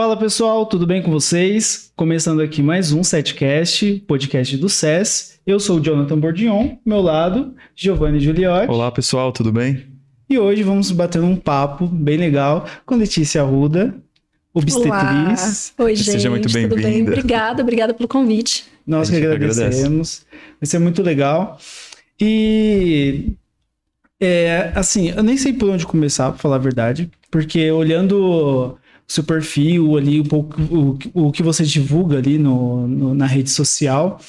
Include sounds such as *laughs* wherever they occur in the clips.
Fala pessoal, tudo bem com vocês? Começando aqui mais um setcast, podcast do SES. Eu sou o Jonathan Bordion, meu lado, Giovanni Giuliotti. Olá pessoal, tudo bem? E hoje vamos bater um papo bem legal com Letícia Arruda, obstetriz. Olá. Oi, gente. Seja muito bem-vinda. Tudo bem? Obrigada, obrigada pelo convite. Nós que agradecemos. Vai ser muito legal. E é, assim, eu nem sei por onde começar, pra falar a verdade, porque olhando seu perfil ali, um pouco, o, o que você divulga ali no, no, na rede social.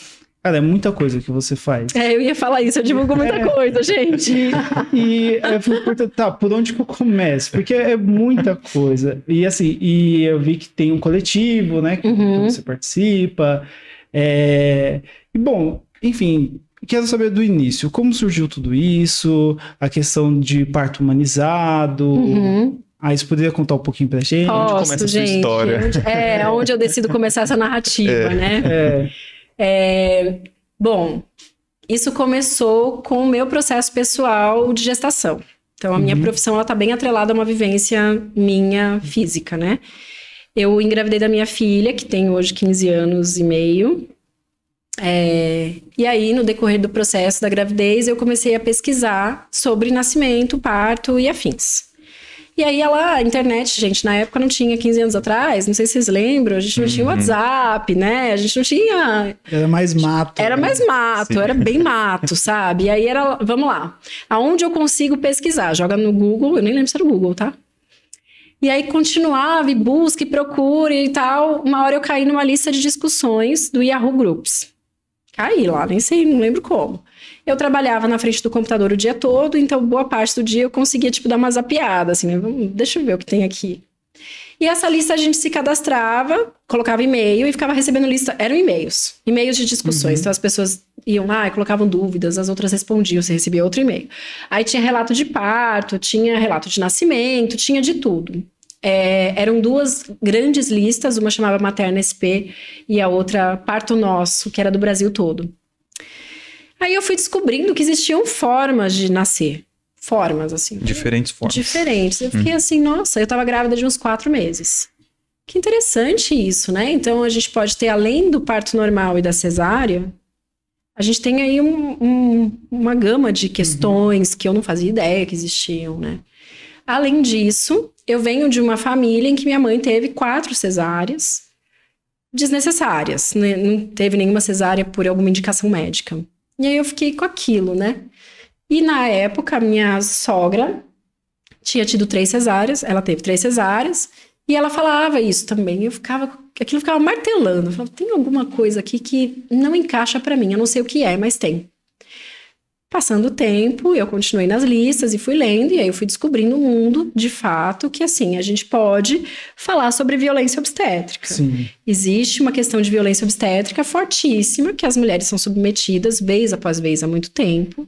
Cara, é muita coisa que você faz. É, eu ia falar isso, eu divulgo muita é. coisa, gente. *laughs* E, eu fico, tá, por onde que eu começo? Porque é muita coisa. E assim, e eu vi que tem um coletivo, né? Que uhum. você participa. É... E bom, enfim, quero saber do início, como surgiu tudo isso, a questão de parto humanizado. Uhum. Aí ah, você poderia contar um pouquinho pra gente? Posso, onde começa a sua história? Onde, é, *laughs* onde eu decido começar essa narrativa, é. né? É. é. bom, isso começou com o meu processo pessoal de gestação. Então, a minha uhum. profissão, ela tá bem atrelada a uma vivência minha física, né? Eu engravidei da minha filha, que tem hoje 15 anos e meio. É, e aí, no decorrer do processo da gravidez, eu comecei a pesquisar sobre nascimento, parto e afins. E aí ela, a ah, internet, gente, na época não tinha 15 anos atrás, não sei se vocês lembram, a gente não uhum. tinha WhatsApp, né? A gente não tinha. Era mais mato. Era né? mais mato, Sim. era bem mato, *laughs* sabe? E aí era, vamos lá, aonde eu consigo pesquisar? Joga no Google, eu nem lembro se era o Google, tá? E aí continuava, e busca e procura e tal. Uma hora eu caí numa lista de discussões do Yahoo Groups. Caí lá, nem sei, não lembro como. Eu trabalhava na frente do computador o dia todo, então boa parte do dia eu conseguia, tipo, dar uma zapiada, assim, né? deixa eu ver o que tem aqui. E essa lista a gente se cadastrava, colocava e-mail e ficava recebendo lista. Eram e-mails, e-mails de discussões. Uhum. Então as pessoas iam lá e colocavam dúvidas, as outras respondiam, você recebia outro e-mail. Aí tinha relato de parto, tinha relato de nascimento, tinha de tudo. É, eram duas grandes listas, uma chamava Materna SP e a outra Parto Nosso, que era do Brasil todo. Aí eu fui descobrindo que existiam formas de nascer. Formas, assim. Diferentes formas. Diferentes. Eu fiquei hum. assim, nossa, eu tava grávida de uns quatro meses. Que interessante isso, né? Então a gente pode ter, além do parto normal e da cesárea, a gente tem aí um, um, uma gama de uhum. questões uhum. que eu não fazia ideia que existiam, né? Além disso, eu venho de uma família em que minha mãe teve quatro cesáreas desnecessárias, né? não teve nenhuma cesárea por alguma indicação médica. E aí eu fiquei com aquilo, né? E na época, minha sogra tinha tido três cesáreas, ela teve três cesáreas, e ela falava isso também. Eu ficava, aquilo ficava martelando. Eu falava, tem alguma coisa aqui que não encaixa para mim, eu não sei o que é, mas tem. Passando o tempo, eu continuei nas listas e fui lendo, e aí eu fui descobrindo um mundo, de fato, que assim, a gente pode falar sobre violência obstétrica. Sim. Existe uma questão de violência obstétrica fortíssima, que as mulheres são submetidas vez após vez há muito tempo.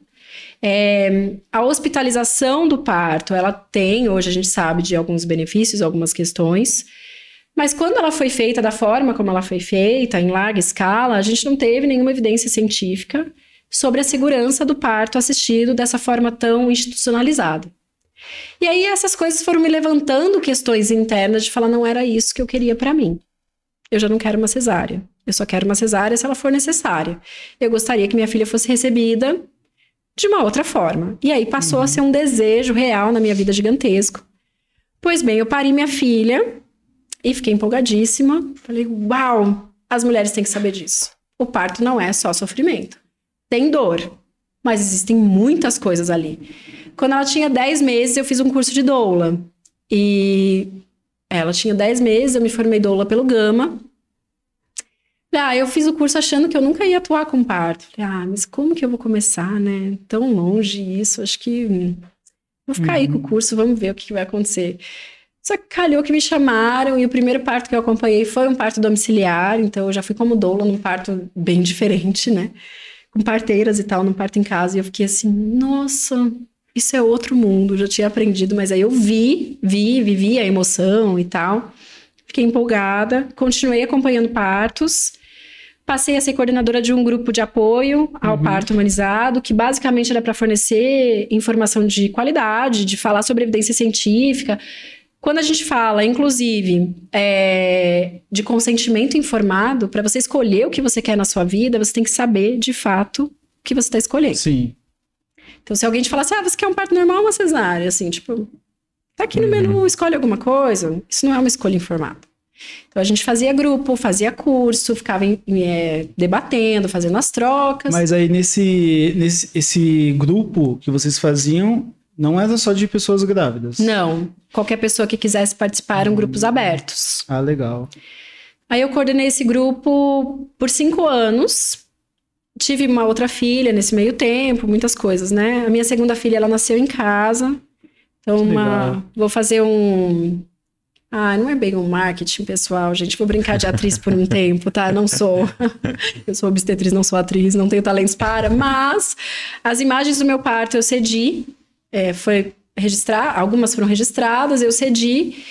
É, a hospitalização do parto, ela tem, hoje a gente sabe de alguns benefícios, algumas questões, mas quando ela foi feita da forma como ela foi feita, em larga escala, a gente não teve nenhuma evidência científica sobre a segurança do parto assistido dessa forma tão institucionalizada. E aí essas coisas foram me levantando questões internas de falar não era isso que eu queria para mim. Eu já não quero uma cesárea. Eu só quero uma cesárea se ela for necessária. Eu gostaria que minha filha fosse recebida de uma outra forma. E aí passou uhum. a ser um desejo real na minha vida gigantesco. Pois bem, eu parei minha filha e fiquei empolgadíssima. Falei, uau, as mulheres têm que saber disso. O parto não é só sofrimento tem dor, mas existem muitas coisas ali. Quando ela tinha 10 meses, eu fiz um curso de doula. E ela tinha 10 meses, eu me formei doula pelo Gama. Ah, eu fiz o curso achando que eu nunca ia atuar com parto. ah, mas como que eu vou começar, né? Tão longe isso, acho que hum, vou ficar uhum. aí com o uhum. curso, vamos ver o que vai acontecer. Só que calhou que me chamaram e o primeiro parto que eu acompanhei foi um parto domiciliar, então eu já fui como doula num parto bem diferente, né? com parteiras e tal, no parto em casa, e eu fiquei assim, nossa, isso é outro mundo, já tinha aprendido, mas aí eu vi, vi, vivi a emoção e tal. Fiquei empolgada, continuei acompanhando partos. Passei a ser coordenadora de um grupo de apoio ao uhum. parto humanizado, que basicamente era para fornecer informação de qualidade, de falar sobre evidência científica, quando a gente fala, inclusive, é, de consentimento informado, para você escolher o que você quer na sua vida, você tem que saber de fato o que você está escolhendo. Sim. Então, se alguém te falasse, assim, ah, você quer um parto normal ou uma cesárea? Assim, tipo, tá aqui no uhum. menu, escolhe alguma coisa. Isso não é uma escolha informada. Então, a gente fazia grupo, fazia curso, ficava em, é, debatendo, fazendo as trocas. Mas aí, nesse, nesse esse grupo que vocês faziam, não era só de pessoas grávidas. Não. Qualquer pessoa que quisesse participar eram hum. grupos abertos. Ah, legal. Aí eu coordenei esse grupo por cinco anos. Tive uma outra filha nesse meio tempo, muitas coisas, né? A minha segunda filha, ela nasceu em casa. Então, uma... vou fazer um. Ah, não é bem um marketing pessoal, gente. Vou brincar de atriz por um *laughs* tempo, tá? Não sou. *laughs* eu sou obstetriz, não sou atriz, não tenho talentos para. Mas as imagens do meu parto eu cedi é, foi registrar, algumas foram registradas, eu cedi.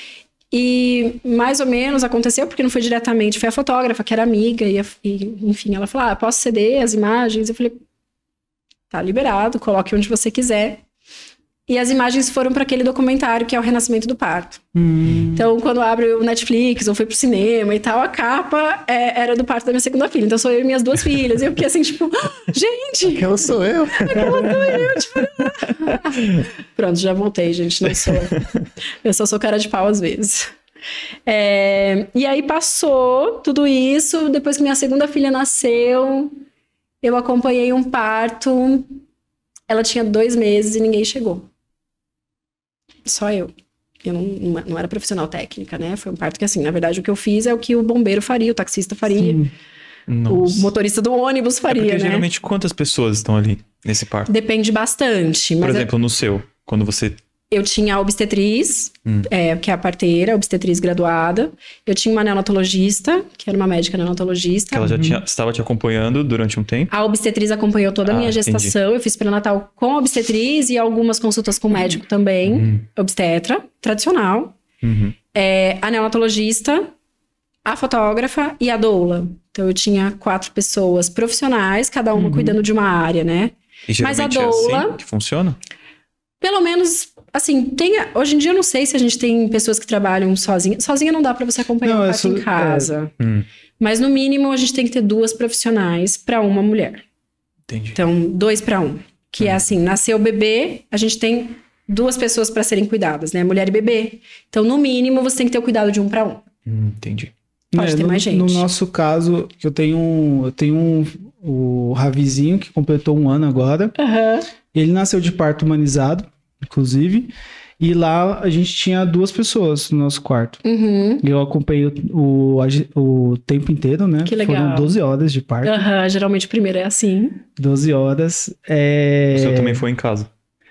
E mais ou menos aconteceu, porque não foi diretamente, foi a fotógrafa, que era amiga, e, e enfim, ela falou: ah, posso ceder as imagens? Eu falei: tá liberado, coloque onde você quiser. E as imagens foram para aquele documentário que é o Renascimento do Parto. Hum. Então, quando abre o Netflix ou foi pro cinema e tal, a capa é, era do parto da minha segunda filha. Então, sou eu e minhas duas filhas. E eu fiquei assim, tipo, *gasps* gente! Aquela sou eu! Aquela sou eu, tipo. *laughs* Pronto, já voltei, gente. Não sou. Eu só sou cara de pau às vezes. É, e aí passou tudo isso. Depois que minha segunda filha nasceu, eu acompanhei um parto. Ela tinha dois meses e ninguém chegou só eu. Eu não, não era profissional técnica, né? Foi um parto que, assim, na verdade, o que eu fiz é o que o bombeiro faria, o taxista faria. O motorista do ônibus faria, é porque, né? Geralmente, quantas pessoas estão ali nesse parto? Depende bastante. Por é exemplo, no seu, quando você eu tinha a obstetriz, hum. é, que é a parteira, obstetriz graduada. Eu tinha uma neonatologista, que era uma médica neonatologista. Que ela já uhum. tinha, estava te acompanhando durante um tempo? A obstetriz acompanhou toda ah, a minha gestação. Entendi. Eu fiz pré-natal com a obstetriz e algumas consultas com o médico também, uhum. obstetra, tradicional. Uhum. É, a neonatologista, a fotógrafa e a doula. Então eu tinha quatro pessoas profissionais, cada uma uhum. cuidando de uma área, né? E Mas a doula. É assim que funciona? Pelo menos Assim, tem, hoje em dia eu não sei se a gente tem pessoas que trabalham sozinha. Sozinha não dá para você acompanhar não, é o parto em é. casa. É... Hum. Mas no mínimo a gente tem que ter duas profissionais para uma mulher. Entendi. Então, dois para um. Que é hum. é assim, nasceu o bebê, a gente tem duas pessoas para serem cuidadas, né? Mulher e bebê. Então, no mínimo, você tem que ter o cuidado de um para um. Hum, entendi. Pode é, ter no, mais gente. No nosso caso, eu tenho, eu tenho um, o Ravizinho, que completou um ano agora. Uhum. Ele nasceu de parto humanizado inclusive. E lá a gente tinha duas pessoas no nosso quarto. Uhum. eu acompanhei o, o, o, tempo inteiro, né? Que legal. Foram 12 horas de parto. Uhum, geralmente o primeiro é assim. 12 horas. É... O seu também foi em casa?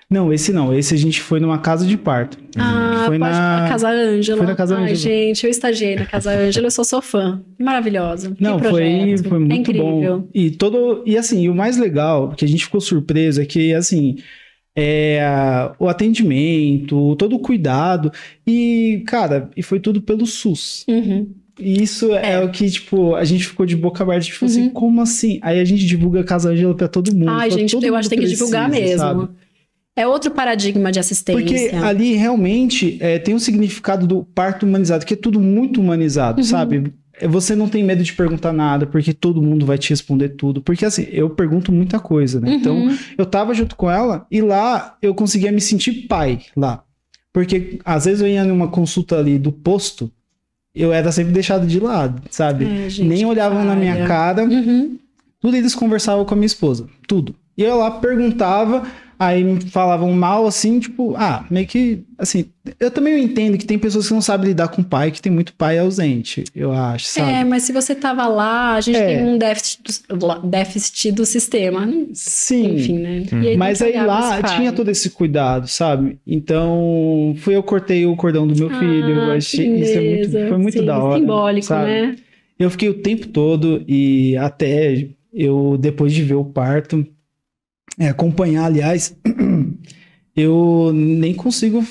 Não, esse não. Esse a gente foi numa casa de parto. Ah, foi pode... na... Casa Ângela. Foi na Casa Ângela. Ai, gente, eu estagiei na Casa Ângela, eu sou sua fã. Maravilhosa. Não, foi, foi muito é incrível. bom. E todo e assim, o mais legal que a gente ficou surpreso é que assim, é, o atendimento, todo o cuidado. E, cara, e foi tudo pelo SUS. Uhum. E isso é. é. o que, tipo, a gente ficou de boca aberta, tipo assim, uhum. assim, como assim? Aí a gente divulga a Casa Angela pra todo mundo. Ai, gente, eu acho que tem que divulgar mesmo. Sabe? É outro paradigma de assistência. Porque ali realmente é, tem um significado do parto humanizado, que é tudo muito humanizado, uhum. sabe? É, você não tem medo de perguntar nada, porque todo mundo vai te responder tudo. Porque assim, eu pergunto muita coisa, né? Então, uhum. Então, eu tava junto com ela e lá eu conseguia me sentir pai lá. Porque às vezes eu ia numa consulta ali do posto, eu era sempre deixado de lado, sabe? gente, Nem olhavam na minha cara. Uhum. Tudo eles conversavam com a minha esposa, tudo. E eu lá perguntava, Aí falavam mal, assim, tipo, ah, meio que. Assim, eu também entendo que tem pessoas que não sabem lidar com pai, que tem muito pai ausente, eu acho, é, sabe? É, mas se você tava lá, a gente é. tem um déficit do, déficit do sistema. Né? Sim. Enfim, né? Hum. Aí mas aí lá tinha todo esse cuidado, sabe? Então, fui eu cortei o cordão do meu ah, filho. eu achei, isso é muito, foi muito Sim, da hora. Simbólico, sabe? né? Eu fiquei o tempo todo e até eu, depois de ver o parto, é, acompanhar, aliás, *clears throat* eu nem consigo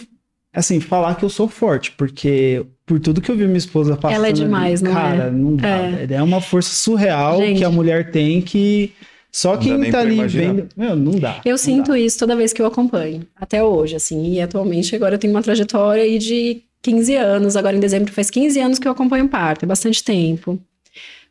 assim falar que eu sou forte, porque por tudo que eu vi minha esposa passando, ela é demais, ali, não cara, é? não dá. É. é, é uma força surreal Gente. que a mulher tem que só não quem tá ali vendo. Meu, não dá. Eu não sinto dá. isso toda vez que eu acompanho, até hoje, assim. E atualmente agora eu tenho uma trajetória aí de 15 anos. Agora em dezembro faz 15 anos que eu acompanho parto, é bastante tempo.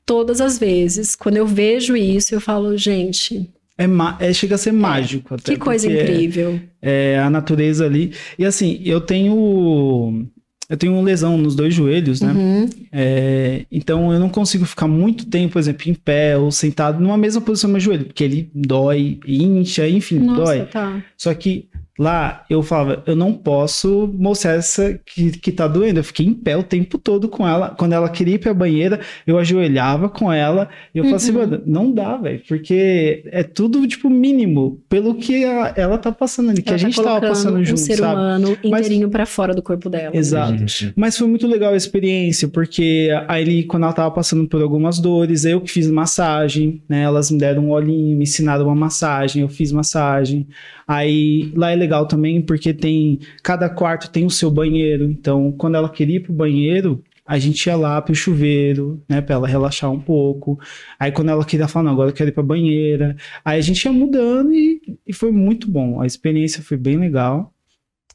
Todas as vezes, quando eu vejo isso, eu falo, gente, é, é chega a ser é. mágico. Até, que coisa incrível. É, é, a natureza ali. E assim, eu tenho. Eu tenho lesão nos dois joelhos, né? Uhum. É, então eu não consigo ficar muito tempo, por exemplo, em pé ou sentado numa mesma posição do meu joelho, porque ele dói, incha, enfim, Nossa, dói. Tá. Só que Lá eu falava, eu não posso mostrar essa que, que tá doendo. Eu fiquei em pé o tempo todo com ela. Quando ela queria ir pra banheira, eu ajoelhava com ela. E eu uhum. falava assim, uhum. mano, não dá, velho. Porque é tudo, tipo, mínimo pelo que a, ela tá passando ali, que a tá gente tava passando um junto, ser sabe? humano inteirinho Mas, pra fora do corpo dela. Exato. Né, Mas foi muito legal a experiência, porque aí quando ela tava passando por algumas dores, eu que fiz massagem, né? Elas me deram um olhinho, me ensinaram uma massagem, eu fiz massagem. Aí lá é legal legal também porque tem cada quarto tem o seu banheiro. Então, quando ela queria ir pro banheiro, a gente ia lá pro chuveiro, né, para ela relaxar um pouco. Aí quando ela queria falar, não, agora eu quero ir pra banheira. Aí a gente ia mudando e, e foi muito bom. A experiência foi bem legal.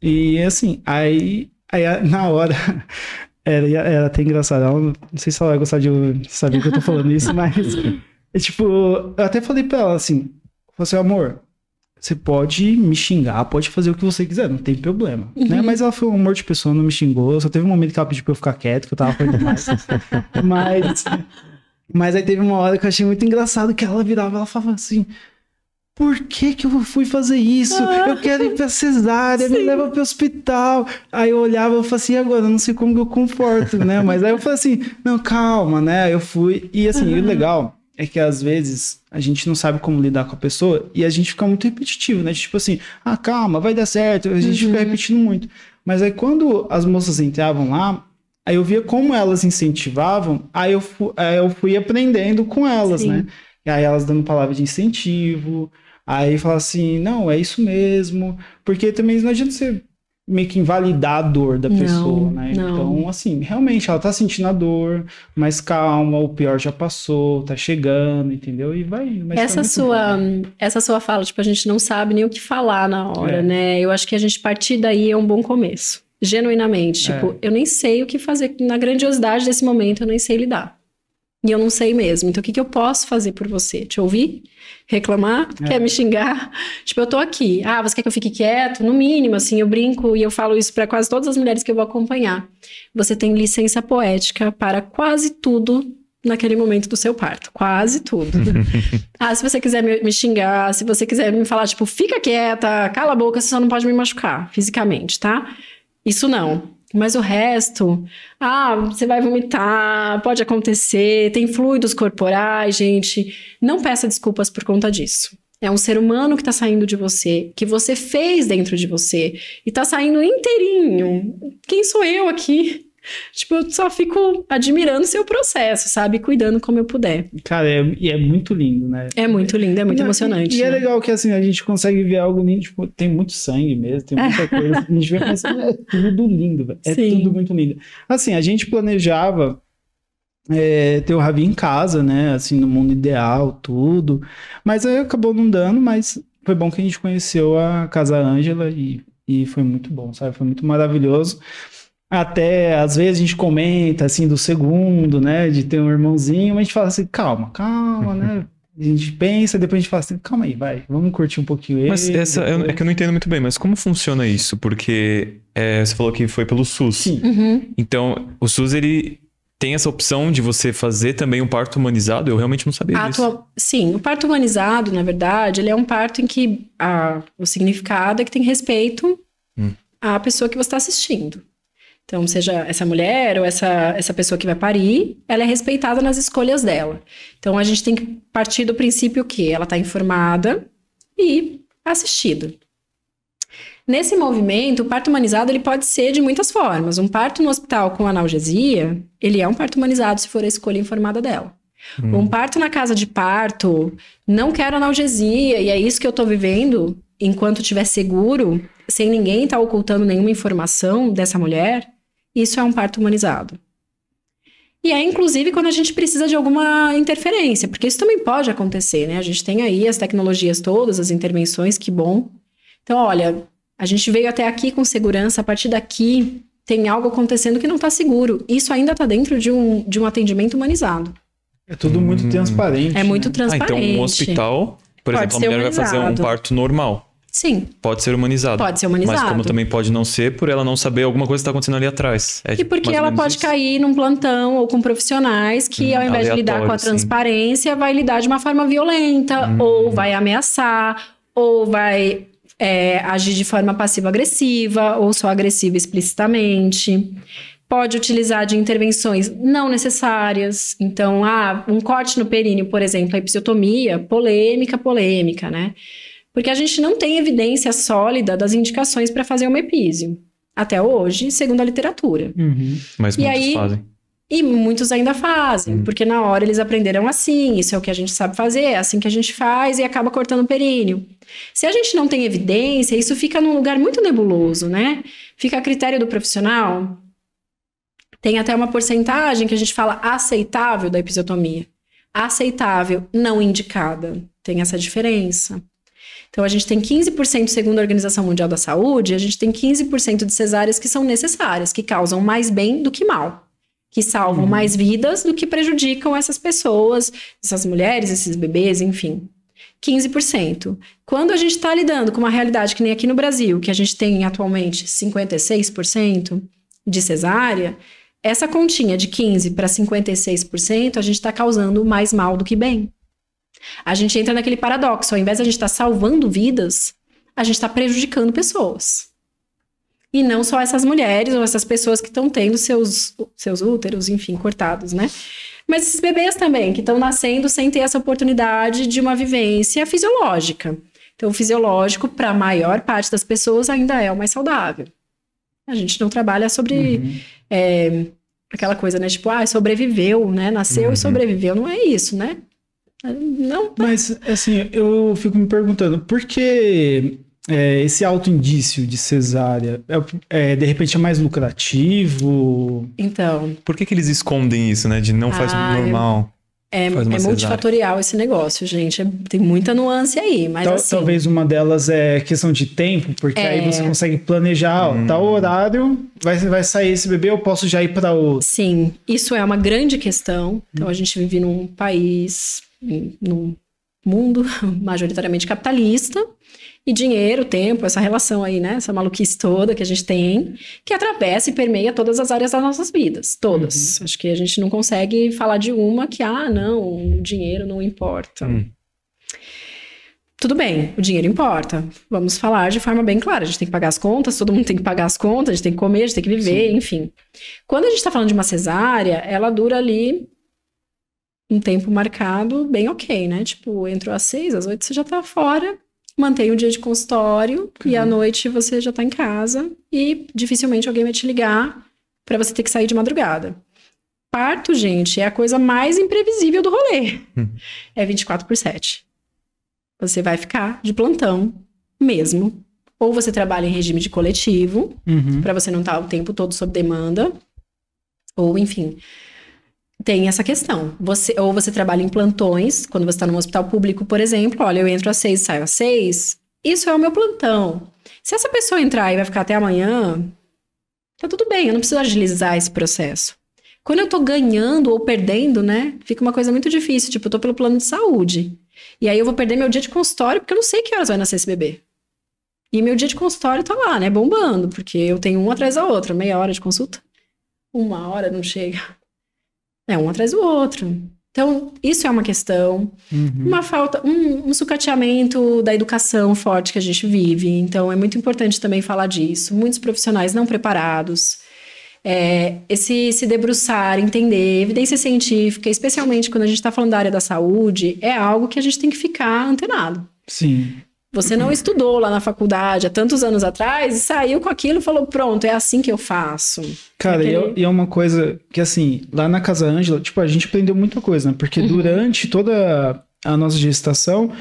E assim, aí, aí na hora *laughs* era, era até engraçado. não sei se ela vai gostar de saber que eu tô falando isso, mas. *laughs* tipo, eu até falei pra ela assim: você, assim, amor, você pode me xingar, pode fazer o que você quiser, não tem problema. Uhum. Né? Mas ela foi um amor de pessoa, não me xingou. Só teve um momento que ela pediu pra eu ficar quieto, que eu tava fazendo mais, *laughs* mas. Mas aí teve uma hora que eu achei muito engraçado que ela virava, ela falava assim: por que que eu fui fazer isso? Ah, eu quero ir pra cesárea, sim. me leva pro hospital. Aí eu olhava, eu falei assim, agora eu não sei como que eu comporto, né? Mas aí eu falei assim, não, calma, né? Eu fui, e assim, uhum. legal, é que às vezes a gente não sabe como lidar com a pessoa e a gente fica muito repetitivo, né? Tipo assim, ah, calma, vai dar certo. A gente uhum. fica repetindo muito. Mas aí quando as moças entravam lá, aí eu via como elas incentivavam, aí eu, fu aí eu fui aprendendo com elas, Sim. né? E aí elas dando palavra de incentivo, aí falar assim, não, é isso mesmo. Porque também não adianta você meio que invalidar a dor da pessoa, não, né? Não. Então, assim, realmente ela tá sentindo a dor, mas calma, o pior já passou, tá chegando, entendeu? E vai Mas essa tá sua, bom. essa sua fala, tipo, a gente não sabe nem o que falar na hora, é. né? Eu acho que a gente partir daí é um bom começo. Genuinamente, é. tipo, é. eu nem sei o que fazer na grandiosidade desse momento, eu nem sei lidar. E eu não sei mesmo. Então, o que, que eu posso fazer por você? Te ouvir? Reclamar? É. Quer me xingar? *laughs* Tipo, eu tô aqui. Ah, você quer que eu fique quieto? No mínimo, assim, eu brinco e eu falo isso para quase todas as mulheres que eu vou acompanhar. Você tem licença poética para quase tudo naquele momento do seu parto. Quase tudo. *laughs* ah, se você quiser me, me, xingar, se você quiser me falar, tipo, fica quieta, cala a boca, você só não pode me machucar fisicamente, tá? Isso não. Mas o resto, ah, você vai vomitar, pode acontecer, tem fluidos corporais, gente. Não peça desculpas por conta disso. É um ser humano que está saindo de você, que você fez dentro de você e está saindo inteirinho. Quem sou eu aqui? *laughs* tipo, eu só fico admirando seu processo, sabe? Cuidando como eu puder. Cara, é, e é muito lindo, né? É muito lindo, é muito Não, emocionante. E, é né? é legal que assim, a gente consegue ver algo lindo, tipo, tem muito sangue mesmo, tem muita é. coisa. Assim, a gente vê pensando, é tudo lindo, velho. É Sim. tudo muito lindo. Assim, a gente planejava. É, ter o Ravi em casa, né? Assim, no mundo ideal, tudo. Mas aí acabou não dando, mas foi bom que a gente conheceu a Casa Ângela e, e foi muito bom, sabe? Foi muito maravilhoso. Até às vezes a gente comenta assim do segundo, né? De ter um irmãozinho, mas a gente fala assim, calma, calma, né? *laughs* A gente pensa, depois a gente fala assim, calma aí, vai, vamos curtir um pouquinho ele. Mas essa, é que eu não entendo muito bem, mas como funciona isso? Porque é, você falou que foi pelo SUS. Sim. Uhum. Então, o SUS, ele tem essa opção de você fazer também um parto humanizado? Eu realmente não sabia a disso. Sim, o parto humanizado, na verdade, ele é um parto em que a... o significado é que tem respeito hum. à pessoa que você está assistindo. Então, seja essa mulher ou essa, essa pessoa que vai parir, ela é respeitada nas escolhas dela. Então, a gente tem que partir do princípio que ela está informada e assistida. Nesse movimento, o parto humanizado ele pode ser de muitas formas. Um parto no hospital com analgesia, ele é um parto humanizado se for a escolha informada dela. Hum. Um parto na casa de parto, não quero analgesia e é isso que eu estou vivendo enquanto estiver seguro, sem ninguém estar tá ocultando nenhuma informação dessa mulher, isso é um parto humanizado. E é inclusive quando a gente precisa de alguma interferência, porque isso também pode acontecer, né? A gente tem aí as tecnologias todas, as intervenções, que bom. Então, olha, a gente veio até aqui com segurança, a partir daqui tem algo acontecendo que não está seguro. Isso ainda está dentro de um, de um atendimento humanizado. É tudo muito hum. transparente. É muito né? transparente. Ah, então, um hospital, por pode exemplo, a mulher vai fazer um parto normal. Sim. Pode ser humanizado. Pode ser humanizado. Mas como também pode não ser, por ela não saber alguma coisa que está acontecendo ali atrás. É e porque ela pode isso. cair num plantão ou com profissionais que, hum, ao invés de lidar com a transparência, sim. vai lidar de uma forma violenta, hum. ou vai ameaçar, ou vai é, agir de forma passiva-agressiva, ou só agressiva explicitamente pode utilizar de intervenções não necessárias. Então, ah, um corte no períneo, por exemplo, a episiotomia, polêmica, polêmica, né? porque a gente não tem evidência sólida das indicações para fazer uma epísio. Até hoje, segundo a literatura. Uhum. Mas e muitos aí, fazem. E muitos ainda fazem, uhum. porque na hora eles aprenderam assim, isso é o que a gente sabe fazer, é assim que a gente faz e acaba cortando o períneo. Se a gente não tem evidência, isso fica num lugar muito nebuloso, né? Fica a critério do profissional. Tem até uma porcentagem que a gente fala aceitável da episiotomia. Aceitável, não indicada. Tem essa diferença. Então, a gente tem 15% segundo a Organização Mundial da Saúde, a gente tem 15% de cesáreas que são necessárias, que causam mais bem do que mal, que salvam uhum. mais vidas do que prejudicam essas pessoas, essas mulheres, esses bebês, enfim. 15%. Quando a gente está lidando com uma realidade que nem aqui no Brasil, que a gente tem atualmente 56% de cesárea, essa continha de 15% para 56%, a gente está causando mais mal do que bem. A gente entra naquele paradoxo, ao invés de a gente estar tá salvando vidas, a gente está prejudicando pessoas. E não só essas mulheres ou essas pessoas que estão tendo seus, seus úteros, enfim, cortados, né? Mas esses bebês também, que estão nascendo sem ter essa oportunidade de uma vivência fisiológica. Então, o fisiológico, para a maior parte das pessoas, ainda é o mais saudável. A gente não trabalha sobre uhum. é, aquela coisa, né? Tipo, ah, sobreviveu, né? Nasceu uhum. e sobreviveu. Não é isso, né? Não. Tá. Mas, assim, eu fico me perguntando, por que é, esse alto indício de cesárea é, é, de repente é mais lucrativo? Então. Por que, que eles escondem isso, né? De não faz normal. É, é multifatorial esse negócio, gente. É, tem muita nuance aí, mas Tal, assim... Talvez uma delas é questão de tempo, porque é... aí você consegue planejar, tá hum. ó, tal horário vai, vai sair esse bebê, eu posso já ir para outro. Sim, isso é uma grande questão. Então, hum. a gente vive num país num mundo *laughs* majoritariamente capitalista, e dinheiro, tempo, essa relação aí, né? Essa maluquice toda que a gente tem, que atravessa e permeia todas as áreas das nossas vidas, todas. Uhum. Acho que a gente não consegue falar de uma que, ah, não, o dinheiro não importa. Uhum. Tudo bem, o dinheiro importa. Vamos falar de forma bem clara. A gente tem que pagar as contas, todo mundo tem que pagar as contas, a gente tem que comer, a gente tem que viver, Sim. enfim. Quando a gente está falando de uma cesárea, ela dura ali um tempo marcado bem ok, né? Tipo, entrou às seis, às oito você já tá fora, mantém o dia de consultório uhum. e à uhum. noite você já tá em casa e dificilmente alguém vai te ligar para você ter que sair de madrugada. Parto, gente, é a coisa mais imprevisível do rolê. Uhum. É 24 por 7. Você vai ficar de plantão mesmo. Ou você trabalha em regime de coletivo, uhum. para você não estar tá o tempo todo sob demanda. Ou, enfim, tem essa questão. Você ou você trabalha em plantões, quando você está num hospital público, por exemplo, olha, eu entro às seis, saio às seis. Isso é o meu plantão. Se essa pessoa entrar e vai ficar até amanhã, tá tudo bem, eu não preciso agilizar esse processo. Quando eu tô ganhando ou perdendo, né, fica uma coisa muito difícil. Tipo, eu tô pelo plano de saúde. E aí eu vou perder meu dia de consultório, porque eu não sei que horas vai nascer esse bebê. E meu dia de consultório tá lá, né, bombando, porque eu tenho um atrás da outra, meia hora de consulta. Uma hora não chega. É um atrás do outro. Então, isso é uma questão. Uhum. Uma falta, um, um, sucateamento da educação forte que a gente vive. Então, é muito importante também falar disso. Muitos profissionais não preparados. É, esse se debruçar, entender, evidência científica, especialmente quando a gente está falando da área da saúde, é algo que a gente tem que ficar antenado. Sim. Você não estudou lá na faculdade há tantos anos atrás e saiu com aquilo e falou: pronto, é assim que eu faço. Cara, e, eu, e é uma coisa que, assim, lá na Casa Ângela, tipo, a gente aprendeu muita coisa, né? Porque uhum. durante toda a nossa gestação,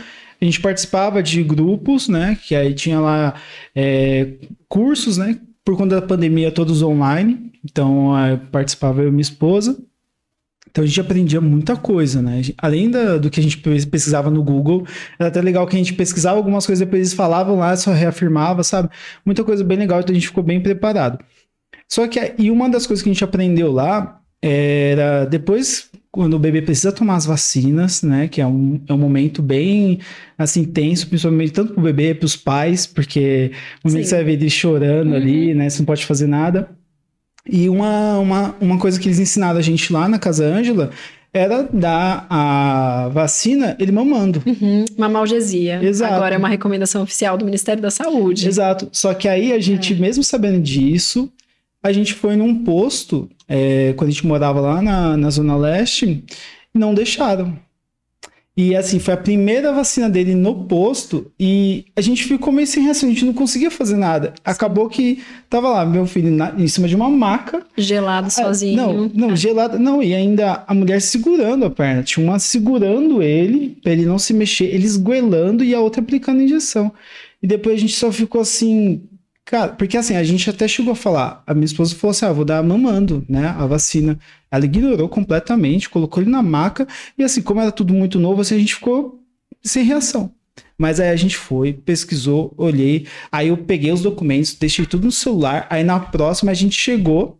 a gente participava de grupos, né? Que aí tinha lá é, cursos, né? Por conta da pandemia, todos online. Então, eu é, participava eu e minha esposa. Então a gente aprendia muita coisa, né? Além da, do que a gente pesquisava no Google, era até legal que a gente pesquisava algumas coisas, depois eles falavam lá, só reafirmava, sabe? Muita coisa bem legal, então a gente ficou bem preparado. Só que e uma das coisas que a gente aprendeu lá é, era depois quando o bebê precisa tomar as vacinas, né? Que é um, é um momento bem assim tenso, principalmente tanto para o bebê para os pais, porque o momento Sim. você vai ver ele chorando uhum. ali, né? Você não pode fazer nada. E uma, uma, uma coisa que eles ensinaram a gente lá na Casa Ângela era dar a vacina ele mamando. Uhum, uma malgesia. Exato. Agora é uma recomendação oficial do Ministério da Saúde. Exato. Só que aí a gente, é. mesmo sabendo disso, a gente foi num posto, é, quando a gente morava lá na, na Zona Leste, não deixaram. E assim, foi a primeira vacina dele no posto e a gente ficou meio sem reação, a gente não conseguia fazer nada. Acabou que tava lá, meu filho na, em cima de uma maca. Gelado ah, sozinho. Não, não, gelado. Não, e ainda a mulher segurando a perna. Tinha uma segurando ele, pra ele não se mexer, ele esguelando e a outra aplicando a injeção. E depois a gente só ficou assim, Cara, porque assim, a gente até chegou a falar, a minha esposa falou assim: ah, vou dar mamando, né, a vacina. Ela ignorou completamente, colocou ele na maca, e assim, como era tudo muito novo, assim, a gente ficou sem reação. Mas aí a gente foi, pesquisou, olhei, aí eu peguei os documentos, deixei tudo no celular, aí na próxima a gente chegou,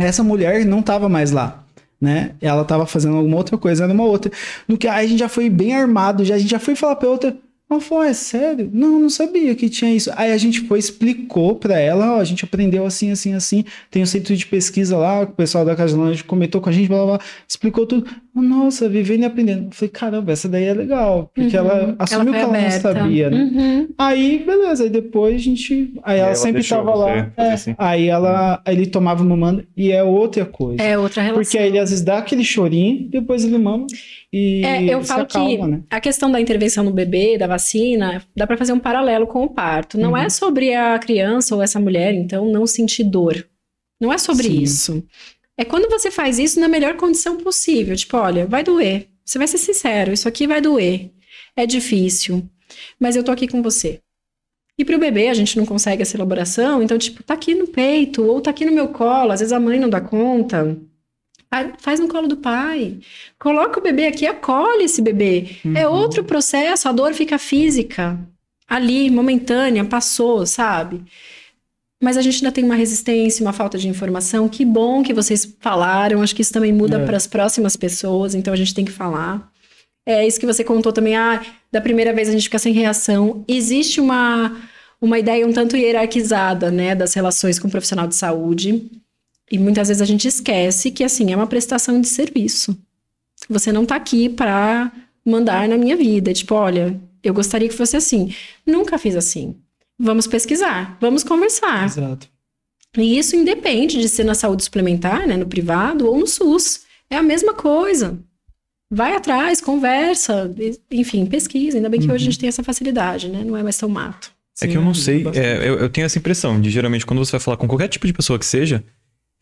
essa mulher não tava mais lá né? Ela tava fazendo alguma outra coisa, era uma outra. No que aí a gente já foi bem armado, já a gente já foi falar para outra, ela falou, é sério? Não, não sabia que tinha isso. Aí a gente foi, explicou para ela, ó, a gente aprendeu assim, assim, assim. Tem um centro de pesquisa lá, o pessoal da Caslândia comentou com a gente, blá, blá, blá, explicou tudo. Nossa, vivendo e aprendendo. Eu falei, caramba, essa daí é legal. Porque uhum. ela assumiu ela que ela aberta. não sabia, né? Uhum. Aí, beleza, aí depois a gente... Aí ela, ela sempre tava lá. É, assim. Aí ela, aí uhum. ele tomava mamando e é outra coisa. É outra relação. Porque aí ele às vezes dá aquele chorinho, depois ele mama... E é, eu falo acalma, que né? a questão da intervenção no bebê, da vacina, dá para fazer um paralelo com o parto. Não é uhum. é sobre a criança ou essa mulher, então, não sentir dor. Não é sobre Sim. isso. É quando você faz isso na melhor condição possível. Tipo, olha, vai doer. Você vai ser sincero, isso aqui vai doer. É difícil, mas eu tô aqui com você. E pro bebê, a gente não consegue essa elaboração, então, tipo, tá aqui no peito, ou tá aqui no meu colo, às vezes a mãe não dá conta faz no colo do pai, coloca o bebê aqui, acolhe esse bebê. É uhum. É outro processo, a dor fica física, ali, momentânea, passou, sabe? Mas a gente ainda tem uma resistência, uma falta de informação. Que bom que vocês falaram. Acho que isso também muda é. para as próximas pessoas, então a gente tem que falar. É isso que você contou também. Ah, da primeira vez a gente fica sem reação. Existe uma, uma ideia um tanto hierarquizada, né, das relações com o profissional de saúde. E muitas vezes a gente esquece que, assim, é uma prestação de serviço. Você não tá aqui para mandar na minha vida. Tipo, olha, eu gostaria que fosse assim. Nunca fiz assim. Vamos pesquisar, vamos conversar. Exato. E isso independe de ser na saúde suplementar, né, no privado ou no SUS. É a mesma coisa. Vai atrás, conversa, enfim, pesquisa. Ainda bem que uhum. hoje a uhum. gente tem essa facilidade, né? Não é mais tão mato. É Sim, que eu não sei, é, eu, eu, tenho essa impressão de geralmente quando você vai falar com qualquer tipo de pessoa que seja,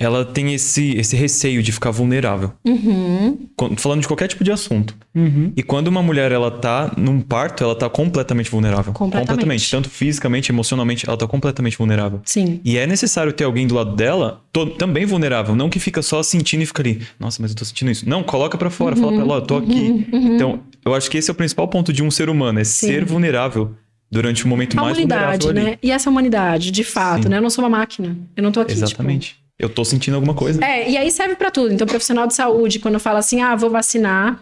ela tem esse, esse receio de ficar vulnerável. Uhum. Falando de qualquer tipo de assunto. Uhum. E quando uma mulher ela tá num parto, ela tá completamente vulnerável. Completamente. completamente. Tanto fisicamente, emocionalmente, ela tá completamente vulnerável. Sim. E é necessário ter alguém do lado dela tô, também vulnerável. Não que fica só sentindo e fica ali, nossa, mas eu tô sentindo isso. Não, coloca para fora, uhum. fala pra ela, eu tô uhum. aqui. Uhum. Uhum. Então, eu acho que esse é o principal ponto de um ser humano, é Sim. ser vulnerável durante o um momento a mais vulnerável. humanidade, né? E essa humanidade, de fato, Sim. né? Eu não sou uma máquina. Eu não tô aqui. Tipo, Exatamente. Tipo eu tô sentindo alguma coisa. É, e aí serve para tudo. Então, profissional de saúde, quando fala assim, ah, vou vacinar,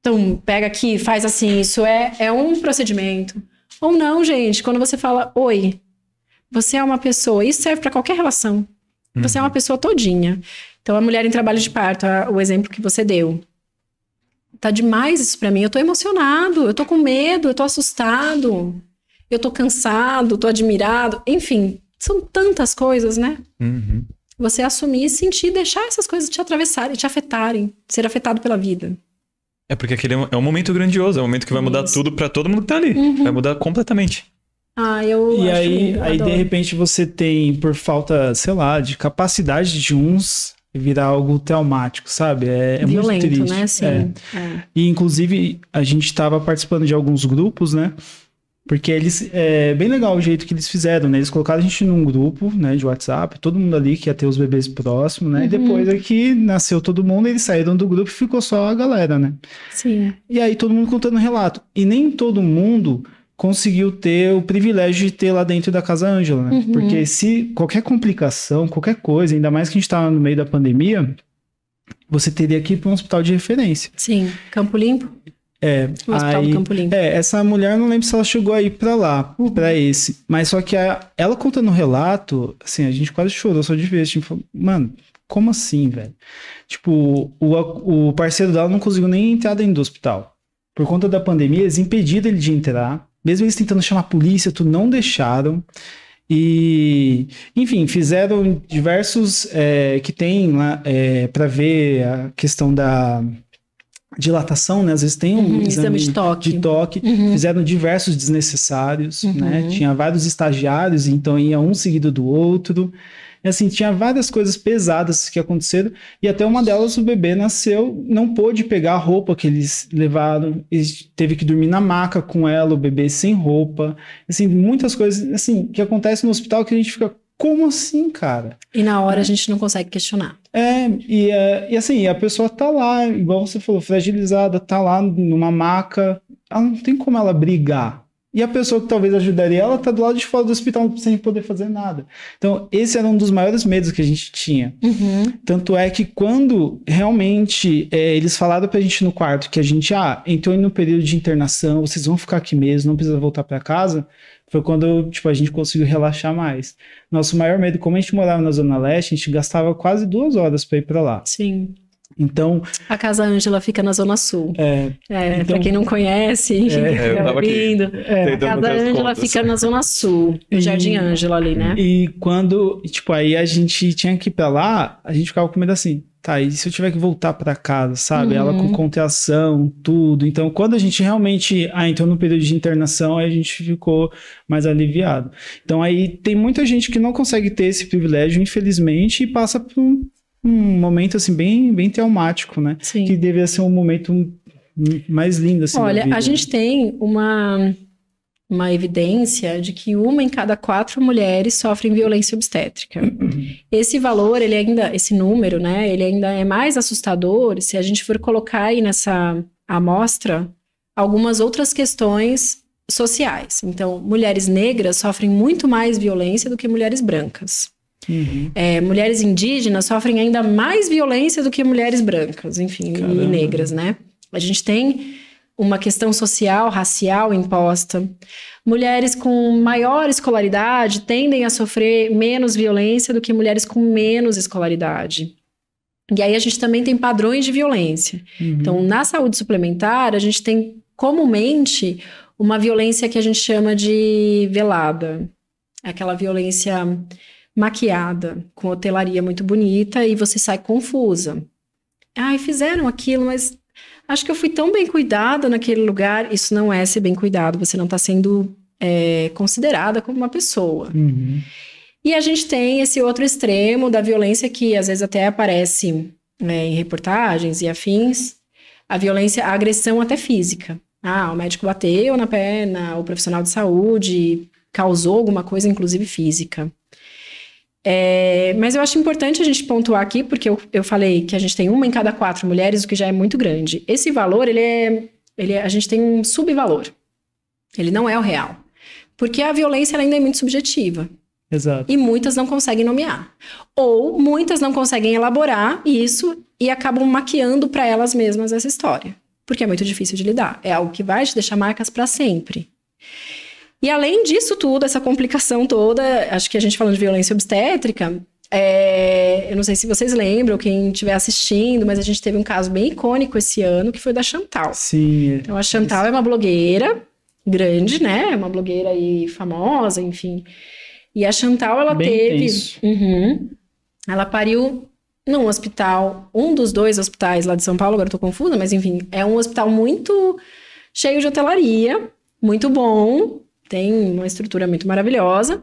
então pega aqui, faz assim, isso é, é um procedimento. Ou não, gente, quando você fala, oi, você é uma pessoa, isso serve para qualquer relação. Você uhum. é uma uhum. pessoa todinha. Então, a mulher em trabalho de parto, a, o exemplo que você deu. Tá demais isso para mim. Eu tô emocionado, eu tô com medo, eu tô assustado, eu tô cansado, tô admirado. Enfim, são tantas coisas, né? Uhum você assumir e sentir, deixar essas coisas te atravessarem, te afetarem, ser afetado pela vida. É porque aquele é um é momento grandioso, é um momento que vai mudar Isso. tudo para todo mundo que tá ali. Uhum. Vai mudar completamente. Ah, eu E aí, E aí de repente você tem por falta, sei lá, de capacidade de uns virar algo traumático, sabe? É, é Violento, muito né? triste. Né? Sim. É. É. E inclusive a gente estava participando de alguns grupos, né? Porque eles. É bem legal o jeito que eles fizeram, né? Eles colocaram a gente num grupo, né, de WhatsApp, todo mundo ali que ia ter os bebês próximos, né? Uhum. E depois aqui é nasceu todo mundo, eles saíram do grupo e ficou só a galera, né? Sim. É. E aí todo mundo contando relato. E nem todo mundo conseguiu ter o privilégio de ter lá dentro da Casa Ângela, né? Uhum. Porque se qualquer complicação, qualquer coisa, ainda mais que a gente tá no meio da pandemia, você teria que ir para um hospital de referência. Sim, Campo Limpo. É, aí, é, essa mulher, não lembro se ela chegou aí pra lá, uhum. pra esse. Mas só que a, ela conta no relato, assim, a gente quase chorou só de ver. A assim, gente falou, mano, como assim, velho? Tipo, o, o parceiro dela não conseguiu nem entrar dentro do hospital. Por conta da pandemia, eles impediram ele de entrar. Mesmo eles tentando chamar a polícia, tu não deixaram. E, enfim, fizeram diversos é, que tem lá é, para ver a questão da dilatação, né? Às vezes tem um uhum, exame, exame, de toque, de toque uhum. fizeram diversos desnecessários, uhum. né? Tinha vários estagiários, então ia um seguido do outro. E, assim, tinha várias coisas pesadas que aconteceram e até uma delas o bebê nasceu, não pôde pegar a roupa que eles levaram, eles teve que dormir na maca com ela, o bebê sem roupa. Assim, muitas coisas assim que acontecem no hospital que a gente fica como assim, cara? E na hora é. a gente não consegue questionar. É, e, é, e assim, a pessoa tá lá, igual você falou, fragilizada, tá lá numa maca, ela não tem como ela brigar e a pessoa que talvez ajudaria ela está do lado de fora do hospital sem poder fazer nada. Então, esse era um dos maiores medos que a gente tinha. Uhum. Tanto é que quando realmente é, eles falaram para a gente no quarto que a gente, ah, entrou em um período de internação, vocês vão ficar aqui mesmo, não precisa voltar para casa, foi quando tipo, a gente conseguiu relaxar mais. Nosso maior medo, como a gente morava na Zona Leste, a gente gastava quase duas horas para ir para lá. Sim. Então. A Casa Ângela fica na Zona Sul. É. é então, para quem não conhece, é, *laughs* eu É, a Casa Ângela fica na Zona Sul, no e, Jardim Ângela ali, né? E quando, tipo, aí a gente tinha que ir pra lá, a gente ficava com medo assim. Tá, e se eu tiver que voltar para casa, sabe? Uhum. Ela com uhum. contração, tudo. Então, quando a gente realmente ah, entrou no período de internação, aí a gente ficou mais aliviado. Então, aí tem muita gente que não consegue ter esse privilégio, infelizmente, e passa por um um momento assim bem bem traumático, né? Sim. Que devia ser um momento mais lindo assim. Olha, a gente né? tem uma uma evidência de que uma em cada quatro mulheres sofrem violência obstétrica. Uhum. Esse valor, ele ainda, esse número, né? Ele ainda é mais assustador se a gente for colocar aí nessa amostra algumas outras questões sociais. Então, mulheres negras sofrem muito mais violência do que mulheres brancas. Uhum. É, mulheres indígenas sofrem ainda mais violência do que mulheres brancas, enfim, Caramba. e negras, né? A gente tem uma questão social, racial imposta. Mulheres com maior escolaridade tendem a sofrer menos violência do que mulheres com menos escolaridade. E aí a gente também tem padrões de violência. Uhum. Então, na saúde suplementar, a gente tem comumente uma violência que a gente chama de velada. Aquela violência maquiada, com hotelaria muito bonita, e você sai confusa. Ai, fizeram aquilo, mas acho que eu fui tão bem cuidada naquele lugar. Isso não é ser bem cuidado, você não está sendo é, considerada como uma pessoa. Uhum. E a gente tem esse outro extremo da violência que às vezes até aparece né, em reportagens e afins. A violência, a agressão até física. Ah, o médico bateu na perna, o profissional de saúde causou alguma coisa, inclusive física. É, mas eu acho importante a gente pontuar aqui, porque eu, eu falei que a gente tem uma em cada quatro mulheres, o que já é muito grande. Esse valor, ele é, ele é, a gente tem um subvalor. Ele não é o real. Porque a violência ainda é muito subjetiva. Exato. E muitas não conseguem nomear. Ou muitas não conseguem elaborar isso e acabam maquiando para elas mesmas essa história. Porque é muito difícil de lidar. É algo que vai te deixar marcas para sempre. E além disso tudo, essa complicação toda, acho que a gente falando de violência obstétrica, é, eu não sei se vocês lembram, quem estiver assistindo, mas a gente teve um caso bem icônico esse ano, que foi da Chantal. Sim. É. Então, a Chantal é uma blogueira grande, né? É uma blogueira aí famosa, enfim. E a Chantal, ela bem teve. Uhum, ela pariu num hospital, um dos dois hospitais lá de São Paulo, agora eu tô confusa, mas enfim, é um hospital muito cheio de hotelaria, muito bom, tem uma estrutura muito maravilhosa.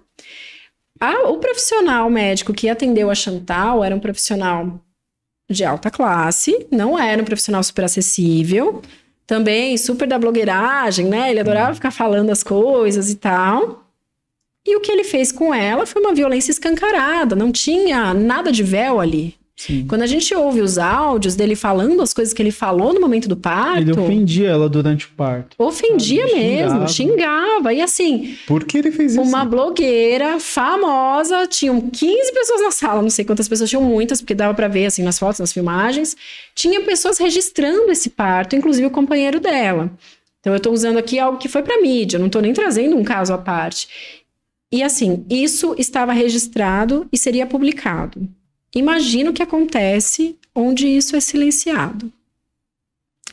A, o profissional médico que atendeu a Chantal era um profissional de alta classe, não era um profissional super acessível, também super da blogueiragem, né? Ele adorava uhum. ficar falando as coisas e tal. E o que ele fez com ela foi uma violência escancarada, não tinha nada de véu ali, Sim. Quando a gente ouve os áudios dele falando as coisas que ele falou no momento do parto. Ele ofendia ela durante o parto. Ofendia mesmo, xingava. E assim. Por que ele fez isso? Uma blogueira famosa, tinham 15 pessoas na sala, não sei quantas pessoas, tinham muitas, porque dava para ver assim nas fotos, nas filmagens. Tinha pessoas registrando esse parto, inclusive o companheiro dela. Então eu estou usando aqui algo que foi para mídia, não estou nem trazendo um caso à parte. E assim, isso estava registrado e seria publicado. Imagina o que acontece onde isso é silenciado.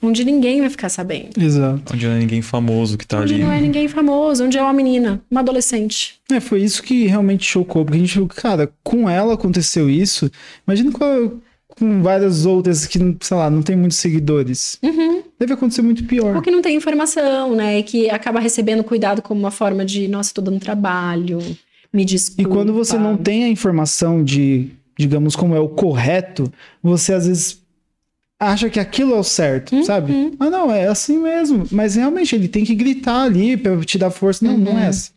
Onde ninguém vai ficar sabendo. Exato. Onde não é ninguém famoso que tá onde ali. Onde não é ninguém famoso, onde é uma menina, uma adolescente. É, foi isso que realmente chocou, porque a gente, cara, com ela aconteceu isso. Imagina com, com várias outras que, sei lá, não tem muitos seguidores. Uhum. Deve acontecer muito pior. Ou que não tem informação, né? Que acaba recebendo cuidado como uma forma de, nossa, tô dando trabalho, me desculpa. E quando você não tem a informação de digamos, como é o correto, você às vezes acha que aquilo é o certo, uhum. sabe? Ah, não, é assim mesmo. Mas realmente ele tem que gritar ali para te dar força. Não, uhum. não é uhum. assim.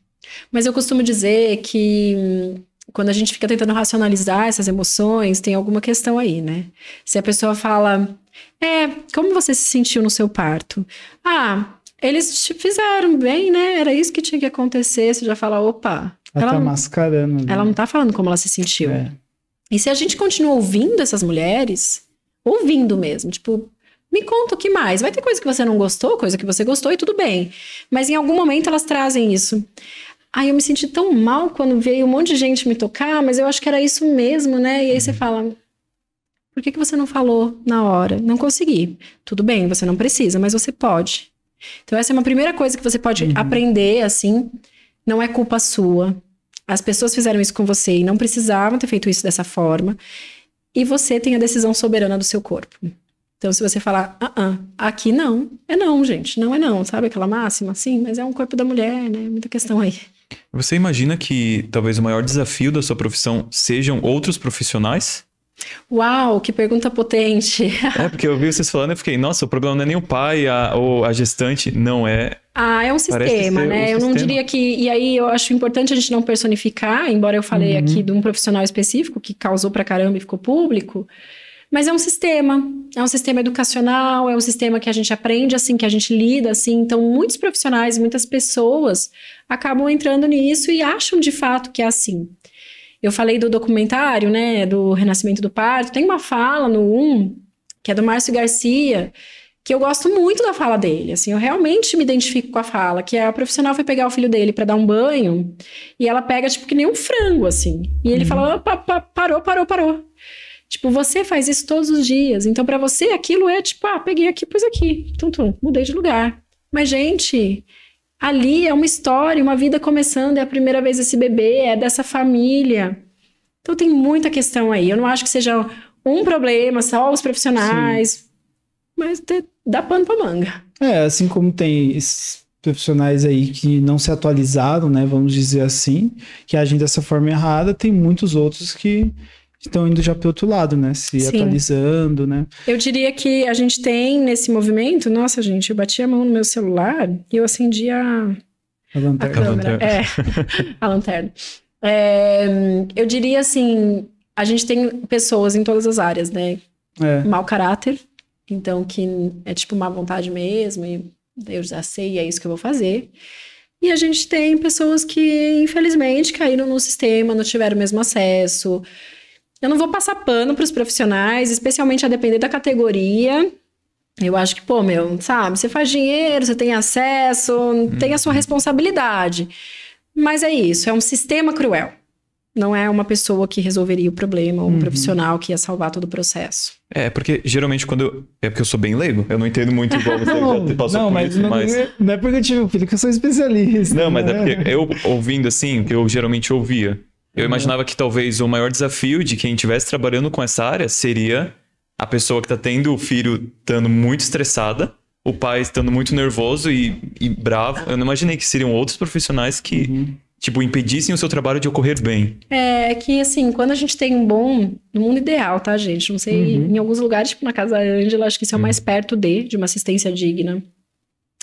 Mas eu costumo dizer que hum, quando a gente fica tentando racionalizar essas emoções, tem alguma questão aí, né? Se a pessoa fala, é, como você se sentiu no seu parto? Ah, eles te fizeram bem, né? Era isso que tinha que acontecer. Você já fala, opa. Ela, tá ela tá mascarando. Né? Ela não tá falando como ela se sentiu. É. E se a gente continua ouvindo essas mulheres, ouvindo mesmo, tipo, me conta o que mais. Vai ter coisa que você não gostou, coisa que você gostou e tudo bem. Mas em algum momento elas trazem isso. Aí eu me senti tão mal quando veio um monte de gente me tocar, mas eu acho que era isso mesmo, né? E aí você uhum. fala, por que, que você não falou na hora? Não consegui. Tudo bem, você não precisa, mas você pode. Então, essa é uma primeira coisa que você pode uhum. aprender, assim. Não é culpa sua. As pessoas fizeram isso com você e não precisavam ter feito isso dessa forma. E você tem a decisão soberana do seu corpo. Então, se você falar, ah, ah, aqui não, é não, gente, não é não, sabe aquela máxima? Sim, mas é um corpo da mulher, né? Muita questão aí. Você imagina que talvez o maior desafio da sua profissão sejam outros profissionais? Uau, que pergunta potente. *laughs* É, porque eu vi vocês falando e fiquei, nossa, o problema não é nem o pai a, ou a gestante, não é. Ah, é um sistema, né? Um eu sistema. não diria que. E aí eu acho importante a gente não personificar, embora eu falei uhum. aqui de um profissional específico que causou pra caramba e ficou público. Mas é um sistema, é um sistema educacional, é um sistema que a gente aprende assim, que a gente lida assim. Então, muitos profissionais, muitas pessoas acabam entrando nisso e acham de fato que é assim. Eu falei do documentário, né, do Renascimento do Parto. Tem uma fala no 1, que é do Márcio Garcia, que eu gosto muito da fala dele. Assim, eu realmente me identifico com a fala, que é a profissional foi pegar o filho dele para dar um banho e ela pega, tipo, que nem um frango, assim. E ele uhum. fala: pa, pa, parou, parou, parou. Tipo, você faz isso todos os dias. Então, para você, aquilo é tipo, ah, peguei aqui, pus aqui. Tum, tum, mudei de lugar. Mas, gente, ali é uma história, uma vida começando, é a primeira vez esse bebê, é dessa família. Então tem muita questão aí. Eu não acho que seja um problema, só os profissionais, Sim. mas te, dá pano pra manga. É, assim como tem esses profissionais aí que não se atualizaram, né, vamos dizer assim, que agem dessa forma errada, tem muitos outros que estão indo já para outro lado, né? Se Sim. atualizando, né? Eu diria que a gente tem nesse movimento, nossa gente, eu bati a mão no meu celular e eu acendi a, a lanterna. A, a lanterna. É, *laughs* a lanterna. É, eu diria assim, a gente tem pessoas em todas as áreas, né? É. caráter, então que é tipo má vontade mesmo, e eu já sei, é isso que eu vou fazer. E a gente tem pessoas que, infelizmente, caíram no sistema, não tiveram o mesmo acesso, eu não vou passar pano para os profissionais, especialmente a depender da categoria. Eu acho que, pô, meu, sabe, você faz dinheiro, você tem acesso, hum. tem a sua uhum. responsabilidade. Mas é isso, é um sistema cruel. Não é uma pessoa que resolveria o problema, ou um uhum. profissional que ia salvar todo o processo. É, porque geralmente quando. Eu... É porque eu sou bem leigo, eu não entendo muito igual você *laughs* não, já passou não, por mas, isso, não, é mas. Não é porque eu tive um filho que eu sou especialista. Não, mas é, é porque eu ouvindo assim, que eu geralmente ouvia. Eu imaginava que talvez o maior desafio de quem estivesse trabalhando com essa área seria a pessoa que está tendo o filho estando muito estressada, o pai estando muito nervoso e, e bravo. Eu não imaginei que seriam outros profissionais que, uhum. tipo, impedissem o seu trabalho de ocorrer bem. É, é que, assim, quando a gente tem um bom. No mundo ideal, tá, gente? Não sei, uhum. em alguns lugares, tipo na Casa da Ângela, acho que isso é o uhum. mais perto de, de uma assistência digna.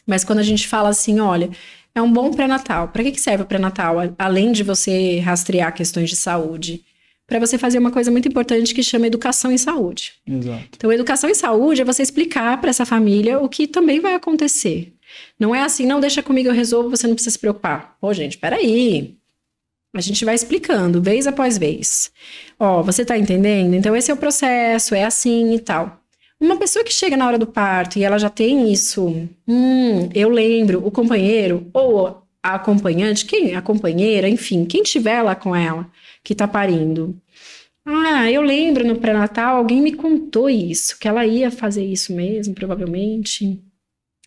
Mas quando a gente fala assim, olha, é um bom pré-natal. Para que, que serve o pré-natal? Além de você rastrear questões de saúde, para você fazer uma coisa muito importante que chama educação em saúde. Exato. Então, educação em saúde é você explicar para essa família o que também vai acontecer. Não é assim, não deixa comigo, eu resolvo, você não precisa se preocupar. Pô, gente, peraí. A gente vai explicando, vez após vez. Ó, você tá entendendo? Então, esse é o processo, é assim e tal. Uma pessoa que chega na hora do parto e ela já tem isso, hum, eu lembro, o companheiro ou a acompanhante, quem a companheira, enfim, quem tiver lá com ela que tá parindo. Ah, eu lembro no pré-natal, alguém me contou isso, que ela ia fazer isso mesmo, provavelmente.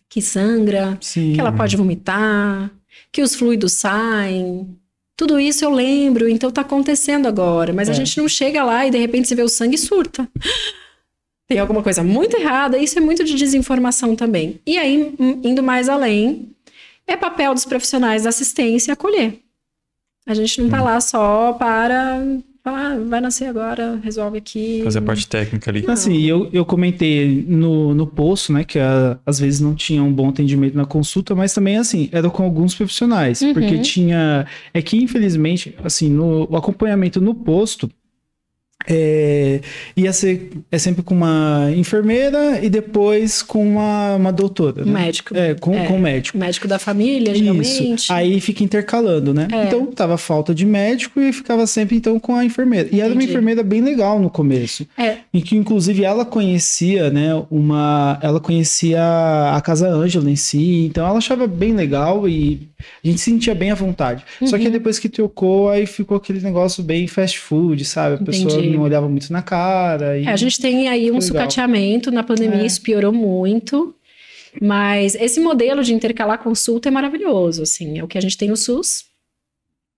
Que sangra, Sim. que ela pode vomitar, que os fluidos saem. Tudo isso eu lembro, então tá acontecendo agora, mas é. a gente não chega lá e de repente se vê o sangue e surta tem alguma coisa muito errada, isso é muito de desinformação também. E aí, hum, indo mais além, é papel dos profissionais da assistência acolher. A gente não está uhum. lá só para ah, vai nascer agora, resolve aqui. Fazer a parte técnica ali. Assim, não. Assim, eu, eu comentei no, no post, né, que a, às vezes não tinha um bom atendimento na consulta, mas também, assim, era com alguns profissionais, uhum. porque tinha. É que, infelizmente, assim, no, o acompanhamento no posto é, ia ser é sempre com uma enfermeira e depois com uma, uma doutora. Né? Médico. É, com, é, com médico. Médico da família, geralmente. Isso. Aí fica intercalando, né? É. Então tava falta de médico e ficava sempre então com a enfermeira. E Entendi. era uma enfermeira bem legal no começo. É. que inclusive ela conhecia, né, uma ela conhecia a Casa Ângela em si, então ela achava bem legal e a gente se sentia bem à vontade. Uhum. Só que uhum. depois que trocou, aí ficou aquele negócio bem fast food, sabe? A pessoa Entendi não olhava muito na cara. E... É, a gente tem aí um sucateamento na pandemia, é. isso piorou muito. Mas esse modelo de intercalar consulta é maravilhoso, assim, é o que a gente tem no SUS.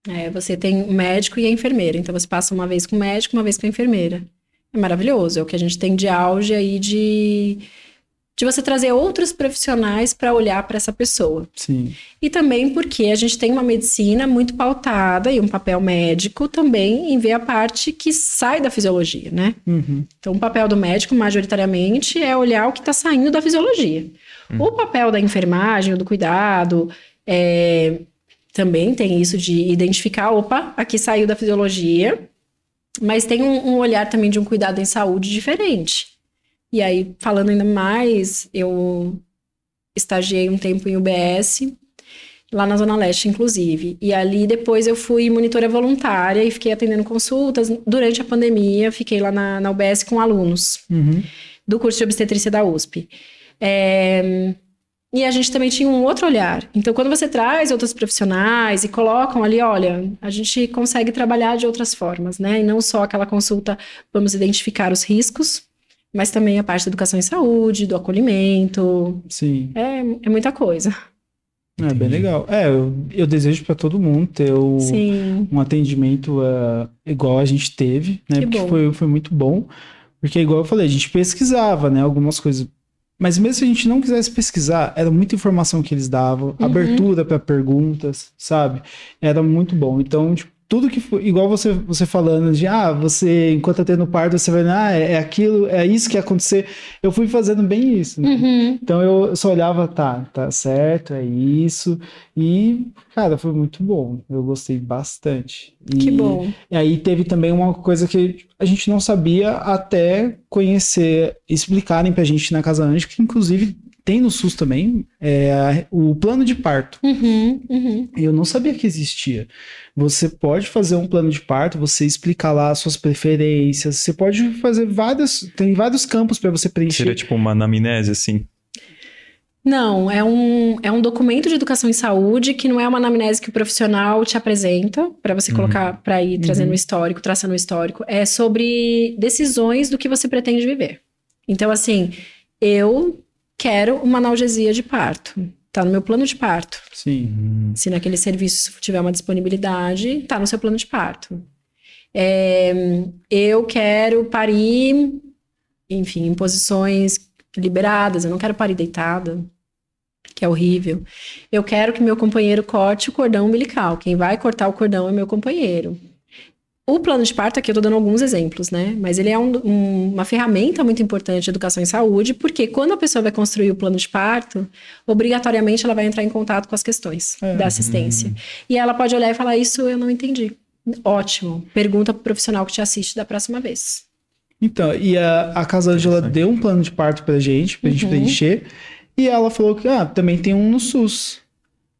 É, você tem o médico e a é enfermeira, então você passa uma vez com o médico, uma vez com a enfermeira. É maravilhoso, é o que a gente tem de auge aí de de você trazer outros profissionais para olhar para essa pessoa. Sim. E também porque a gente tem uma medicina muito pautada e um papel médico também em ver a parte que sai da fisiologia, né? Uhum. Então, o papel do médico, majoritariamente, é olhar o que está saindo da fisiologia. Uhum. O papel da enfermagem, do cuidado, é... também tem isso de identificar: opa, aqui saiu da fisiologia. Mas tem um, um olhar também de um cuidado em saúde diferente. E aí, falando ainda mais, eu estagiei um tempo em UBS, lá na Zona Leste, inclusive. E ali depois eu fui monitora voluntária e fiquei atendendo consultas. Durante a pandemia, fiquei lá na, na UBS com alunos uhum. do curso de obstetrícia da USP. É... E a gente também tinha um outro olhar. Então, quando você traz outros profissionais e colocam ali, olha, a gente consegue trabalhar de outras formas, né? E não só aquela consulta, vamos identificar os riscos, mas também a parte da educação e saúde, do acolhimento. Sim. É, é muita coisa. É bem legal. É, eu, eu desejo para todo mundo ter o, um atendimento uh, igual a gente teve, né? Que porque bom. foi, foi muito bom. Porque, igual eu falei, a gente pesquisava, né? Algumas coisas. Mas mesmo se a gente não quisesse pesquisar, era muita informação que eles davam, uhum. abertura para perguntas, sabe? Era muito bom. Então, tipo, tudo que foi, igual você, você falando de ah, você enquanto tá tendo parto, você vai, ah, é, é, aquilo, é isso que ia acontecer. Eu fui fazendo bem isso, né? Uhum. Então eu só olhava, tá, tá certo, é isso. E, cara, foi muito bom. Eu gostei bastante. E, que bom. E aí teve também uma coisa que a gente não sabia até conhecer, explicarem pra gente na Casa Anjo, que inclusive tem no SUS também, é o plano de parto. Uhum, uhum. Eu não sabia que existia. Você pode fazer um plano de parto, você explicar lá suas preferências, você pode fazer vários, tem vários campos para você preencher. Seria tipo uma anamnese, assim? Não, é um, é um documento de educação em saúde que não é uma anamnese que o profissional te apresenta para você uhum. colocar para ir uhum. trazendo uhum. um histórico, traçando um histórico. É sobre decisões do que você pretende viver. Então, assim, eu quero uma analgesia de parto. Tá no meu plano de parto. Sim. Hum. Se naquele serviço tiver uma disponibilidade, tá no seu plano de parto. É, eu quero parir, enfim, em posições liberadas. Eu não quero parir deitada, que é horrível. Eu quero que meu companheiro corte o cordão umbilical. Quem vai cortar o cordão é meu companheiro. O plano de parto, aqui eu estou dando alguns exemplos, né? Mas ele é um, um, uma ferramenta muito importante de educação em saúde, porque quando a pessoa vai construir o plano de parto, obrigatoriamente ela vai entrar em contato com as questões é. da assistência. Uhum. E ela pode olhar e falar: Isso eu não entendi. Ótimo. Pergunta para o profissional que te assiste da próxima vez. Então, e a, a Casângela deu um plano de parto para gente, para uhum. gente preencher. E ela falou que ah, também tem um no SUS.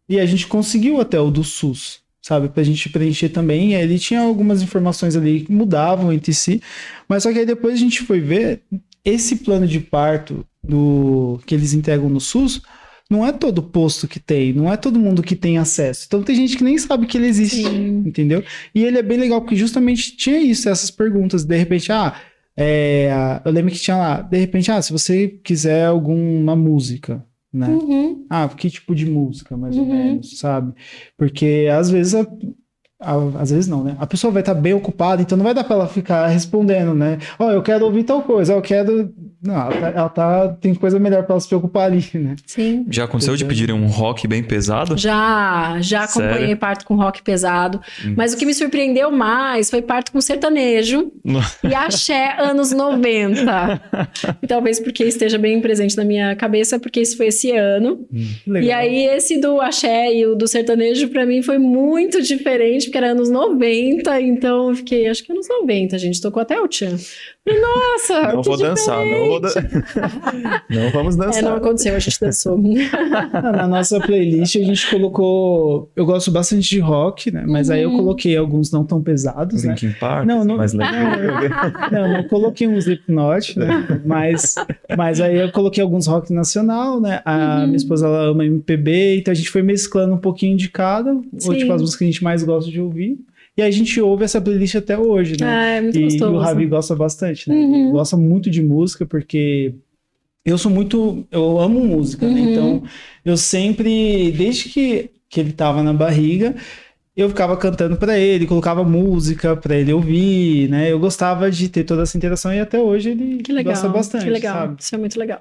E a gente conseguiu até o do SUS sabe? Pra gente preencher também. Ele tinha algumas informações ali que mudavam entre si, mas só que aí depois a gente foi ver esse plano de parto do que eles entregam no SUS. Não é todo posto que tem, não é todo mundo que tem acesso. Então tem gente que nem sabe que ele existe, Sim. entendeu? E ele é bem legal porque justamente tinha isso, essas perguntas. De repente, ah, é, eu lembro que tinha lá, de repente, ah, se você quiser alguma música, né? Uhum. Ah, que tipo de música, mais uhum. ou menos, sabe? Porque às vezes a, a, às vezes não, né? A pessoa vai estar tá bem ocupada, então não vai dar para ela ficar respondendo, né? Ó, oh, eu quero ouvir tal coisa, eu quero não, ela tá, ela tá, Tem coisa melhor pra ela se preocupar ali, né? Sim. Já aconteceu de pedirem um rock bem pesado? Já, já acompanhei Sério? parto com rock pesado. Hum. Mas o que me surpreendeu mais foi parto com sertanejo *laughs* e axé anos 90. talvez porque esteja bem presente na minha cabeça, porque isso foi esse ano. Hum, e aí, esse do axé e o do sertanejo, pra mim, foi muito diferente, porque era anos 90, então eu fiquei, acho que anos 90, gente. Tocou até o Tchan. Nossa! Não vou diferente. dançar, não vou dançar. *laughs* não vamos dançar. É, não aconteceu, a gente dançou. Ah, na nossa playlist a gente colocou. Eu gosto bastante de rock, né? Mas hum. aí eu hum. coloquei alguns não tão pesados. Né. Linkin né? Park, não, assim, não... mais legal. não, não coloquei uns Slipknot, né? Mas, mas aí eu coloquei alguns rock nacional, né? A minha uhum. esposa ela ama MPB, então a gente foi mesclando um pouquinho de cada. Ou, tipo, as músicas que a gente mais gosta de ouvir. E a gente ouve essa playlist até hoje, né? Ah, é muito e, gostoso. E o Ravi gosta bastante, né? Uhum. gosta muito de música, porque eu sou muito. Eu amo música, né? uhum. né? Então, eu sempre, desde que, que ele tava na barriga, eu ficava cantando para ele, colocava música para ele ouvir, né? Eu gostava de ter toda essa interação e até hoje ele legal, gosta bastante. Que legal, sabe? isso é muito legal.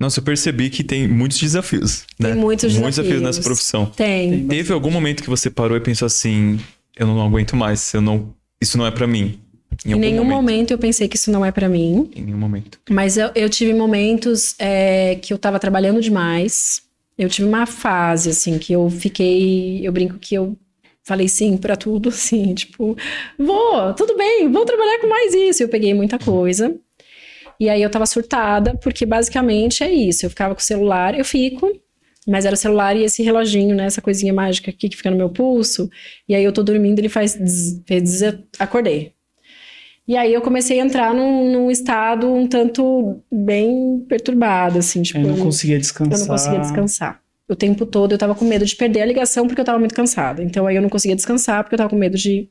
Nossa, eu percebi que tem muitos desafios, né? Tem muitos, muitos desafios. desafios nessa profissão. Tem. Teve algum momento que você parou e pensou assim: eu não aguento mais, eu não, isso não é para mim. Em, em nenhum momento. momento. eu pensei que isso não é para mim. Em nenhum momento. Mas eu, eu tive momentos é, que eu tava trabalhando demais. Eu tive uma fase, assim, que eu fiquei. Eu brinco que eu falei sim para tudo, *laughs* assim, tipo, vou, tudo bem, vou trabalhar com mais isso. Eu peguei muita coisa. E aí eu tava surtada, porque basicamente é isso. Eu ficava com o celular, eu fico, mas era o celular e esse reloginho, né? Essa coisinha mágica aqui que fica no meu pulso. E aí eu tô dormindo, ele faz. Zzz, acordei. E aí eu comecei a entrar num, num, estado um tanto bem perturbado, assim, tipo. Eu não conseguia descansar. Eu não conseguia descansar. O tempo todo eu tava com medo de perder a ligação porque eu tava muito cansada. Então aí eu não conseguia descansar porque eu tava com medo de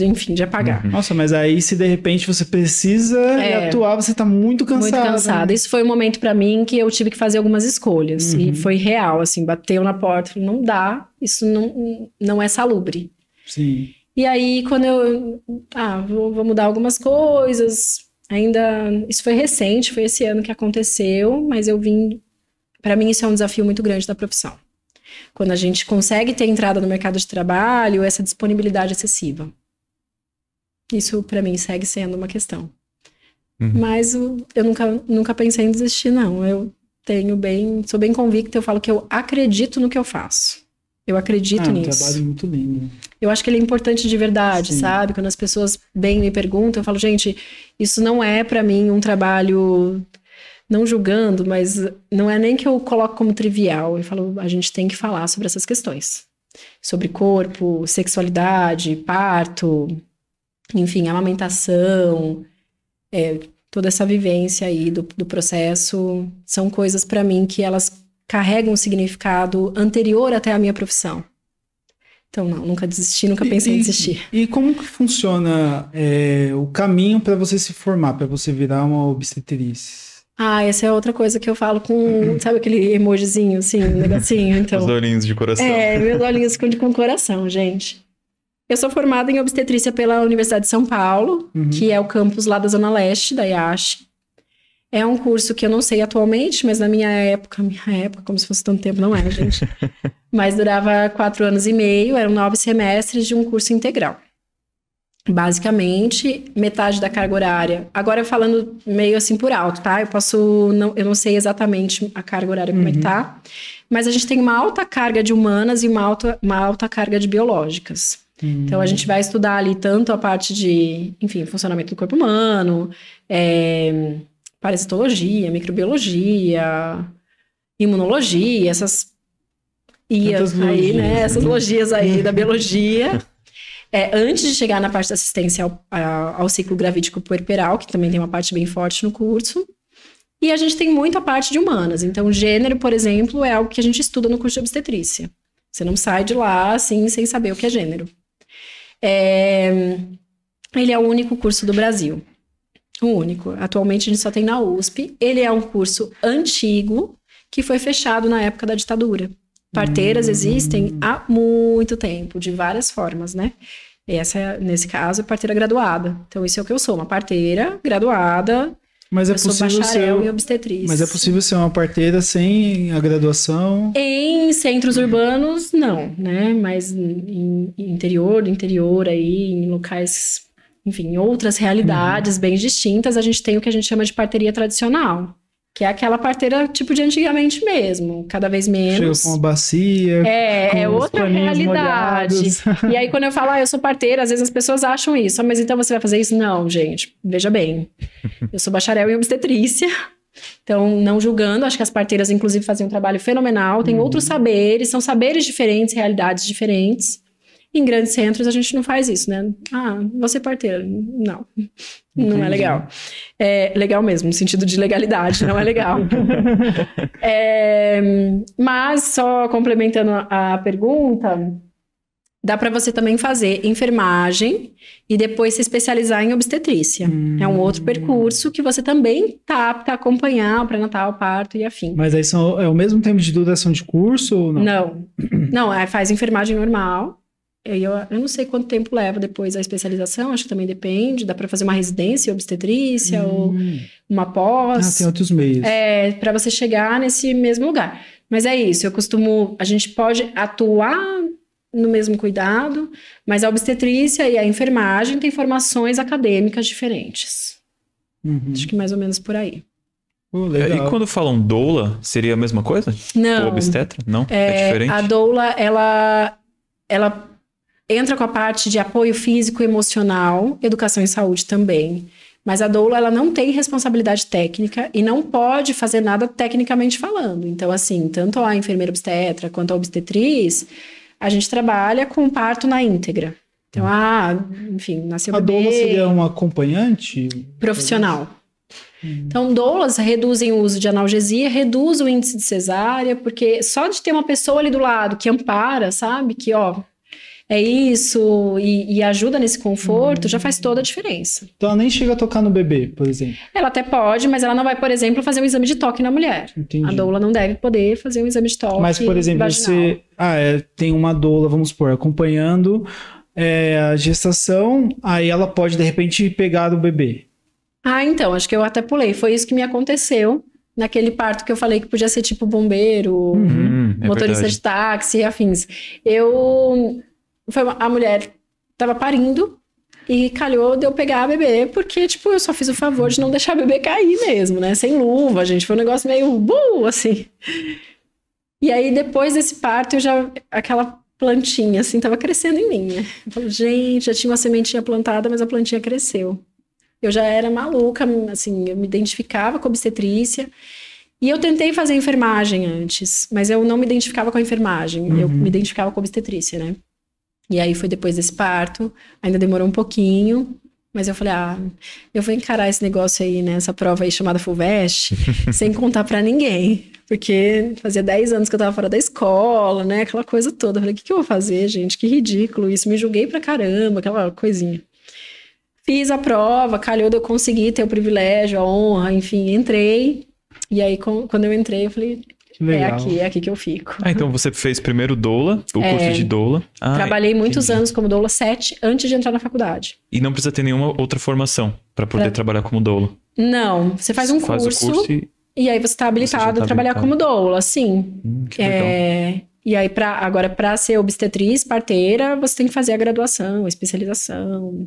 enfim, de apagar. Uhum. Nossa, mas aí se de repente você precisa é, atuar, você tá muito cansada. Muito né? cansada. Isso foi um momento para mim que eu tive que fazer algumas escolhas. Uhum. E foi real, assim, bateu na porta, falei, não dá, isso não, não é salubre. Sim. E aí, quando eu. Ah, vou, vou mudar algumas coisas. Ainda. Isso foi recente, foi esse ano que aconteceu, mas eu vim. Para mim, isso é um desafio muito grande da profissão. Quando a gente consegue ter entrada no mercado de trabalho, essa disponibilidade excessiva. Isso para mim segue sendo uma questão. Uhum. Mas eu, eu nunca, nunca pensei em desistir, não. Eu tenho bem, sou bem convicta, eu falo que eu acredito no que eu faço. Eu acredito ah, nisso. É um trabalho muito lindo. Eu acho que ele é importante de verdade, Sim. sabe? Quando as pessoas bem me perguntam, eu falo, gente, isso não é para mim um trabalho não julgando, mas não é nem que eu coloco como trivial. Eu falo, a gente tem que falar sobre essas questões. Sobre corpo, sexualidade, parto, enfim, amamentação, é, toda essa vivência aí do, do processo, são coisas para mim que elas carregam um significado anterior até a minha profissão. Então, não, nunca desisti, nunca pensei e, em desistir. E como que funciona é, o caminho para você se formar, para você virar uma obstetriz? Ah, essa é outra coisa que eu falo com, uhum. sabe aquele emojizinho, assim, um negocinho, *laughs* então... Os olhinhos de coração. É, meus olhinhos com coração, gente. Eu sou formada em obstetrícia pela Universidade de São Paulo, uhum. que é o campus lá da Zona Leste, da IASH. É um curso que eu não sei atualmente, mas na minha época, *laughs* minha época, como se fosse tanto tempo, não é, gente. *laughs* mas durava quatro anos e meio, eram nove semestres de um curso integral. Basicamente, metade da carga horária. Agora falando meio assim por alto, tá? Eu posso. Não, eu não sei exatamente a carga horária como uhum. é que tá. Uhum. Mas a gente tem uma alta carga de humanas e uma alta, uma alta carga de biológicas. Hum. Então a gente uhum. vai estudar ali tanto a parte de, enfim, funcionamento do corpo humano, é, parasitologia, microbiologia, imunologia, essas IAs aí, né? né? Essas logias aí da biologia. *laughs* É, antes de chegar na parte da assistência ao, ao, ao ciclo gravídico puerperal, que também tem uma parte bem forte no curso. E a gente tem muito a parte de humanas. Então, gênero, por exemplo, é algo que a gente estuda no curso de obstetrícia. Você não sai de lá, assim, sem saber o que é gênero. É... Ele é o único curso do Brasil. O único. Atualmente a gente só tem na USP. Ele é um curso antigo que foi fechado na época da ditadura. Parteiras hum. existem há muito tempo, de várias formas, né? Essa, é, nesse caso, é parteira graduada. Então, isso é o que eu sou, uma parteira graduada mas é eu é possível ser, obstetriz. Mas é possível ser uma parteira sem a graduação? Em centros urbanos, não, né? Mas em interior, interior aí, em locais, enfim, outras realidades uhum. bem distintas, a gente tem o que a gente chama de parteria tradicional. Que é aquela parteira tipo de antigamente mesmo, cada vez menos. Chega com uma bacia. É, é outra realidade. E aí, quando eu falo, ah, eu sou parteira, às vezes as pessoas acham isso, ah, mas então você vai fazer isso? Não, gente, veja bem. *laughs* Eu sou bacharel em obstetrícia. Então, não julgando, acho que as parteiras, inclusive, fazem um trabalho fenomenal, tem hum. outros saberes, são saberes diferentes, realidades diferentes. Em grandes centros a gente não faz isso, né? Ah, você é parteira. Não. Entendi. Não é legal. É legal mesmo, no sentido de legalidade, não é legal. *laughs* é, mas, só complementando a pergunta, dá para você também fazer enfermagem e depois se especializar em obstetrícia. Hum. É um outro hum. percurso que você também tá apta a acompanhar o pré-natal, parto e afim. Mas aí são, é o mesmo tempo de duração de curso ou não? Não, não é, faz enfermagem normal. É, eu, eu não sei quanto tempo leva depois a especialização, acho que também depende. Dá para fazer uma residência em obstetrícia hum. ou uma pós. Ah, tem outros meios. É, para você chegar nesse mesmo lugar. Mas é isso, eu costumo. A gente pode atuar no mesmo cuidado, mas a obstetrícia e a enfermagem têm formações acadêmicas diferentes. Uhum. Acho que mais ou menos por aí. Uh, e quando falam doula, seria a mesma coisa? Tipo não. Ou obstetra? Não? É, é diferente? A doula, ela, ela entra com a parte de apoio físico, emocional, educação e saúde também. Mas a doula, ela não tem responsabilidade técnica e não pode fazer nada tecnicamente falando. Então, assim, tanto a enfermeira obstetra quanto a obstetriz, a gente trabalha com parto na íntegra. Então, hum. ah, enfim, nasceu a bebê... A doula seria um acompanhante? Profissional. Hum. Então, doulas reduzem o uso de analgesia, reduz o índice de cesárea, porque só de ter uma pessoa ali do lado que ampara, sabe? Que, ó, é isso, e, e ajuda nesse conforto, hum. já faz toda a diferença. Então ela nem chega a tocar no bebê, por exemplo. Ela até pode, mas ela não vai, por exemplo, fazer um exame de toque na mulher. Entendi. A doula não deve poder fazer um exame de toque. Mas, por exemplo, vaginal. você ah, é, tem uma doula, vamos supor, acompanhando é, a gestação, aí ela pode, de repente, pegar o bebê. Ah, então, acho que eu até pulei. Foi isso que me aconteceu naquele parto que eu falei que podia ser tipo bombeiro, uhum, motorista é de táxi e afins. Eu foi uma, a mulher tava parindo e calhou de eu pegar a bebê, porque, tipo, eu só fiz o favor de não deixar a bebê cair mesmo, né? Sem luva, gente. Foi um negócio meio bull, assim. E aí, depois desse parto, eu já. Aquela plantinha, assim, tava crescendo em mim, né? Eu gente, já tinha uma sementinha plantada, mas a plantinha cresceu. Eu já era maluca, assim, eu me identificava com obstetrícia. E eu tentei fazer enfermagem antes, mas eu não me identificava com a enfermagem, uhum. eu me identificava com obstetrícia, né? E aí foi depois desse parto, ainda demorou um pouquinho, mas eu falei, ah, eu vou encarar esse negócio aí, né? Essa prova aí chamada Fulvest, *laughs* sem contar para ninguém. Porque fazia 10 anos que eu tava fora da escola, né? Aquela coisa toda. Eu falei, o que, que eu vou fazer, gente? Que ridículo isso. Me julguei pra caramba, aquela coisinha. Fiz a prova, calhou de eu conseguir ter o privilégio, a honra, enfim, entrei. E aí, quando eu entrei, eu falei, que é legal. É aqui, é aqui que eu fico. Ah, então você fez primeiro doula, o é, curso de doula. Ah, trabalhei muitos entendi. anos como doula 7 antes de entrar na faculdade. E não precisa ter nenhuma outra formação para poder pra... trabalhar como doula. Não, você faz um você curso, faz curso e... e... aí você está tá habilitado você tá a trabalhar habilitado. como doula, sim. Hum, que é, legal. É... E aí, pra, agora, para ser obstetriz, parteira, você tem que fazer a graduação, a especialização.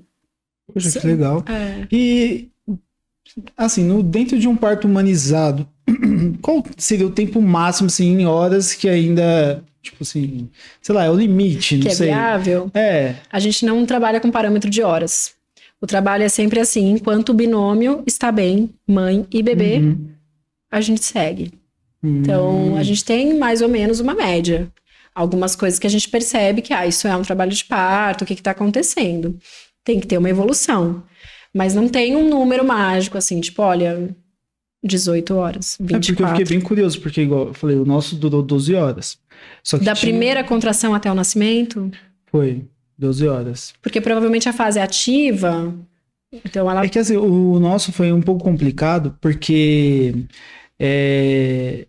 Poxa, que legal. É. E, assim, no, dentro de um parto humanizado, *clears throat* qual seria o tempo máximo, assim, em horas que ainda Tipo assim, sei lá, é o limite, não que é sei. É viável. É. A gente não trabalha com parâmetro de horas. O trabalho é sempre assim, enquanto o binômio está bem, mãe e bebê, uhum. a gente segue. Uhum. Então, hum. a gente tem mais ou menos uma média. Algumas coisas que a gente percebe que, ah, isso é um trabalho de parto, o que está acontecendo? Tem que ter uma evolução. Mas não tem um número mágico, assim, tipo, olha, 18 horas, 24. É porque eu fiquei bem curioso, porque igual eu falei, o nosso durou 12 horas. Só da tinha... primeira contração até o nascimento? Foi, 12 horas. Porque provavelmente a fase ativa, então ela... É que assim, o nosso foi um pouco complicado, porque... É,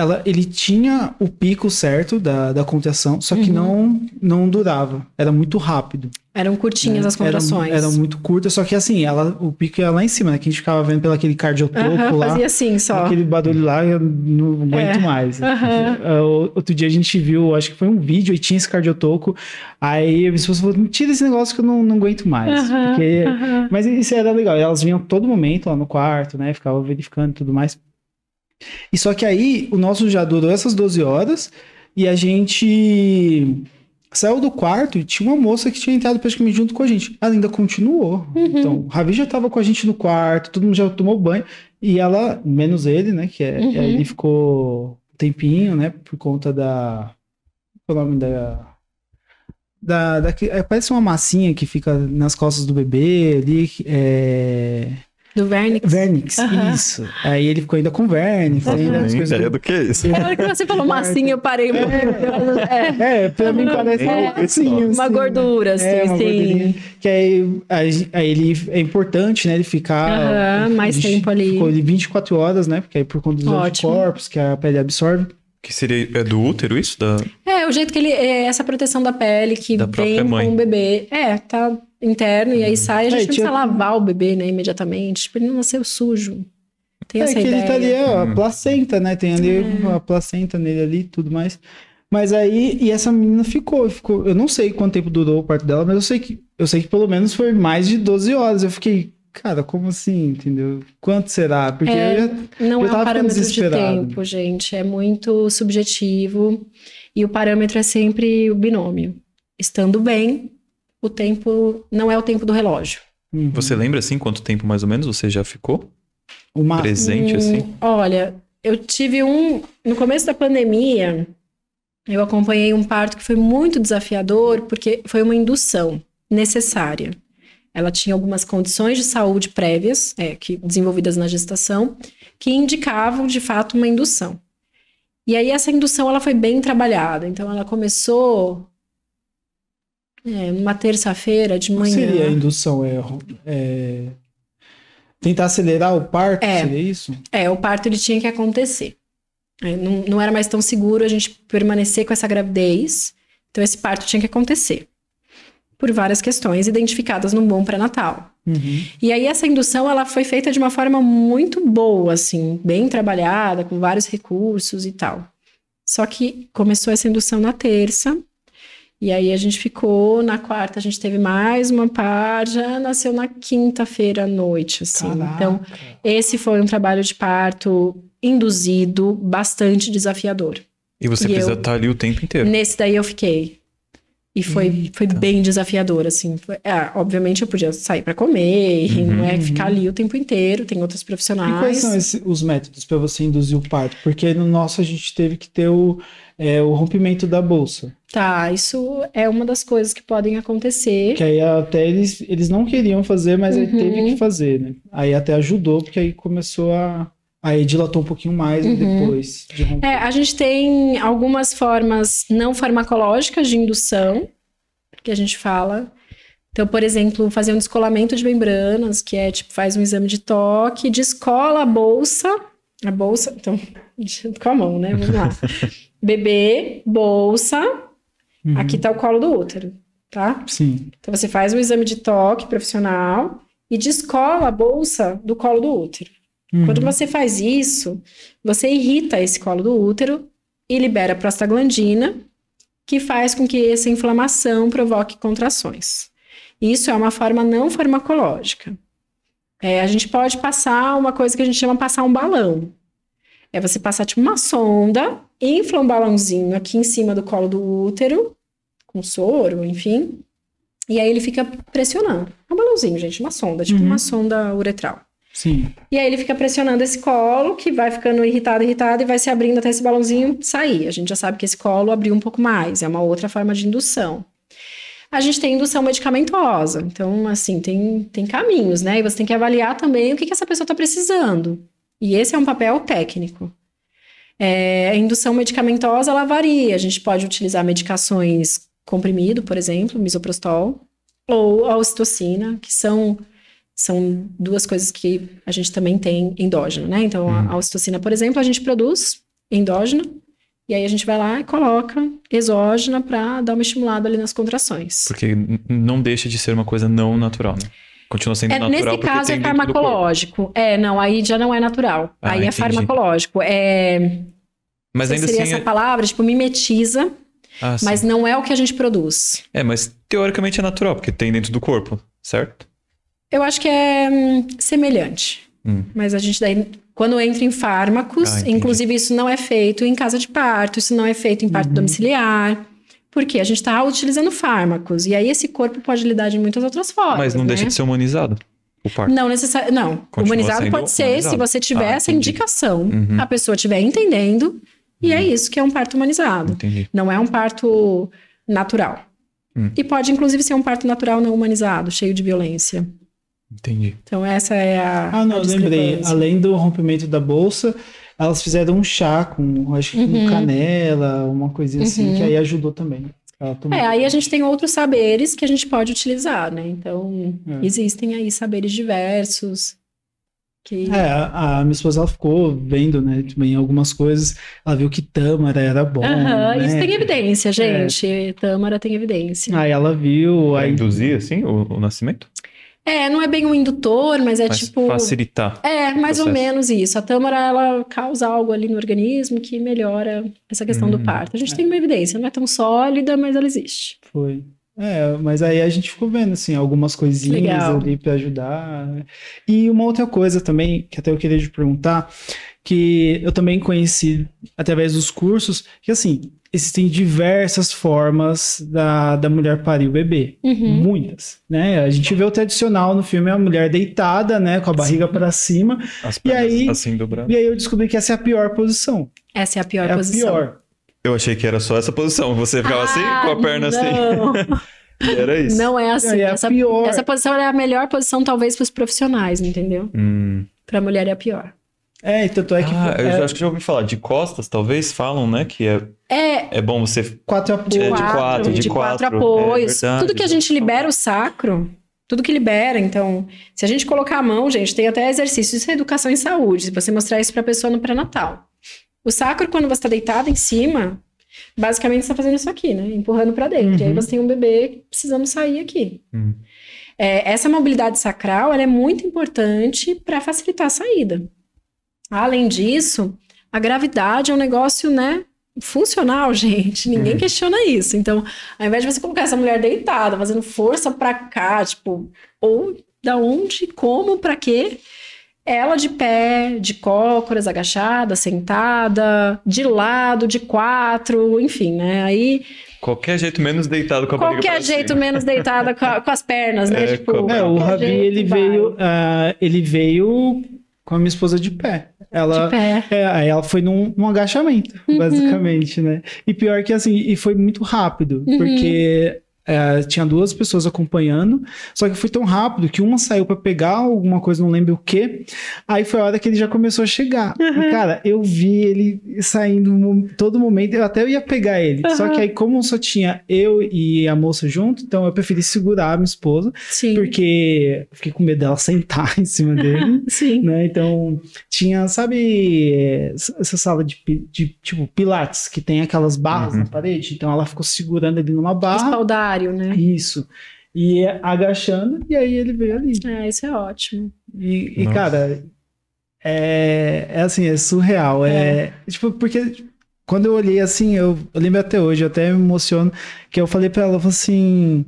ela, ele tinha o pico certo da, da contração, só que uhum. não, não durava. Era muito rápido. Eram curtinhas né? as contrações. Eram, muito curtas, só que assim, ela, o pico ia lá em cima, né? Que a gente ficava vendo pelo aquele cardiotropo uhum, lá. Fazia assim só. Aquele barulho lá, eu não aguento é. mais. Uhum. Uh, outro dia a gente viu, acho que foi um vídeo, e tinha esse cardiotoco. Aí a pessoa falou, tira esse negócio que eu não, não aguento mais. Uhum, porque... Mas isso era legal. E elas vinham todo momento lá no quarto, né? Ficava verificando e tudo mais. E só que aí o nosso já durou essas 12 horas e a gente saiu do quarto e tinha uma moça que tinha entrado praticamente junto com a gente. Ela ainda continuou. Uhum. Então, Ravi já estava com a gente no quarto, todo mundo já tomou banho. E ela, menos ele, né? Que é, uhum. ele ficou um tempinho, né? Por conta da. Qual é o nome da. Da, da, é, parece uma massinha que fica nas costas do bebê ali. É, do Vernix. Vernix, uhum. isso. Aí ele ficou ainda com Vernix. Uhum. Ainda as coisas... ideia do que é isso. Na hora que você falou massinha, eu parei. É, é, é, pra mim parece é, um sim, Uma sim, né? gordura, assim, é, uma sim. Que aí, aí, aí, ele é importante, né? Ele ficar... Uhum, mais ele tempo ali. Ficou ali 24 horas, né? Porque aí por conta dos anticorpos que a pele absorve. Que seria é do útero isso? Da... É, o jeito que ele. É essa proteção da pele que da vem com o bebê. É, tá interno e aí uhum. sai, a gente é, não precisa lavar o bebê, né, imediatamente. Tipo, ele não nasceu sujo. Tem é, essa que ideia. ele tá ali, é, a placenta, né? Tem ali é. a placenta nele ali tudo mais. Mas aí, e essa menina ficou, ficou. Eu não sei quanto tempo durou o parto dela, mas eu sei que eu sei que pelo menos foi mais de 12 horas. Eu fiquei, cara, como assim? Entendeu? Quanto será? Porque é, eu já, não eu é um parâmetro de tempo, gente. É muito subjetivo. E o parâmetro é sempre o binômio. Estando bem, o tempo não é o tempo do relógio. Uhum. Você lembra assim quanto tempo mais ou menos você já ficou Uma... presente hum, assim? Olha, eu tive um no começo da pandemia, eu acompanhei um parto que foi muito desafiador porque foi uma indução necessária. Ela tinha algumas condições de saúde prévias, é, que desenvolvidas na gestação, que indicavam de fato uma indução. E aí essa indução ela foi bem trabalhada. Então ela começou é, numa terça-feira de manhã. Que seria a indução? É, é, tentar acelerar o parto, é, seria isso? É, o parto ele tinha que acontecer. É, não, não era mais tão seguro a gente permanecer com essa gravidez. Então, esse parto tinha que acontecer. Por várias questões identificadas num bom pré-natal. Uhum. E aí, essa indução, ela foi feita de uma forma muito boa, assim, bem trabalhada, com vários recursos e tal. Só que começou essa indução na terça, e aí a gente ficou, na quarta a gente teve mais uma par, já nasceu na quinta-feira à noite, assim. Caraca. Então, esse foi um trabalho de parto induzido, bastante desafiador. E você e precisa eu, tá estar ali o tempo inteiro. Nesse daí eu fiquei. E foi, foi bem desafiador, assim. Foi, é, obviamente eu podia sair para comer, uhum. não é ficar ali o tempo inteiro, tem outros profissionais. E quais são esse, os métodos para você induzir o parto? Porque no nosso a gente teve que ter o é, o rompimento da bolsa. Tá, isso é uma das coisas que podem acontecer. Que aí até eles, eles não queriam fazer, mas uhum. aí teve uhum. que fazer, né? Aí até ajudou, porque aí começou a Aí dilatou um pouquinho mais né, uhum. depois de romper. É, a gente tem algumas formas não farmacológicas de indução, que a gente fala. Então, por exemplo, fazer um descolamento de membranas, que é tipo, faz um exame de toque, descola a bolsa, a bolsa, então, *laughs* com a mão, né? Vamos lá. *laughs* bebê, bolsa. Uhum. Aqui tá o colo do útero, tá? Sim. Então você faz um exame de toque profissional e descola a bolsa do colo do útero. Uhum. Quando você faz isso, você irrita esse colo do útero e libera prostaglandina, que faz com que essa inflamação provoque contrações. Isso é uma forma não farmacológica. É, a gente pode passar uma coisa que a gente chama passar um balão é você passar tipo uma sonda, infla um balãozinho aqui em cima do colo do útero, com soro, enfim. E aí ele fica pressionando. É um balãozinho, gente, uma sonda, tipo uhum. uma sonda uretral. Sim. E aí ele fica pressionando esse colo, que vai ficando irritado, irritado, e vai se abrindo até esse balãozinho sair. A gente já sabe que esse colo abriu um pouco mais, é uma outra forma de indução. A gente tem indução medicamentosa, então, assim, tem, tem caminhos, né? E você tem que avaliar também o que, que essa pessoa está precisando. E esse é um papel técnico. É, a indução medicamentosa, ela varia. A gente pode utilizar medicações comprimido, por exemplo, misoprostol, ou a ocitocina, que são, são duas coisas que a gente também tem endógeno, né? Então, a, a uhum. ocitocina, por exemplo, a gente produz endógeno e aí a gente vai lá e coloca exógena para dar uma estimulada ali nas contrações. Porque não deixa de ser uma coisa não natural, né? Continua sendo é, natural. Nesse caso é farmacológico. É, não, aí já não é natural. Ah, aí é entendi. é farmacológico. É... Mas Você ainda seria assim, essa é... palavra, tipo, mimetiza, ah, mas sim. não é o que a gente produz. É, mas teoricamente é natural, porque tem dentro do corpo, certo? Eu acho que é hum, semelhante. Hum. Mas a gente daí, quando entra em fármacos, ah, inclusive isso não é feito em casa de parto, isso não é feito em parto uhum. domiciliar. Porque a gente está utilizando fármacos. E aí esse corpo pode lidar de muitas outras formas. Mas não né? deixa de ser humanizado. O parto. Não necessariamente. Não. Continua humanizado pode ser humanizado. se você tiver ah, essa indicação, uhum. a pessoa estiver entendendo. Uhum. E é uhum. isso que é um parto humanizado. Entendi. Não é um parto natural. Uhum. E pode, inclusive, ser um parto natural não humanizado, cheio de violência. Entendi. Então, essa é a. Ah, não, a lembrei. Além do rompimento da bolsa, elas fizeram um chá com, acho que uhum. canela, uma coisinha uhum. assim, que uhum. aí ajudou também. É, aí a gente tem outros saberes que a gente pode utilizar, né? Então, é. existem aí saberes diversos. Que... É, a, a, minha esposa ela ficou vendo, né, também algumas coisas. Ela viu que Tâmara era bom. né? Isso tem evidência, é. gente. É. Tâmara tem evidência. Aí ela viu. Aí... É assim, o, o nascimento? É, não é bem um indutor, mas é mas tipo. Facilitar. É, mais ou menos isso. A tâmara, ela causa algo ali no organismo que melhora essa questão hum, do parto. A gente é. tem uma evidência, não é tão sólida, mas ela existe. Foi. É, mas aí a gente ficou vendo, assim, algumas coisinhas Legal. ali para ajudar. Né? E uma outra coisa também, que até eu queria te perguntar, que eu também conheci através dos cursos, que assim, existem diversas formas da, da mulher parir o bebê. Uhum. Muitas, né? A gente vê o tradicional no filme, a mulher deitada, né? Com a barriga para cima. As e aí, assim dobrando. E aí eu descobri que essa é a pior posição. Essa é a pior é posição. pior. Eu achei que era só essa posição. Você ficava assim, ah, assim, com a perna assim? não. assim. *laughs* era isso. Não é assim. É essa, pior. essa posição é a melhor posição, talvez, para os profissionais, entendeu? Hum. Para a mulher é a pior. É, tanto é que. Ah, é... eu acho que já ouvi falar. De costas, talvez, falam, né? Que é. É, é bom você. Quatro é, apoios. De, de quatro, de, de quatro, quatro é apoios. É tudo que a gente libera o sacro, tudo que libera. Então, se a gente colocar a mão, gente, tem até exercício. Isso é educação em saúde. Se você mostrar isso pra pessoa no pré-natal. O sacro, quando você tá deitado em cima, basicamente você tá fazendo isso aqui, né? Empurrando para dentro. Uhum. E aí uhum. você tem um bebê precisando sair aqui. Uhum. É, essa mobilidade sacral, ela é muito importante para facilitar a saída. Além disso, a gravidade é um negócio, né? Funcional, *laughs* gente. Ninguém é. questiona isso. Então, ao invés de você colocar essa mulher deitada, fazendo força para cá, tipo, ou da onde, como, para quê? Ela de pé, de cócoras, agachada, sentada, de lado, de quatro, enfim, né? Aí. Qualquer jeito menos deitado com a Qualquer jeito cima. menos deitada com, com, as pernas, né? É, tipo, é o Ravi, ele veio. Uh, ele veio com a minha esposa de pé. Ela, de pé. É, aí ela foi num, num agachamento, uhum. basicamente, né? E pior que assim, e foi muito rápido, uhum. porque é, tinha duas pessoas acompanhando, só que foi tão rápido que uma saiu para pegar alguma coisa, não lembro o que. Aí foi a hora que ele já começou a chegar. Uhum. E, cara, eu vi ele saindo todo momento, eu até ia pegar ele. Uhum. Só que aí, como só tinha eu e a moça junto, então eu preferi segurar a minha esposa, Sim. porque fiquei com medo dela *laughs* sentar em cima dele. *laughs* Sim. Né? Então, tinha, sabe, essa sala de, de tipo pilates que tem aquelas barras uhum. na parede, então ela ficou segurando ele numa barra. Espaldar contrário, né? Isso. E é agachando, e aí ele veio ali. É, isso é ótimo. E, e cara, é, é, assim, é surreal. É. é. tipo, porque quando eu olhei assim, eu, eu, lembro até hoje, eu até me emociono, que eu falei pra ela, eu falei assim.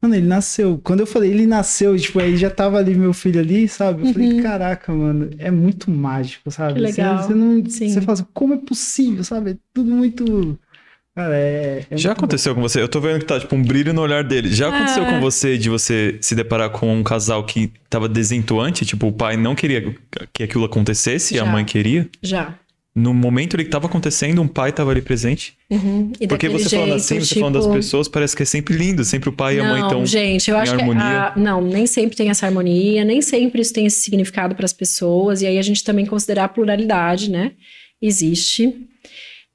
Mano, ele nasceu. Quando eu falei, ele nasceu, tipo, aí já tava ali meu filho ali, sabe? Eu uhum. falei, caraca, mano, é muito mágico, sabe? Que legal. Você, você não. Você fala assim, como é possível, sabe? É tudo muito Cara, é, é Já aconteceu bom. com você? Eu tô vendo que tá tipo um brilho no olhar dele. Já aconteceu ah. com você de você se deparar com um casal que tava desentoante? Tipo, o pai não queria que aquilo acontecesse Já. e a mãe queria? Já. No momento ele que tava acontecendo, um pai tava ali presente? Uhum. Porque você jeito, falando assim, você tipo... falando das tipo- pessoas, parece que é sempre lindo, sempre o pai não, e a mãe estão gente, eu acho harmonia. Que a... Não, nem sempre tem essa harmonia, nem sempre isso tem esse significado para as pessoas. E aí a gente também considerar a pluralidade, né? Existe.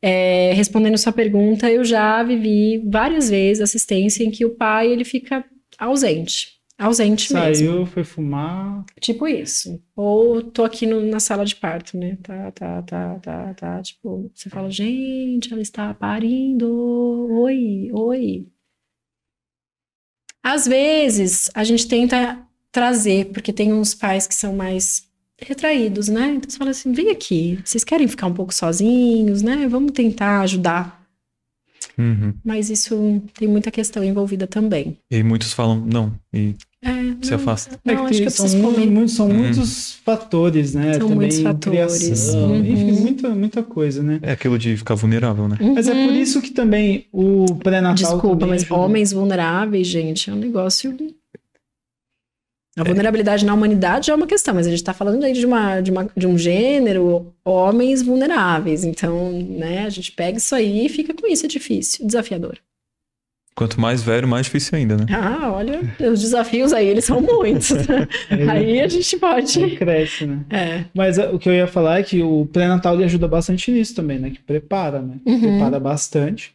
É, respondendo sua pergunta, eu já vivi várias vezes assistência em que o pai ele fica ausente. Ausente Saiu, mesmo. Saiu, foi fumar. Tipo isso. Ou tô aqui no, na sala de parto, né? Tá, tá, tá, tá, tá. Tipo, você fala, gente, ela está parindo. Oi, oi. Às vezes, a gente tenta trazer, porque tem uns pais que são mais retraídos, né? Então você fala assim: vem aqui, vocês querem ficar um pouco sozinhos, né? Vamos tentar ajudar. Uhum. Mas isso tem muita questão envolvida também. E muitos falam não e é, se não, afasta. Não, é que, acho que são, muito, muitos, são hum. muitos fatores, né? São também muitos fatores. Criação, uhum. Enfim, muita, muita coisa, né? É aquilo de ficar vulnerável, né? Uhum. Mas é por uhum. isso que também o pré-natal. Desculpa, mas ajuda. homens vulneráveis, gente, é um negócio a vulnerabilidade é. na humanidade já é uma questão, mas a gente está falando aí de, uma, de, uma, de um gênero, homens vulneráveis. Então, né, a gente pega isso aí e fica com isso, é difícil, desafiador. Quanto mais velho, mais difícil ainda, né? Ah, olha, os desafios aí, eles são muitos. *laughs* aí a gente pode. cresce, né? É. Mas é, o que eu ia falar é que o pré-natal ele ajuda bastante nisso também, né? Que prepara, né? Uhum. Prepara bastante.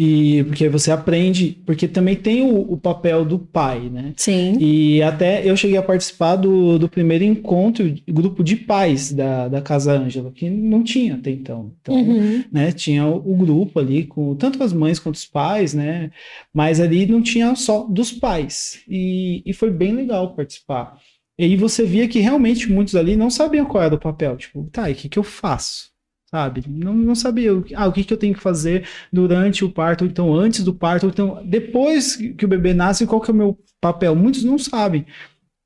E porque você aprende, porque também tem o, o, papel do pai, né? Sim. E até eu cheguei a participar do, do primeiro encontro, grupo de pais da, da Casa Ângela, que não tinha até então. Então, uhum. né, tinha o, o, grupo ali, com tanto as mães quanto os pais, né? Mas ali não tinha só dos pais. E, e foi bem legal participar. E você via que realmente muitos ali não sabiam qual era o papel. Tipo, tá, e o que, que eu faço? sabe? Não, não sabia ah, o que, que eu tenho que fazer durante o parto, ou então antes do parto, ou então depois que o bebê nasce, qual que é o meu papel? Muitos não sabem.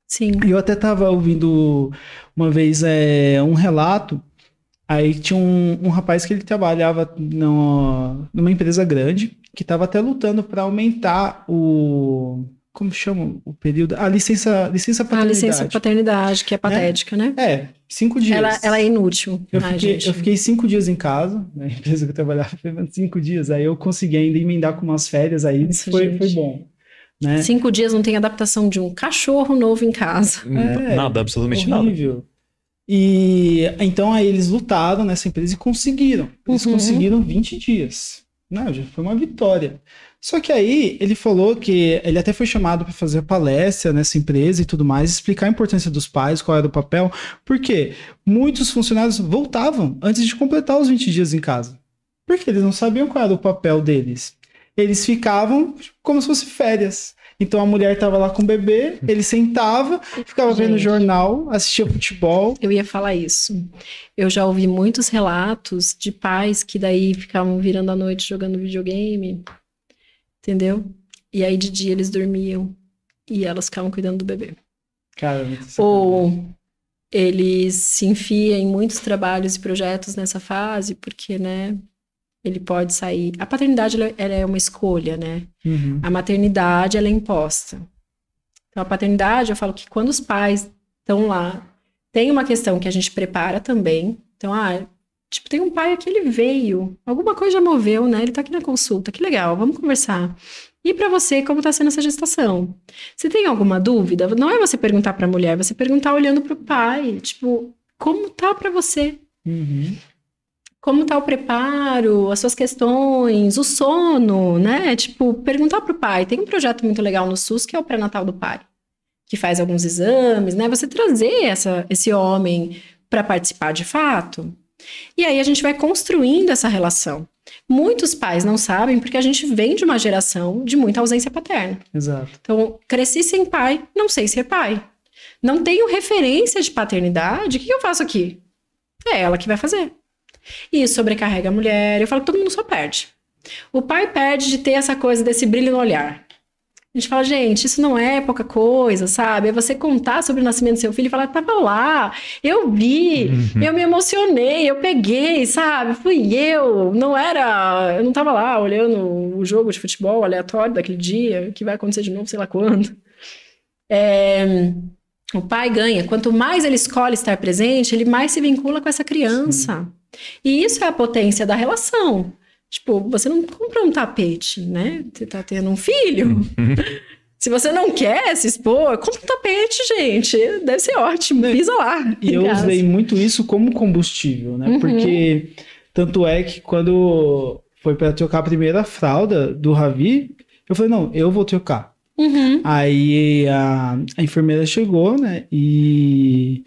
Sim. Eu até estava ouvindo uma vez é, um relato, aí tinha um, um rapaz que ele trabalhava no, numa empresa grande, que estava até lutando para aumentar o como chama o período? A licença, licença paternidade. A licença paternidade, que é né? patética, né? né? É, cinco dias. Ela, ela é inútil. Eu, Ai, fiquei, gente. eu fiquei cinco dias em casa, na né? *laughs* empresa que eu trabalhava, cinco dias. Aí eu consegui ainda emendar com umas férias aí, Isso, foi, foi bom. Né? Cinco dias não tem adaptação de um cachorro novo em casa. Hum, é, nada, absolutamente horrível. nada. E então aí eles lutaram nessa empresa e conseguiram. Eles uhum. conseguiram 20 dias. Não, já foi uma vitória. Só que aí ele falou que ele até foi chamado para fazer palestra nessa empresa e tudo mais, explicar a importância dos pais, qual era o papel, porque muitos funcionários voltavam antes de completar os 20 dias em casa. Porque eles não sabiam qual era o papel deles. Eles ficavam como se fosse férias. Então a mulher estava lá com o bebê, ele sentava, ficava Gente, vendo jornal, assistia futebol. Eu ia falar isso. Eu já ouvi muitos relatos de pais que daí ficavam virando a noite jogando videogame Entendeu? E aí de dia eles dormiam e elas ficavam cuidando do bebê. Cara, é Ou eles se enfiam em muitos trabalhos e projetos nessa fase, porque, né, ele pode sair. A paternidade ela é uma escolha, né? Uhum. A maternidade ela é imposta. Então a paternidade eu falo que quando os pais estão lá tem uma questão que a gente prepara também. Então, ah, Tipo, tem um pai aqui, ele veio. Alguma coisa moveu, né? Ele tá aqui na consulta. Que legal, vamos conversar. E para você, como tá sendo essa gestação? Se tem alguma dúvida, não é você perguntar para a mulher, é você perguntar olhando para o pai, tipo, como tá para você? Uhum. Como tá o preparo, as suas questões, o sono, né? Tipo, perguntar para o pai. Tem um projeto muito legal no SUS que é o pré-natal do pai, que faz alguns exames, né? Você trazer essa, esse homem para participar de fato. E aí a gente vai construindo essa relação. Muitos pais não sabem porque a gente vem de uma geração de muita ausência paterna. Exato. Então, cresci sem pai, não sei ser pai. Não tenho referência de paternidade, o que eu faço aqui? É ela que vai fazer. E isso sobrecarrega a mulher. Eu falo que todo mundo só perde. O pai perde de ter essa coisa desse brilho no olhar. A gente fala, gente, isso não é pouca coisa, sabe? É você contar sobre o nascimento do seu filho e falar, tava lá, eu vi, uhum. eu me emocionei, eu peguei, sabe? Fui eu, não era, eu não tava lá olhando o jogo de futebol aleatório daquele dia, que vai acontecer de novo, sei lá quando. É, o pai ganha. Quanto mais ele escolhe estar presente, ele mais se vincula com essa criança. Sim. E isso é a potência da relação. Tipo, você não compra um tapete, né? Você tá tendo um filho. Uhum. *laughs* Se você não quer se expor, compra um tapete, gente. Deve ser ótimo. Né? Pisa lá. E eu casa. usei muito isso como combustível, né? Uhum. Porque tanto é que quando foi para trocar a primeira fralda do Ravi, eu falei, não, eu vou trocar. Uhum. Aí a, a enfermeira chegou, né? E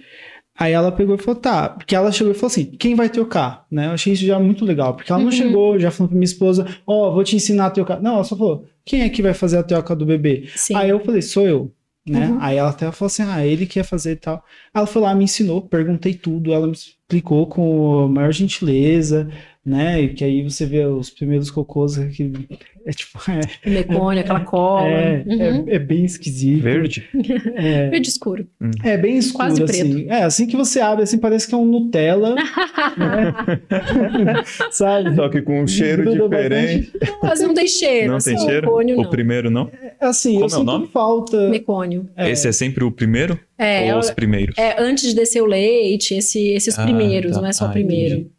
Aí ela pegou e falou, tá, porque ela chegou e falou assim, quem vai trocar? Né? Eu achei isso já muito legal, porque ela não uhum. chegou, já falou pra minha esposa, ó, oh, vou te ensinar a trocar. Não, ela só falou, quem é que vai fazer a troca do bebê? Sim. Aí eu falei, sou eu. Né? Uhum. Aí ela até falou assim, ah, ele que ia fazer e tal. Ela foi lá, me ensinou, perguntei tudo, ela me explicou com a maior gentileza né? E que aí você vê os primeiros cocôs que é tipo. *laughs* É, Legônia, é, aquela cola. É, é uhum. é, é, bem esquisito. Verde? É, *laughs* Verde escuro. Hum. É bem escuro. Quase assim. preto. É, assim que você abre, assim, parece que é um Nutella. né? *laughs* Sabe? Só que com um cheiro diferente. quase não tem cheiro. Não assim, tem cheiro? o primeiro não? É, é assim, Como eu é sinto nome? falta. Mecônio. Esse é sempre o primeiro? É. Ou os primeiros? É, antes de descer o leite, esse, esses ah, primeiros, tá. não é só o ah, primeiro.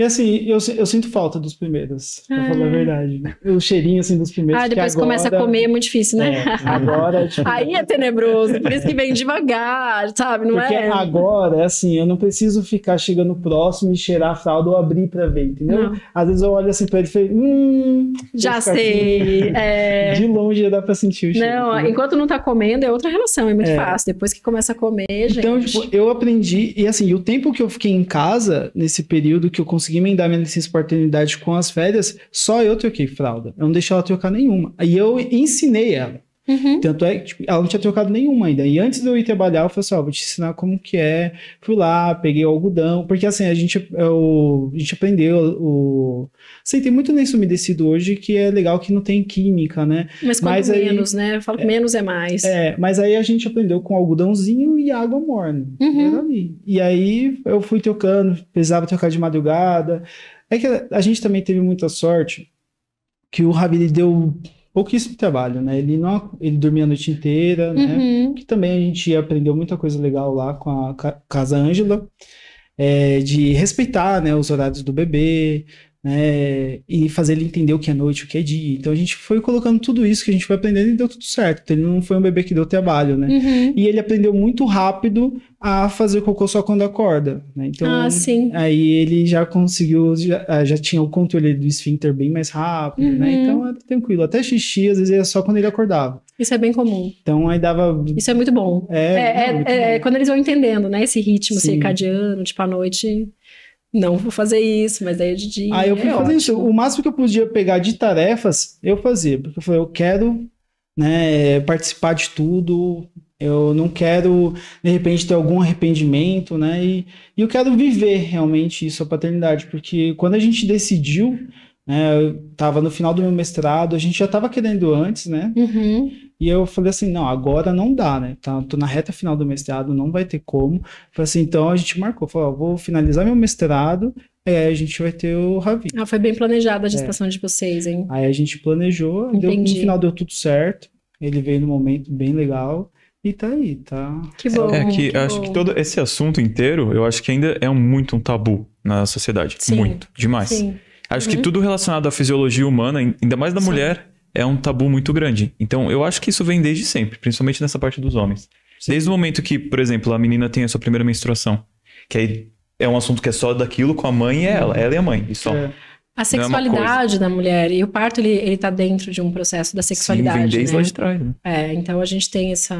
E assim, eu, eu sinto falta dos primeiros, ah. falar a verdade. Né? O cheirinho, assim, dos primeiros. Ah, depois agora... começa a comer, é muito difícil, né? É, agora, *laughs* tipo... Aí é tenebroso, por isso que vem devagar, sabe? Não Porque é? agora, é assim, eu não preciso ficar chegando próximo e cheirar a fralda ou abrir pra ver, entendeu? Não. Às vezes eu olho assim pra ele e falo, hum... Já sei, é... *laughs* De longe já dá pra sentir o cheiro. Não, entendeu? enquanto não tá comendo é outra relação, é muito é. fácil. Depois que começa a comer, então, gente... Então, tipo, eu aprendi... E assim, o tempo que eu fiquei em casa, nesse período que eu consegui consegui emendar minha licença paternidade com as férias, só eu troquei fralda. Eu não deixei ela trocar nenhuma. Aí eu ensinei ela. Uhum. Tanto é que tipo, ela não tinha trocado nenhuma ainda. E antes de eu ir trabalhar, eu falei assim: ó, vou te ensinar como que é. Fui lá, peguei o algodão, porque assim, a gente, eu, é a gente aprendeu o. sei tem muito lenço umedecido hoje que é legal que não tem química, né? Mas quanto mas aí, menos, né? Eu falo que é, menos é mais. É, mas aí a gente aprendeu com algodãozinho e água morna. Uhum. Né, e aí eu fui trocando, precisava trocar de madrugada. É que a gente também teve muita sorte que o Rabi deu pouquíssimo trabalho, né? Ele não ele dormia a noite inteira, né? Uhum. Que também a gente aprendeu muita coisa legal lá com a Casa Ângela. É, de respeitar né, os horários do bebê, né? E fazer ele entender o que é noite, o que é dia. Então a gente foi colocando tudo isso que a gente foi aprendendo e deu tudo certo. Então, ele não foi um bebê que deu trabalho, né? Uhum. E ele aprendeu muito rápido a fazer cocô só quando acorda, né? Então, ah, aí ele já conseguiu, já, ah, já, tinha o controle do esfíncter bem mais rápido, né? uhum. né? Então era tranquilo. Até xixi, às vezes, era só quando ele acordava. Isso é bem comum. Então aí dava. Isso é muito bom. É, é, é, muito é bom. quando eles vão entendendo, né? Esse ritmo circadiano, tipo, à noite não vou fazer isso, mas aí é de dia. Aí eu fui é fazer ótimo. isso. O máximo que eu podia pegar de tarefas, eu fazia. Porque eu falei, eu quero né, participar de tudo, eu não quero, de repente, ter algum arrependimento, né? E, e eu quero viver realmente isso, a paternidade. Porque quando a gente decidiu, né, eu tava no final do meu mestrado, a gente já estava querendo antes, né? Uhum. E eu falei assim, não, agora não dá, né? Tá, tô na reta final do mestrado, não vai ter como. Falei assim, então a gente marcou, falou, ó, vou finalizar meu mestrado, aí é, a gente vai ter o Ravi. Ah, foi bem planejada a é. gestação é. de vocês, hein? Aí a gente planejou, deu, no final deu tudo certo. Ele veio no momento bem legal. E tá aí, tá. Que bom. É que, que acho bom. que todo esse assunto inteiro, eu acho que ainda é muito um tabu na sociedade. Sim, muito. Demais. Sim. Acho uhum. que tudo relacionado à fisiologia humana, ainda mais da Sim. mulher, é um tabu muito grande. Então, eu acho que isso vem desde sempre, principalmente nessa parte dos homens. Sim. Desde o momento que, por exemplo, a menina tem a sua primeira menstruação, que aí é um assunto que é só daquilo com a mãe e ela, ela e a mãe, e só. É. A é sexualidade é da mulher e o parto, ele, ele tá dentro de um processo da sexualidade. Sim, vem desde né? lá de trás. Né? É, então a gente tem essa,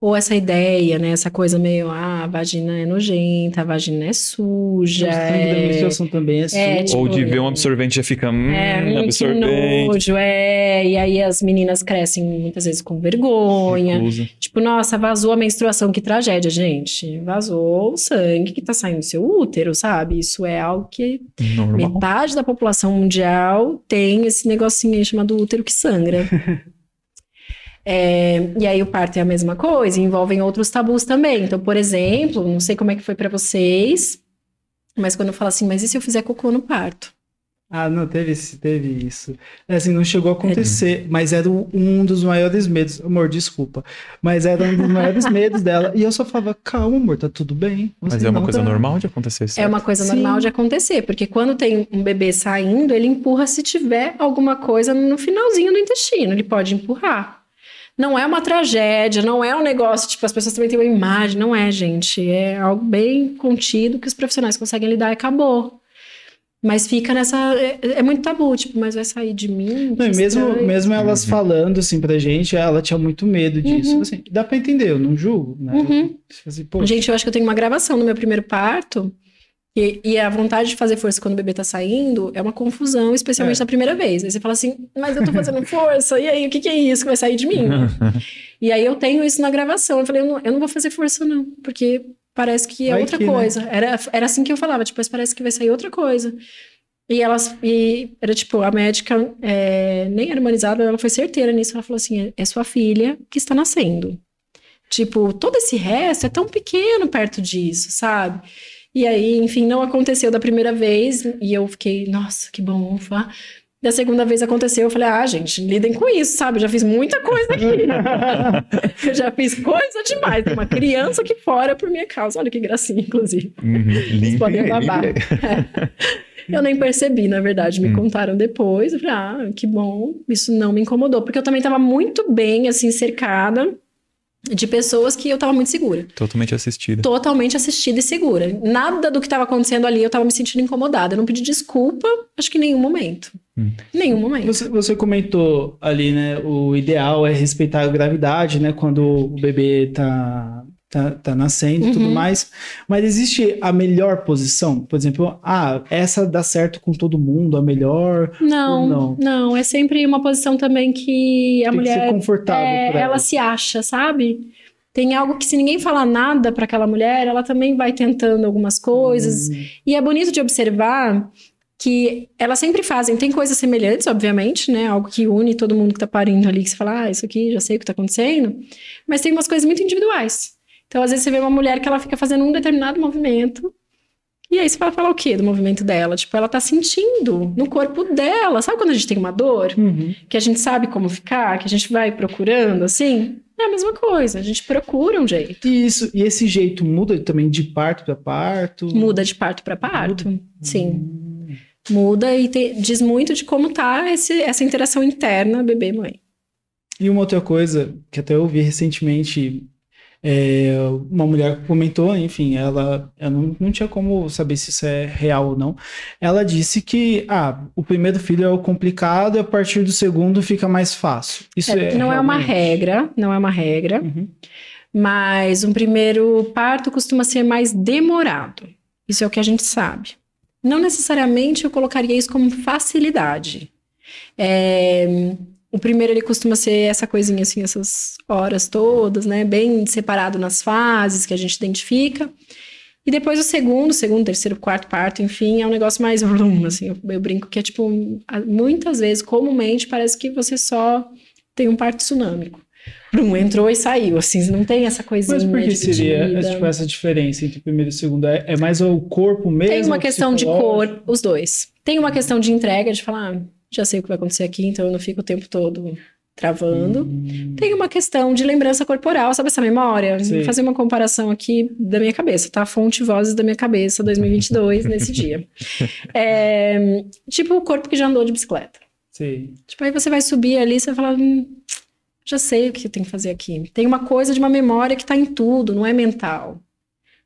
ou essa ideia, né? Essa coisa meio, ah, a vagina é nojenta, a vagina é suja. O sangue é... da menstruação também é, é sujo. Tipo, ou de ver um absorvente já fica, hum, é, hum, absorvente. Nojo, é, e aí as meninas crescem muitas vezes com vergonha. Recusa. Tipo, nossa, vazou a menstruação, que tragédia, gente. Vazou o sangue que tá saindo do seu útero, sabe? Isso é algo que Normal. metade da população mundial tem esse negocinho aí chamado útero que sangra. *laughs* É, e aí o parto é a mesma coisa, envolvem outros tabus também. Então, por exemplo, não sei como é que foi para vocês, mas quando eu falo assim, mas e se eu fizer cocô no parto? Ah, não, teve, teve isso. É assim, não chegou a é. acontecer, é. mas era um dos maiores medos. Amor, desculpa. Mas era um dos maiores *laughs* medos dela. E eu só falava, calma, amor, tá tudo bem. Você mas é uma coisa tá- normal de acontecer isso. É uma coisa Sim. normal de acontecer, porque quando tem um bebê saindo, ele empurra se tiver alguma coisa no finalzinho do intestino. Ele pode empurrar. Não é uma tragédia, não é um negócio, tipo, as pessoas também têm uma imagem, não é, gente. É algo bem contido que os profissionais conseguem lidar e acabou. Mas fica nessa. É, é, muito tabu, tipo, mas vai sair de mim. Não, mesmo, mesmo elas uhum. falando assim pra gente, ela tinha muito medo uhum. disso. Uhum. Assim, dá pra entender, eu não julgo, né? Uhum. Eu, assim, gente, eu acho que eu tenho uma gravação do meu primeiro parto. E, e, a vontade de fazer força quando o bebê tá saindo é uma confusão, especialmente é. na primeira vez. Aí você fala assim, mas eu tô fazendo força, e aí, o que, que é isso que vai sair de mim? *laughs* e aí eu tenho isso na gravação. Eu falei, eu não, eu não vou fazer força, não, porque parece que é vai outra que, né? coisa. Né? Era, era assim que eu falava, tipo, mas parece que vai sair outra coisa. E elas, e era tipo, a médica é, nem harmonizada, humanizada, ela foi certeira nisso. Ela falou assim: é sua filha que está nascendo. Tipo, todo esse resto é tão pequeno perto disso, sabe? E aí, enfim, não aconteceu da primeira vez e eu fiquei, nossa, que bom, ufa. Da segunda vez aconteceu, eu falei, ah, gente, lidem com isso, sabe? Eu já fiz muita coisa aqui. *laughs* eu já fiz coisa demais. Uma criança que fora por minha causa. Olha que gracinha, inclusive. Uhum, Vocês podem babar. É. Eu nem percebi, na verdade. Me uhum. contaram depois. Eu falei, ah, que bom. Isso não me incomodou. Porque eu também estava muito bem, assim, cercada de pessoas que eu estava muito segura. Totalmente assistida. Totalmente assistida e segura. Nada do que estava acontecendo ali eu estava me sentindo incomodada. Eu não pedi desculpa, acho que em nenhum momento. Hum. Nenhum momento. Você, você, comentou ali, né? O ideal é respeitar a gravidade, né? Quando o bebê está tá, tá nascendo e uhum. tudo mais. Mas existe a melhor posição? Por exemplo, ah, essa dá certo com todo mundo, a melhor? Não, não? não, é sempre uma posição também que a Tem mulher... Que confortável é, ela. ela se acha, sabe? Tem algo que se ninguém falar nada para aquela mulher, ela também vai tentando algumas coisas. Hum. E é bonito de observar que elas sempre fazem. Tem coisas semelhantes, obviamente, né? Algo que une todo mundo que tá parindo ali, que você fala, ah, isso aqui já sei o que tá acontecendo. Mas tem umas coisas muito individuais. Então, às vezes, você vê uma mulher que ela fica fazendo um determinado movimento. E aí você vai falar o quê do movimento dela? Tipo, ela tá sentindo no corpo dela. Sabe quando a gente tem uma dor? Uhum. Que a gente sabe como ficar, que a gente vai procurando, assim? É a mesma coisa, a gente procura um jeito. Isso, e esse jeito muda também de parto para parto? Muda de parto para parto, muda. sim. Hum. Muda e te, diz muito de como tá esse, essa interação interna bebê-mãe. E uma outra coisa que até eu vi recentemente é, uma mulher comentou, enfim, ela eu não, não tinha como saber se isso é real ou não. Ela disse que ah, o primeiro filho é o complicado e a partir do segundo fica mais fácil. Isso é, é não realmente... é uma regra, não é uma regra. Uhum. Mas um primeiro parto costuma ser mais demorado. Isso é o que a gente sabe. Não necessariamente eu colocaria isso como facilidade. É, o primeiro ele costuma ser essa coisinha assim, essas horas todas, né? Bem separado nas fases que a gente identifica. E depois o segundo, segundo, terceiro, quarto, parto, enfim, é um negócio mais vrum, assim. Eu, eu, brinco que é tipo, muitas vezes, comumente, parece que você só tem um parto tsunâmico. Um entrou e saiu, assim, não tem essa coisinha. Mas por que seria essa, tipo, essa diferença entre primeiro e segundo? É, é mais o corpo mesmo? Tem uma questão de cor, os dois. Tem uma questão de entrega, de falar, ah, já sei o que vai acontecer aqui, então eu não fico o tempo todo travando. Hum. Tem uma questão de lembrança corporal, sabe essa memória? Sim. Vou fazer uma comparação aqui da minha cabeça, tá? Fonte Vozes da minha cabeça, 2022, nesse dia. *laughs* É, tipo o corpo que já andou de bicicleta. Sim. Tipo, aí você vai subir ali, você vai falar... Hum, já sei o que eu tenho que fazer aqui. Tem uma coisa de uma memória que está em tudo, não é mental.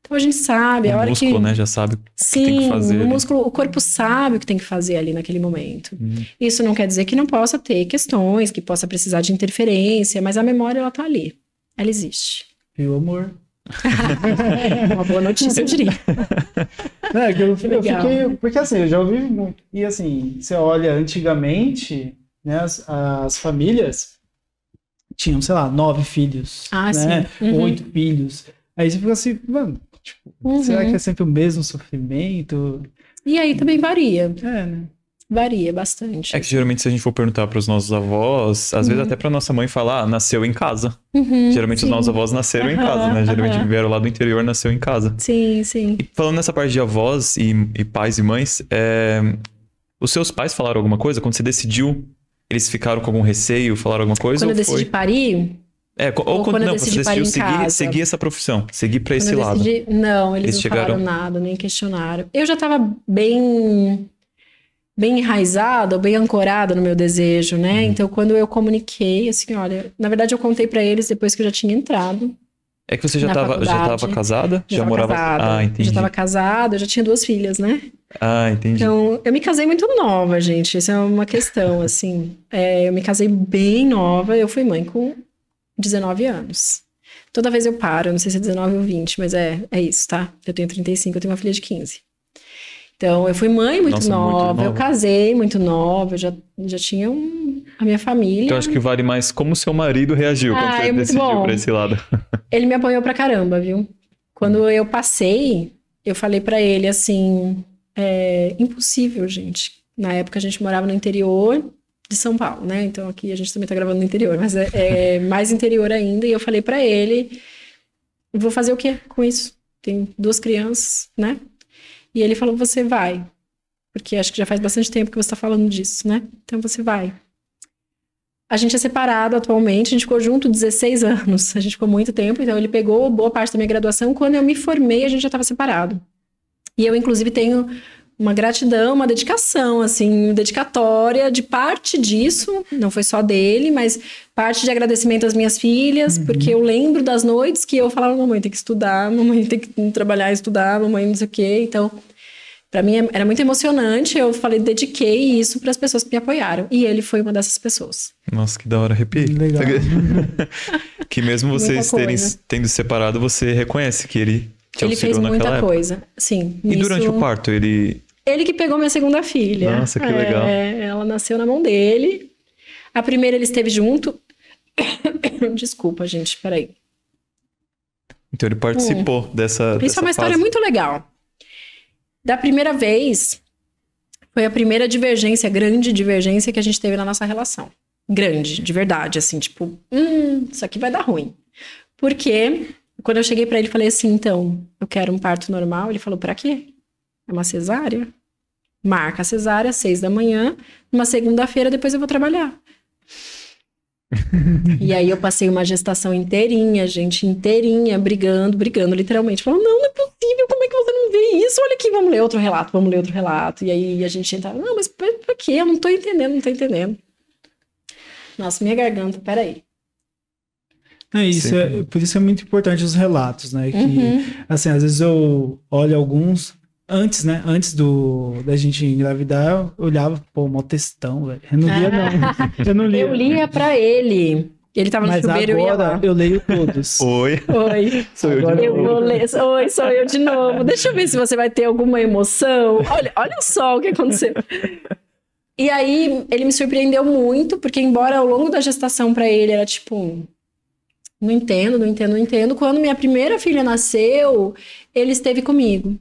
Então a gente sabe, o a hora músculo, que... né? Já sabe o que Sim, tem que fazer. O músculo, o corpo sabe o que tem que fazer ali naquele momento. Hum. Isso não quer dizer que não possa ter questões, que possa precisar de interferência, mas a memória ela tá ali. Ela existe. E o amor? *laughs* uma boa notícia, eu diria. *laughs* É, eu, eu fiquei, porque assim, eu já ouvi muito. E assim, você olha antigamente, né, as, as famílias tinham, sei lá, nove filhos. Ah, né? Uhum. Oito filhos. Aí você fica assim, mano, tipo, uhum. será que é sempre o mesmo sofrimento? E aí também varia. É, né? Varia bastante. É que geralmente, se a gente for perguntar para os nossos avós, às uhum. vezes até para nossa mãe falar, ah, nasceu em casa. Uhum, geralmente sim. os nossos avós nasceram uhum, em casa, né? Geralmente vieram lá do interior, nasceu em casa. Sim, sim. E falando nessa parte de avós e, e pais e mães, é... os seus pais falaram alguma coisa quando você decidiu eles ficaram com algum receio, falaram alguma coisa? Quando eu decidi foi... parir. É, ou, ou quando, quando não, eu decidi você decidiu seguir, seguir, essa profissão, seguir para esse lado. Decidi... Não, eles, eles não chegaram... falaram nada, nem questionaram. Eu já estava bem bem enraizada, bem ancorada no meu desejo, né? Uhum. Então, quando eu comuniquei, assim, olha, na verdade eu contei para eles depois que eu já tinha entrado. É que você já estava já tava casada? Já, já morava casada. Ah, entendi. Já estava casada, já tinha duas filhas, né? Ah, entendi. Então, eu me casei muito nova, gente. Isso é uma questão, assim. É, eu me casei bem nova, eu fui mãe com 19 anos. Toda vez eu paro, não sei se é 19 ou 20, mas é, é isso, tá? Eu tenho 35, eu tenho uma filha de 15. Então, eu fui mãe muito, Nossa, nova, muito nova, eu casei muito nova, eu já, já tinha um, a minha família. Então, acho que vale mais como seu marido reagiu ah, quando você é decidiu pra esse lado. *laughs* Ele me apoiou pra caramba, viu? Quando hum. eu passei, eu falei para ele assim: é impossível, gente. Na época a gente morava no interior de São Paulo, né? Então aqui a gente também tá gravando no interior, mas é, é *laughs* mais interior ainda. E eu falei para ele: vou fazer o quê com isso? Tem duas crianças, né? E ele falou: Você vai. Porque acho que já faz bastante tempo que você está falando disso, né? Então você vai. A gente é separado atualmente, a gente ficou junto 16 anos, a gente ficou muito tempo, então ele pegou boa parte da minha graduação. Quando eu me formei, a gente já estava separado. E eu, inclusive, tenho uma gratidão, uma dedicação, assim, dedicatória de parte disso, não foi só dele, mas parte de agradecimento às minhas filhas, uhum. porque eu lembro das noites que eu falava, mamãe tem que estudar, mamãe tem que trabalhar, estudar, mamãe não sei o quê, então... Para mim é, era muito emocionante, eu falei, dediquei isso para as pessoas que me apoiaram. E ele foi uma dessas pessoas. Nossa, que da hora, arrepiei. Legal. *laughs* que mesmo vocês terem, tendo separado, você reconhece que ele te ele fez muita época. coisa, sim. E durante o parto, ele ele que pegou minha segunda filha. Nossa, que legal. É, ela nasceu na mão dele. A primeira ele esteve junto. *coughs* Desculpa, gente, peraí. Então ele participou hum. dessa. Isso é uma história muito legal. Da primeira vez, foi a primeira divergência, grande divergência que a gente teve na nossa relação. Grande, de verdade, assim, tipo, hum, isso aqui vai dar ruim. Porque quando eu cheguei para ele, falei assim, então, eu quero um parto normal. Ele falou, para quê? É uma cesárea? Marca a cesárea, seis da manhã, uma segunda-feira, depois eu vou trabalhar. e aí eu passei uma gestação inteirinha, gente inteirinha, brigando, brigando, literalmente. Falando, não, não é possível, como é que você não vê isso? Olha aqui, vamos ler outro relato, vamos ler outro relato. E aí a gente entrava, não, mas pra, pra quê? Eu não tô entendendo, não tô entendendo. Nossa, minha garganta, peraí. É isso, é, por isso é muito importante os relatos, né? Que, uhum. assim, às vezes eu olho alguns, antes, né? Antes do, da gente engravidar, eu olhava, pô, mó textão, velho. Eu não lia, não. *laughs* Eu não lia. Eu lia pra ele. Ele tava no chuveiro agora eu ia eu leio todos. *laughs* Oi. Oi. Sou agora eu de novo. Eu ler... Oi, sou eu de novo. Deixa eu ver se você vai ter alguma emoção. Olha, olha só o que aconteceu. E aí, ele me surpreendeu muito, porque embora ao longo da gestação para ele era tipo... Não entendo, não entendo, não entendo. Quando minha primeira filha nasceu, ele esteve comigo.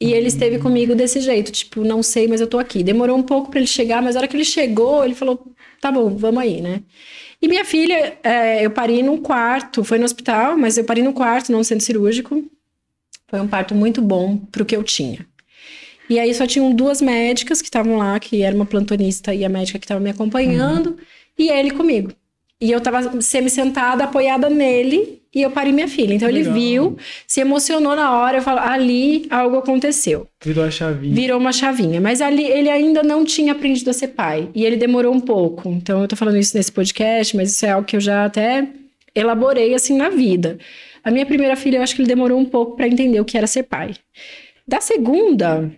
E ele esteve comigo desse jeito, tipo, não sei, mas eu tô aqui. Demorou um pouco para ele chegar, mas na hora que ele chegou, ele falou: tá bom, vamos aí, né? E minha filha, é, eu parei num quarto, foi no hospital, mas eu parei num quarto, não sendo cirúrgico. Foi um parto muito bom pro que eu tinha. E aí só tinham duas médicas que estavam lá, que era uma plantonista e a médica que estava me acompanhando, uhum. e ele comigo. E eu tava semi-sentada, apoiada nele, e eu parei minha filha. Então Legal. ele viu, se emocionou na hora, eu falo, ali algo aconteceu. Virou a chavinha. Virou uma chavinha. Mas ali ele ainda não tinha aprendido a ser pai. E ele demorou um pouco. Então eu tô falando isso nesse podcast, mas isso é algo que eu já até elaborei assim na vida. A minha primeira filha, eu acho que ele demorou um pouco para entender o que era ser pai. Da segunda,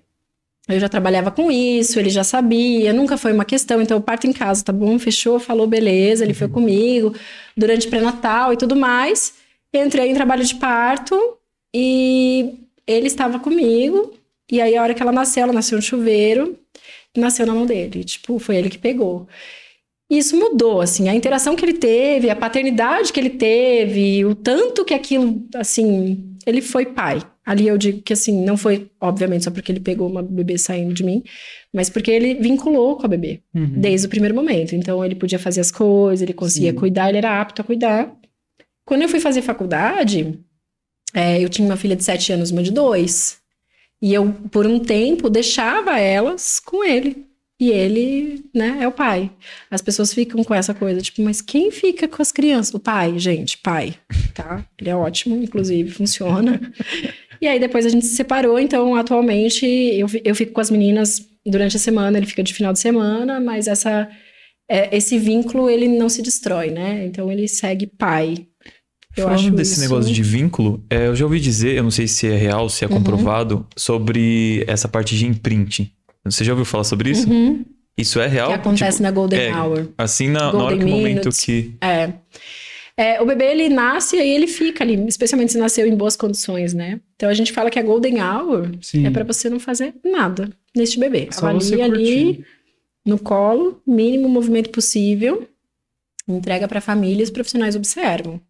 eu já trabalhava com isso, ele já sabia, nunca foi uma questão. Então eu parto em casa, tá bom? Fechou, falou, beleza, ele uhum. foi comigo durante pré-natal e tudo mais. Entrei em trabalho de parto e ele estava comigo. E aí a hora que ela nasceu, ela nasceu no chuveiro, nasceu na mão dele. Tipo, foi ele que pegou. isso mudou, assim, a interação que ele teve, a paternidade que ele teve, o tanto que aquilo, assim, ele foi pai. Ali eu digo que, assim, não foi, obviamente, só porque ele pegou uma bebê saindo de mim, mas porque ele vinculou com a bebê uhum. desde o primeiro momento. Então, ele podia fazer as coisas, ele conseguia Sim. cuidar, ele era apto a cuidar. Quando eu fui fazer faculdade, é, eu tinha uma filha de sete anos, uma de dois. E eu, por um tempo, deixava elas com ele. E ele, né, é o pai. As pessoas ficam com essa coisa, tipo, mas quem fica com as crianças? O pai, gente, pai, tá? Ele é ótimo, inclusive, funciona. E aí depois a gente se separou, então atualmente eu, eu fico com as meninas durante a semana, ele fica de final de semana, mas essa é, esse vínculo ele não se destrói, né? Então ele segue pai. Eu Falando desse isso... negócio de vínculo, é, eu já ouvi dizer, eu não sei se é real, se é uhum. comprovado, uhum. sobre essa parte de imprint. Você já ouviu falar sobre isso? Uhum. Isso é real? Que acontece tipo, na Golden é, Hour. Assim, na, golden na hora que o momento que. É. é. O bebê, ele nasce e aí ele fica ali, especialmente se nasceu em boas condições, né? Então a gente fala que a Golden Hour Sim. é para você não fazer nada neste bebê. Só Avalia ali no colo, mínimo movimento possível, entrega para família e os profissionais observam.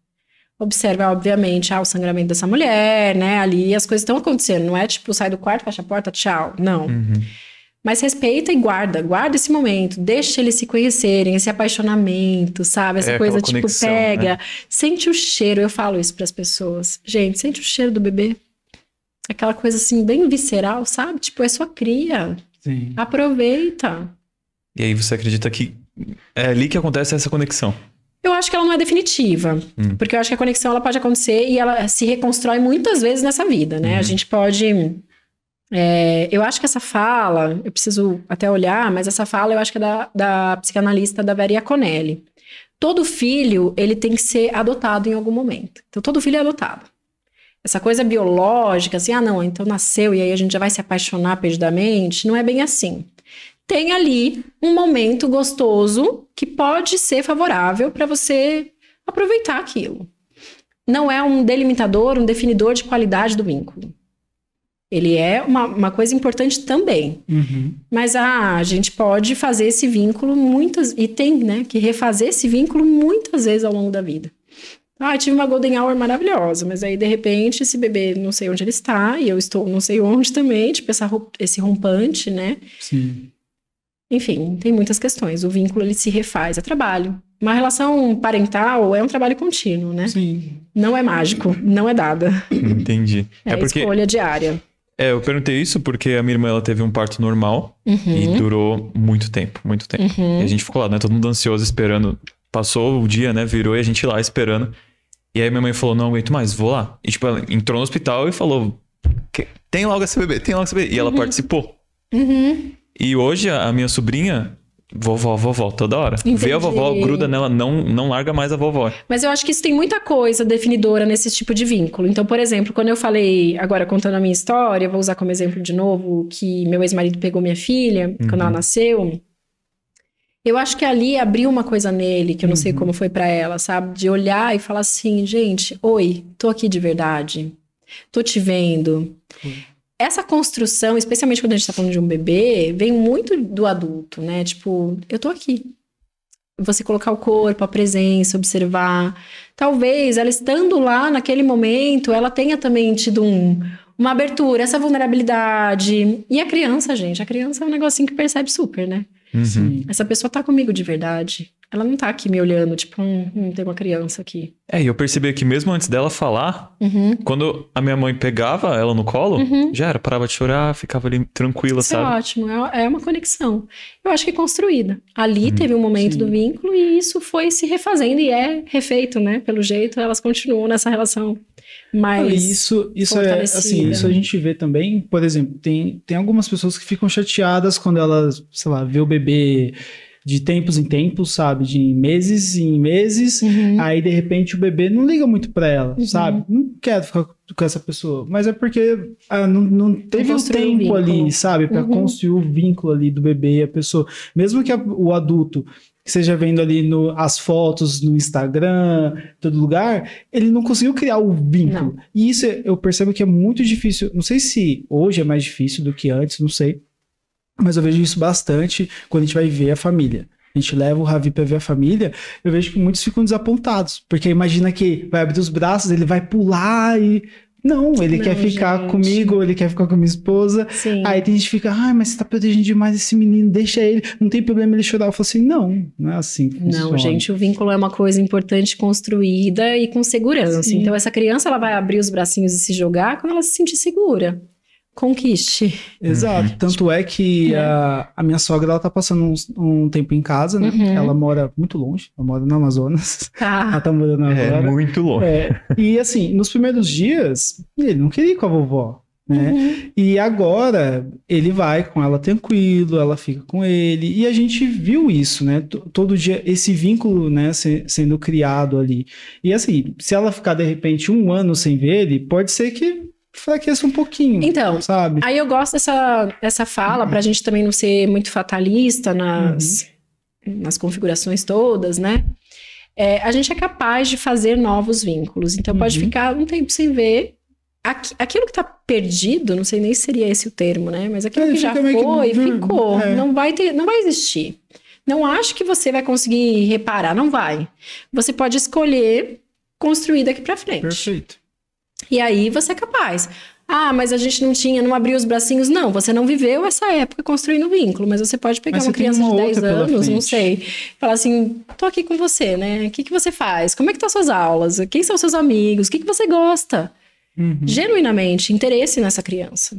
Observa, obviamente, ah, o sangramento dessa mulher, né? Ali as coisas estão acontecendo, não é tipo sai do quarto, fecha a porta, tchau. Não. Uhum. Mas respeita e guarda, guarda esse momento, deixa eles se conhecerem, esse apaixonamento, sabe? Essa é, coisa tipo conexão, pega, né? sente o cheiro. Eu falo isso para as pessoas. Gente, sente o cheiro do bebê. Aquela coisa assim bem visceral, sabe? Tipo, é sua cria. Sim. Aproveita. E aí você acredita que é ali que acontece essa conexão? Eu acho que ela não é definitiva, hum. porque eu acho que a conexão ela pode acontecer e ela se reconstrói muitas vezes nessa vida, né? Hum. A uhum. gente pode é, eu acho que essa fala, eu preciso até olhar, mas essa fala eu acho que é da, da psicanalista da Vera Iaconelli. Todo filho, ele tem que ser adotado em algum momento. Então, todo filho é adotado. Essa coisa biológica, assim, ah, não, então nasceu e aí a gente já vai se apaixonar perdidamente, não é bem assim. Tem ali um momento gostoso que pode ser favorável para você aproveitar aquilo. Não é um delimitador, um definidor de qualidade do vínculo. Ele é uma, uma coisa importante também. Uhum. Mas ah, a gente pode fazer esse vínculo muitas... E tem né, que refazer esse vínculo muitas vezes ao longo da vida. Ah, tive uma golden hour maravilhosa, mas aí de repente esse bebê não sei onde ele está e eu estou não sei onde também, tipo essa, esse rompante, né? Sim. Enfim, tem muitas questões. O vínculo ele se refaz, é trabalho. Uma relação parental é um trabalho contínuo, né? Sim. Não é mágico, não é dada. Entendi. É, é porque... escolha diária. É, eu perguntei isso porque a minha irmã ela teve um parto normal uhum. e durou muito tempo, muito tempo. Uhum. E a gente ficou lá, né? Todo mundo ansioso esperando. Passou o dia, né? Virou e a gente lá esperando. E aí minha mãe falou: não aguento mais, vou lá. E tipo, ela entrou no hospital e falou: tem logo esse bebê, tem logo esse bebê. E ela uhum. participou. Uhum. E hoje a minha sobrinha, Vovó, vovó, toda hora. Entendi. Vê a vovó, gruda nela, não, não larga mais a vovó. Mas eu acho que isso tem muita coisa definidora nesse tipo de vínculo. Então, por exemplo, quando eu falei, agora contando a minha história, vou usar como exemplo de novo, que meu ex-marido pegou minha filha uhum. quando ela uhum. nasceu. Eu acho que ali abriu uma coisa nele, que eu não uhum. sei como foi para ela, sabe? De olhar e falar assim, gente, oi, tô aqui de verdade. Tô te vendo. Uhum essa construção, especialmente quando a gente está falando de um bebê, vem muito do adulto, né? Tipo, eu tô aqui. Você colocar o corpo, a presença, observar. Talvez ela estando lá naquele momento, ela tenha também tido um, uma abertura, essa vulnerabilidade. E a criança, gente, a criança é um negocinho que percebe super, né? Uhum. Essa pessoa tá comigo de verdade ela não tá aqui me olhando, tipo, hum, hum, tem uma criança aqui. É, e eu percebi que mesmo antes dela falar, uhum. quando a minha mãe pegava ela no colo, uhum. já era, parava de chorar, ficava ali tranquila, Isso é sabe? É ótimo, é uma conexão. Eu acho que é construída. Ali uhum. teve um momento Sim. do vínculo e isso foi se refazendo e é refeito, né? Pelo jeito, elas continuam nessa relação mais ah, isso isso é assim isso a gente vê também por exemplo tem, tem algumas pessoas que ficam chateadas quando elas sei lá vê o bebê de tempos em tempos, sabe? De meses em meses. Uhum. Aí, de repente, o bebê não liga muito pra ela, uhum. sabe? Não quero ficar com essa pessoa. Mas é porque ah, não, não teve o um tempo ali, sabe? Pra uhum. construir o vínculo ali do bebê e a pessoa. Mesmo que a, o adulto seja vendo ali no, as fotos no Instagram, todo lugar, ele não conseguiu criar o vínculo. Não. E isso é, eu percebo que é muito difícil. Não sei se hoje é mais difícil do que antes, não sei. Mas eu vejo isso bastante quando a gente vai ver a família. A gente leva o Ravi para ver a família, eu vejo que muitos ficam desapontados, porque imagina que vai abrir os braços, ele vai pular e não, ele não, quer ficar gente. comigo, ele quer ficar com minha esposa. Sim. Aí tem gente que fica, ai, mas você tá protegendo demais esse menino, deixa ele, não tem problema ele chorar. Eu falo assim, não, não é assim. Que não, funciona. gente, o vínculo é uma coisa importante construída e com segurança. Sim. Então, essa criança, ela vai abrir os bracinhos e se jogar quando ela se sentir segura conquiste. Exato. Uhum. Tanto é que uhum. a, a, minha sogra, ela tá passando um, um tempo em casa, né? Uhum. Ela mora muito longe, ela mora no Amazonas. Ah. *laughs* Ela tá morando agora. É, muito longe. É, e assim, nos primeiros dias, ele não queria ir com a vovó. Né? Uhum. E agora ele vai com ela tranquilo, ela fica com ele, e a gente viu isso, né? T todo dia, esse vínculo né, se sendo criado ali. E assim, se ela ficar de repente um ano sem ver ele, pode ser que enfraqueça um pouquinho. Então, sabe? Aí eu gosto dessa, dessa fala, uhum. pra gente também não ser muito fatalista nas, uhum. nas configurações todas, né? É, a gente é capaz de fazer novos vínculos. Então, uhum. pode ficar um tempo sem ver. Aqu aquilo que tá perdido, não sei nem se seria esse o termo, né? Mas aquilo é, que já foi, que... ficou. É. Não, vai ter, não vai existir. Não acho que você vai conseguir reparar, não vai. Você pode escolher construir daqui para frente. Perfeito. E aí você é capaz. Ah, mas a gente não tinha, não abriu os bracinhos. Não, você não viveu essa época construindo vínculo, mas você pode pegar uma criança uma de 10 anos, não sei, falar assim: tô aqui com você, né? O que, que você faz? Como é que estão tá suas aulas? Quem são seus amigos? O que, que você gosta? Uhum. Genuinamente, interesse nessa criança.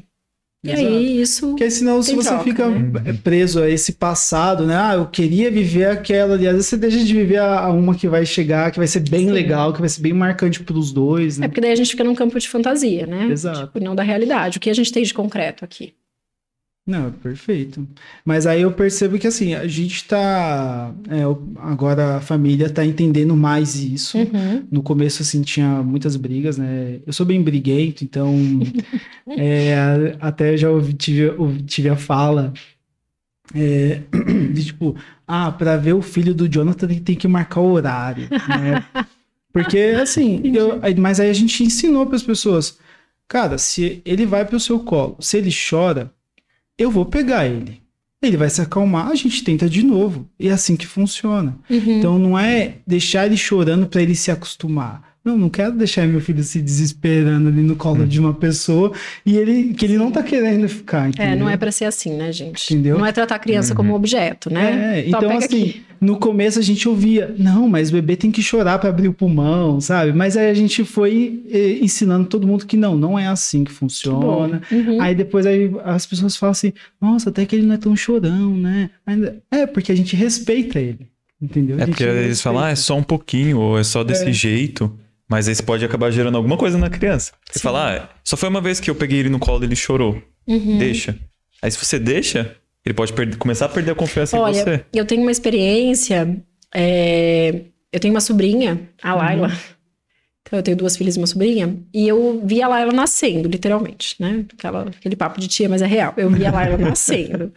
É e aí, isso. Porque senão se você troca, fica né? Eh, preso a esse passado, né? Ah, eu queria viver aquela. aliás. você deixa de viver a, uma que vai chegar, que vai ser bem Sim. legal, que vai ser bem marcante para os dois. Né? É porque daí a gente fica num campo de fantasia, né? Exato. Tipo, não da realidade. O que a gente tem de concreto aqui? Não, perfeito. Mas aí eu percebo que assim, a gente tá. É, agora a família tá entendendo mais isso. Uhum. No começo, assim, tinha muitas brigas, né? Eu sou bem briguento, então *laughs* é, até já ouvi, tive, ouvi, tive a fala é, *clears throat* de tipo, ah, pra ver o filho do Jonathan tem que marcar o horário, né? Porque assim, eu, mas aí a gente ensinou para as pessoas, cara, se ele vai pro seu colo, se ele chora eu vou pegar ele. Ele vai se acalmar, a gente tenta de novo. E é assim que funciona. Uhum. Então não é deixar ele chorando para ele se acostumar. Não, não quero deixar meu filho se desesperando ali no colo hum. de uma pessoa e ele que ele não tá querendo ficar. Entendeu? É, não é para ser assim, né, gente? Entendeu? Não é tratar a criança uhum. como objeto, né? É, Só então, então assim, aqui. no começo a gente ouvia, não, mas o bebê tem que chorar para abrir o pulmão, sabe? Mas aí a gente foi eh, ensinando todo mundo que não, não é assim que funciona. Que uhum. Aí depois aí, as pessoas falam assim, nossa, até que ele não é tão chorão, né? É, porque a gente respeita ele. Entendeu? É porque eles falam, ah, é só um pouquinho, ou é só desse é. jeito. Mas isso pode acabar gerando alguma coisa na criança. Você Sim. fala, ah, só foi uma vez que eu peguei ele no colo e ele chorou. Uhum. Deixa. Aí se você deixa, ele pode perder, começar a perder a confiança Olha, em você. Eu tenho uma experiência. É... Eu tenho uma sobrinha, a uhum. Laila. Uhum. Então eu tenho duas filhas e uma sobrinha. E eu vi a Laila nascendo, literalmente, né? Aquela, aquele papo de tia, mas é real. Eu vi a Laila *laughs* nascendo.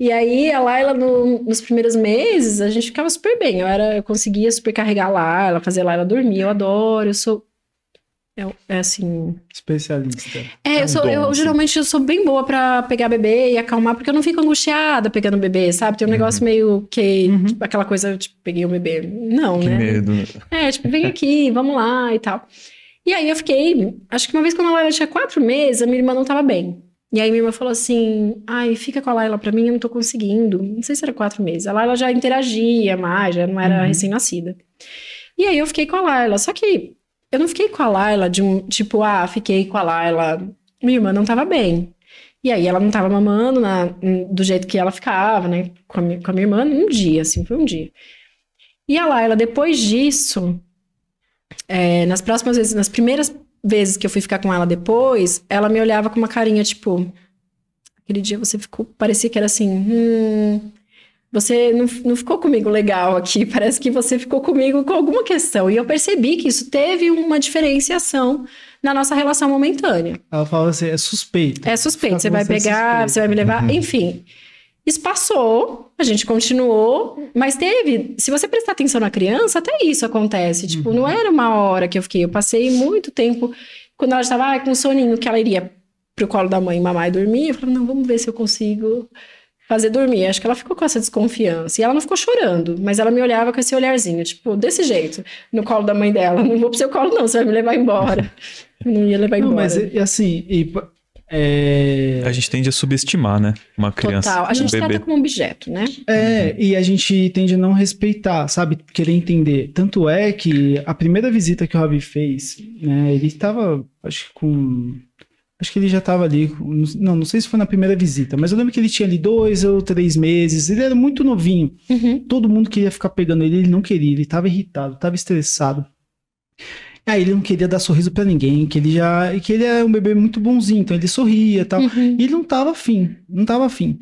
E aí, a Laila, no, nos primeiros meses, a gente ficava super bem. Eu, era, eu conseguia super carregar a Laila, fazer a Laila dormir. Eu adoro, eu sou. é, é assim. Especialista. É, é eu, um sou, dom, eu assim. geralmente eu sou bem boa para pegar bebê e acalmar, porque eu não fico angustiada pegando bebê, sabe? Tem um uhum. negócio meio que. Uhum. Tipo, aquela coisa, tipo, peguei um bebê. Não, que né? medo. É, tipo, vem aqui, vamos lá e tal. E aí eu fiquei. Acho que uma vez quando a Laila tinha quatro meses, a minha irmã não tava bem. E aí minha irmã falou assim: ai, fica com a Laila pra mim, eu não tô conseguindo. Não sei se era quatro meses. A Laila já interagia mais, já não era uhum. recém-nascida. E aí eu fiquei com a Laila. Só que eu não fiquei com a Laila de um tipo, ah, fiquei com a Laila. Minha irmã não tava bem. E aí ela não tava mamando na, hum, do jeito que ela ficava, né? Com a, minha, com a minha irmã, um dia, assim, foi um dia. E a Laila, depois disso, é, nas próximas vezes, nas primeiras vezes que eu fui ficar com ela depois, ela me olhava com uma carinha tipo. Aquele dia você ficou. Parecia que era assim. Hum, você não, não ficou comigo legal aqui, *laughs* parece que você ficou comigo com alguma questão. E eu percebi que isso teve uma diferenciação na nossa relação momentânea. Ela falava assim, é suspeito. É suspeito, você vai pegar, suspeito. você vai me levar, uhum. enfim. Isso passou, a gente continuou, mas teve. Se você prestar atenção na criança, até isso acontece. Tipo, uhum. não era uma hora que eu fiquei. Eu passei muito tempo. Quando ela estava com com soninho, que ela iria pro colo da mãe mamar e dormir, eu falei, não, vamos ver se eu consigo fazer dormir. Acho que ela ficou com essa desconfiança. E ela não ficou chorando, mas ela me olhava com esse olharzinho, tipo, desse jeito, no colo da mãe dela. Não vou pro seu colo, não, você vai me levar embora. *laughs* Eu não ia levar não, embora. Mas, assim, e é... A gente tende a subestimar, né? Uma criança. Total. A gente um trata como objeto, né? É, uhum. e a gente tende a não respeitar, sabe? Querer entender. Tanto é que a primeira visita que o Robbie fez, né? Ele estava, acho que com. Acho que ele já estava ali. Não, não sei se foi na primeira visita, mas eu lembro que ele tinha ali dois ou três meses. Ele era muito novinho. Uhum. Todo mundo queria ficar pegando ele, ele não queria. Ele estava irritado, estava estressado. Ah, ele não queria dar sorriso para ninguém, que ele já. que ele é um bebê muito bonzinho, então ele sorria e tal. Uhum. E ele não tava afim, não tava afim.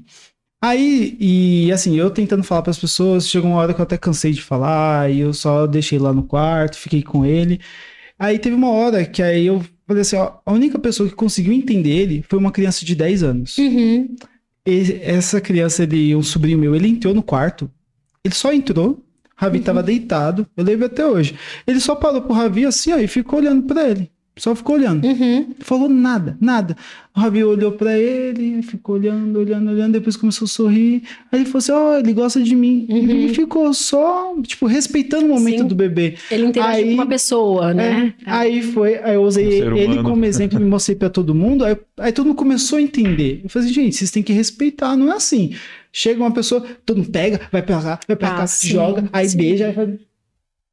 Aí, e assim, eu tentando falar para as pessoas, chegou uma hora que eu até cansei de falar, e eu só deixei lá no quarto, fiquei com ele. Aí teve uma hora que aí eu falei assim, ó, a única pessoa que conseguiu entender ele foi uma criança de 10 anos. Uhum. E, essa criança, ele, um sobrinho meu, ele entrou no quarto, ele só entrou, Ravi estava uhum. deitado, eu lembro até hoje. Ele só parou pro Ravi assim, ó, e ficou olhando para ele. Só ficou olhando. Uhum. Falou nada, nada. O Ravi olhou para ele, ficou olhando, olhando, olhando, depois começou a sorrir. Aí ele falou assim: Ó, oh, ele gosta de mim. Uhum. E ficou só, tipo, respeitando o momento Sim. do bebê. Ele interagiu com uma pessoa, é, né? É, é. aí foi, aí eu usei é um ele como exemplo, me mostrei para todo mundo. Aí, aí todo mundo começou a entender. Eu falei assim: gente, vocês têm que respeitar, não é assim. Chega uma pessoa, todo mundo pega, vai pegar, vai pegar, ah, joga, sim, aí sim. beija.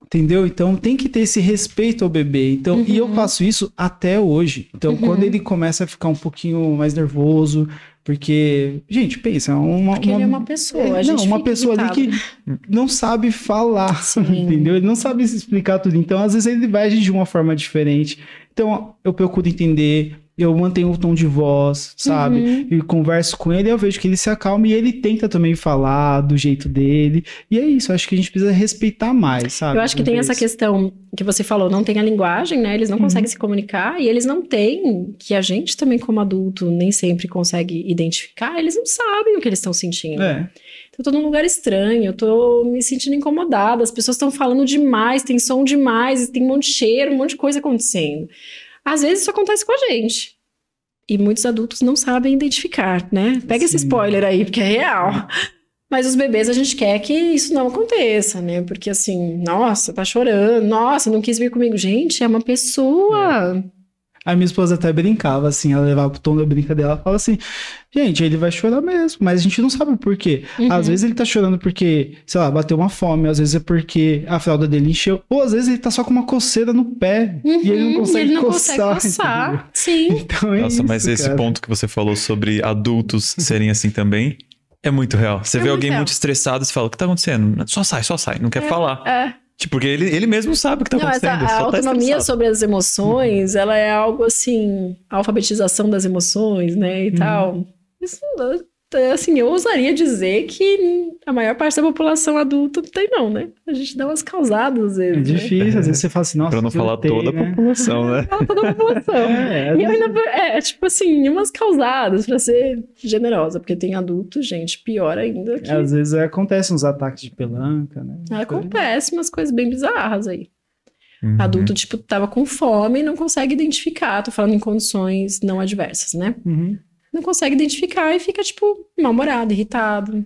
Entendeu? Então tem que ter esse respeito ao bebê. Então, uhum. e eu uhum. faço isso até hoje. Então, uhum. quando ele começa a ficar um pouquinho mais nervoso, porque, gente, pensa, uma, porque uma, ele é uma pessoa. É, não, uma pessoa irritado. ali que não sabe falar, Sim. *laughs* entendeu? Ele não sabe se explicar tudo. Então, às vezes, ele vai agir de uma forma diferente. Então, eu procuro entender, eu mantenho o tom de voz, sabe? Uhum. E converso com ele, eu vejo que ele se acalma e ele tenta também falar do jeito dele. E é isso, acho que a gente precisa respeitar mais, sabe? Eu acho que tem essa questão que você falou, não tem a linguagem, né? Eles não uhum. conseguem se comunicar e eles não têm, que a gente também como adulto nem sempre consegue identificar, eles não sabem o que eles estão sentindo. É. Então, eu tô num lugar estranho, eu tô me sentindo incomodada, as pessoas estão falando demais, tem som demais, tem um monte de cheiro, um monte de coisa acontecendo. Às vezes isso acontece com a gente. E muitos adultos não sabem identificar, né? Pega Sim. esse spoiler aí, porque é real. Mas os bebês a gente quer que isso não aconteça, né? Porque assim, nossa, tá chorando, nossa, não quis vir comigo. Gente, é uma pessoa. É. A minha esposa até brincava, assim, ela levava pro tom da brincadeira, ela falava assim, gente, ele vai chorar mesmo, mas a gente não sabe por quê. Uhum. Às vezes ele tá chorando porque, sei lá, bateu uma fome, às vezes é porque a fralda dele encheu, ou às vezes ele tá só com uma coceira no pé uhum. e ele não consegue ele não coçar. Consegue coçar. Sim. Então é Nossa, isso, mas cara. esse ponto que você falou sobre adultos serem assim também, é muito real. Você é vê alguém real. muito estressado e fala: o que tá acontecendo? Só sai, só sai, não quer é, falar. É. Tipo, porque ele, ele mesmo sabe o que está acontecendo. Não, a, tá autonomia tá sobre as emoções, uhum. ela é algo assim, a alfabetização das emoções, né? E uhum. tal. Isso então, assim, eu ousaria dizer que a maior parte da população adulta não tem, não, né? A gente dá umas causadas às vezes. É né? difícil, né? às vezes você fala assim, nossa. Pra não falar toda né? a população, né? Fala toda a população. *laughs* É, e ainda, é, é, tipo assim, umas causadas, pra ser generosa, porque tem adulto, gente, pior ainda. Que... Às vezes acontecem uns ataques de pelanca, né? Assim. Acontece umas coisas bem bizarras aí. Uhum. Adulto, tipo, tava com fome e não consegue identificar. Tô falando em condições não adversas, né? Uhum não consegue identificar e fica, tipo, mal-humorado, irritado.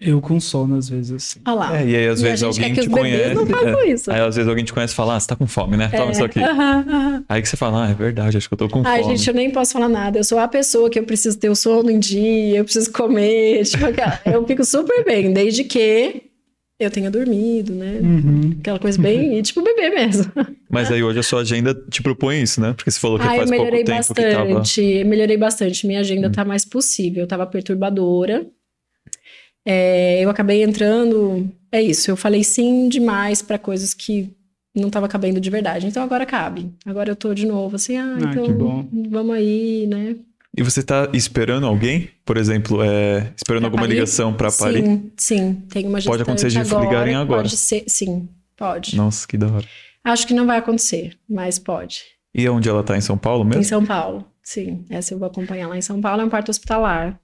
Eu com sono, às vezes, assim. Olha lá. É, e aí, às e vezes, alguém te conhece. Não é. isso. Aí, às vezes, alguém te conhece e fala, ah, você tá com fome, né? É. Toma isso aqui. Uh -huh, uh -huh. Aí que você fala, ah, é verdade, acho que eu tô com Ai, fome. Ai, gente, eu nem posso falar nada. Eu sou a pessoa que eu preciso ter o sono em dia, eu preciso comer. *laughs* Tipo, eu fico super bem, desde que eu tenha dormido, né? Uhum. Aquela coisa bem, tipo bebê mesmo. *laughs* Mas aí hoje a sua agenda te propõe isso, né? Porque você falou que ah, faz pouco tempo bastante, que tava... Melhorei bastante, minha agenda uhum. tá mais possível, eu tava perturbadora. É, eu acabei entrando, é isso, eu falei sim demais para coisas que não estava cabendo de verdade. Então agora cabe. Agora eu tô de novo assim, ah, ah então vamos aí, né? E você está esperando alguém? Por exemplo, é, esperando pra alguma Paris? ligação para Paris? Sim, sim. Tem uma Pode acontecer de agora, ligarem agora. Pode ser, sim, pode. Nossa, que da hora. Acho que não vai acontecer, mas pode. E é onde ela está Em São Paulo mesmo? Em São Paulo, sim. Essa eu vou acompanhar lá em São Paulo. É um parto hospitalar.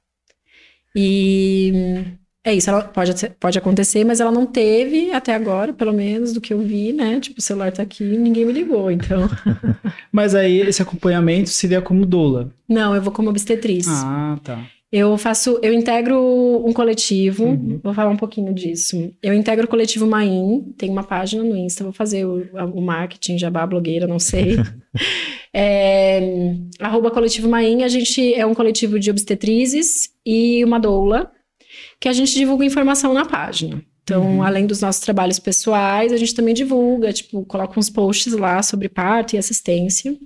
E é isso, ela pode, pode acontecer, mas ela não teve até agora, pelo menos, do que eu vi, né? Tipo, o celular tá aqui e ninguém me ligou, então. *laughs* mas aí esse acompanhamento seria como doula? Não, eu vou como obstetriz. Ah, tá. Eu faço, eu integro um coletivo, uhum. vou falar um pouquinho disso. Eu integro o coletivo Maim, tem uma página no Insta, vou fazer o, o marketing, jabá, blogueira, não sei. *laughs* é, arroba coletivo Maim, a gente é um coletivo de obstetrizes e uma doula que a gente divulga informação na página. Então, uhum. além dos nossos trabalhos pessoais, a gente também divulga, tipo, coloca uns posts lá sobre parto e assistência.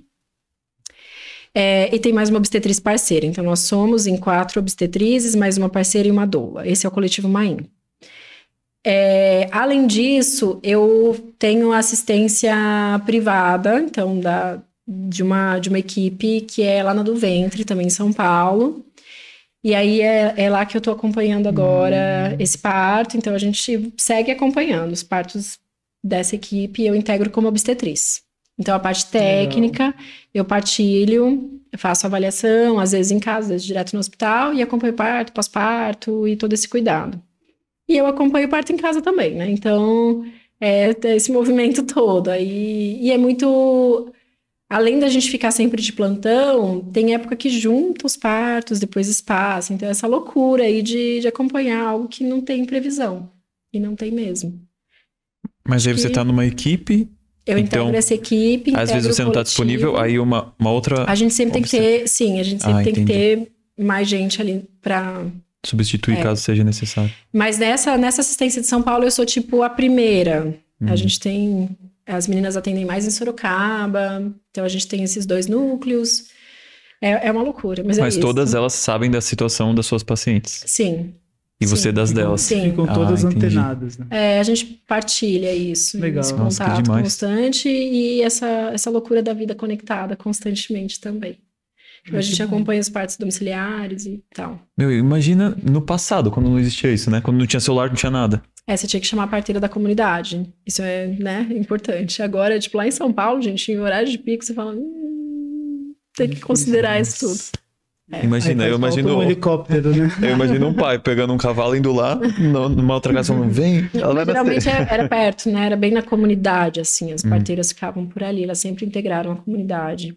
É, e tem mais uma obstetriz parceira. Então, nós somos em quatro obstetrizes, mais uma parceira e uma doula. Esse é o coletivo Maim. É, além disso, eu tenho assistência privada, então, da, de, uma, de uma equipe que é lá na do Ventre, também em São Paulo. E aí é, é, lá que eu tô acompanhando agora hum. esse parto, então a gente segue acompanhando os partos dessa equipe, eu integro como obstetriz. Então a parte técnica, Legal. eu partilho, eu faço avaliação, às vezes em casa, às vezes direto no hospital, e acompanho parto, pós-parto e todo esse cuidado. E eu acompanho parto em casa também, né? Então é, é esse movimento *laughs* todo aí, e é muito além da gente ficar sempre de plantão, tem época que junta os partos, depois espaço. Então, essa loucura aí de, de acompanhar algo que não tem previsão. E não tem mesmo. Mas aí você está numa equipe. Eu então, integro essa equipe. Às vezes você não está disponível, aí uma, uma outra. A gente sempre tem que ter. Sim, a gente ah, sempre ah, tem entendi. que ter mais gente ali para substituir é. caso seja necessário. Mas nessa, nessa assistência de São Paulo, eu sou tipo a primeira. Uhum. A gente tem as meninas atendem mais em Sorocaba, então a gente tem esses dois núcleos. É, é uma loucura, mas, é mas é todas elas sabem da situação das suas pacientes. Sim. E você Sim. das delas. Sim. Ficam todas ah, antenadas, né? É, a gente partilha isso. Legal. Esse Nossa, contato constante e essa, essa loucura da vida conectada constantemente também. Então, a gente bom. acompanha os partos domiciliares e tal. Meu, imagina no passado, quando não existia isso, né? Quando não tinha celular, não tinha nada. É, você tinha que chamar a parteira da comunidade. Isso é, né, importante. Agora, tipo, lá em São Paulo, gente, em horário de pico, você fala. Hum, tem que considerar isso tudo. É, Imagina, eu imagino. Um helicóptero, né? *laughs* Eu imagino um pai pegando um cavalo indo lá, numa outra casa falando, vem. Ela vai Geralmente era, é, era perto, né? Era bem na comunidade, assim. As uhum. parteiras hum. ficavam por ali, elas sempre integraram a comunidade.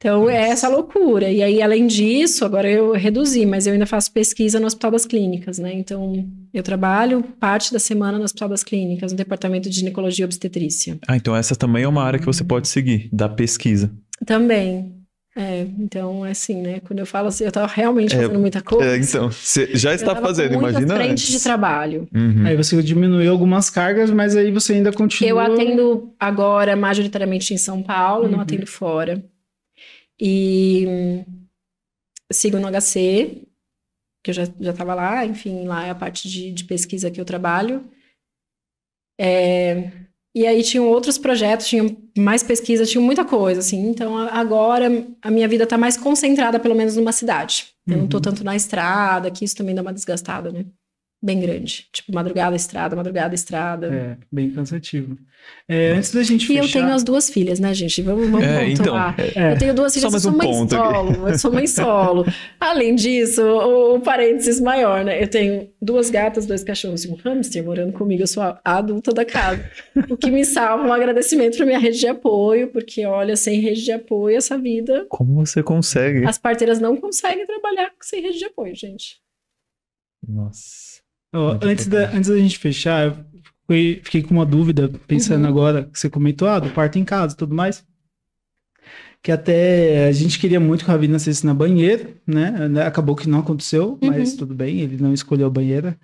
Então, é essa loucura. E aí, além disso, agora eu reduzi, mas eu ainda faço pesquisa no Hospital das Clínicas, né? Então, eu trabalho parte da semana no Hospital das Clínicas, no Departamento de Ginecologia e Obstetrícia. Ah, então essa também é uma área que você uhum. pode seguir, da pesquisa. Também. É, então, é assim, né? Quando eu falo assim, eu tava realmente é, fazendo é, muita coisa. É, então, você já está fazendo, com imagina frente antes. de trabalho. Uhum. Aí você diminuiu algumas cargas, mas aí você ainda continua... Eu atendo agora majoritariamente em São Paulo, uhum. não atendo fora. E sigo no HC, que eu já estava lá, enfim, lá é a parte de, de pesquisa que eu trabalho. É, e aí tinham outros projetos, tinham mais pesquisa, tinha muita coisa, assim. Então agora a minha vida está mais concentrada, pelo menos, numa cidade. Eu uhum. não estou tanto na estrada, que isso também dá uma desgastada, né? Bem grande. Tipo, madrugada, estrada, madrugada, estrada. É, bem cansativo. É, antes da gente e fechar... eu tenho as duas filhas, né, gente? Vamos, vamos é, então, é. Eu tenho duas filhas, eu sou, um mãe solo, eu sou mãe *laughs* solo. Além disso, o, o parênteses maior, né? Eu tenho duas gatas, dois cachorros e um hamster morando comigo. Eu sou a, adulta da casa. o que me salva é um agradecimento para minha rede de apoio, porque, olha, sem rede de apoio, essa vida... Como você consegue? As parteiras não conseguem trabalhar sem rede de apoio, gente. Nossa. Oh, antes, da, antes da gente fechar, Fiquei, fiquei com uma dúvida, pensando uhum. agora, que você comentou, ah, do parto em casa e tudo mais. Que até eh, a gente queria muito que o Ravi nascesse na banheira, né? né? Acabou que não aconteceu, uhum. mas tudo bem, ele não escolheu a banheira.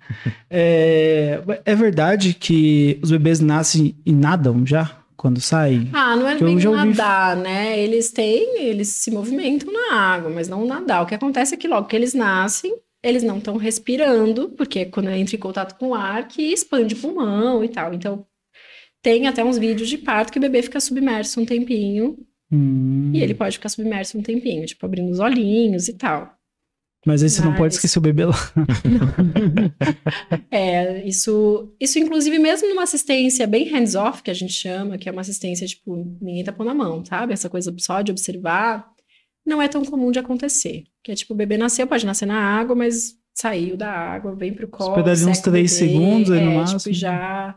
é, *laughs* é verdade que os bebês nascem e nadam já? quando saem? Ah, não é bem nadar, né? Eles têm, eles se movimentam na água, mas não nadar. O que acontece é que logo que eles nascem, eles não estão respirando, porque quando entra em contato com o ar que expande o pulmão e tal. Então, tem até uns vídeos de parto que o bebê fica submerso um tempinho. Hum. E ele pode ficar submerso um tempinho, tipo, abrindo os olhinhos e tal. Mas aí você Mas... não pode esquecer o bebê lá. *laughs* é, isso, isso inclusive mesmo numa assistência bem hands-off, que a gente chama, que é uma assistência, tipo, ninguém tá pondo a mão, sabe? Essa coisa só de observar, não é tão comum de acontecer. Que é tipo, o bebê nasceu, pode nascer na água, mas saiu da água, vem pro colo. Espera uns três segundos aí é, no tipo, máximo. Tipo, já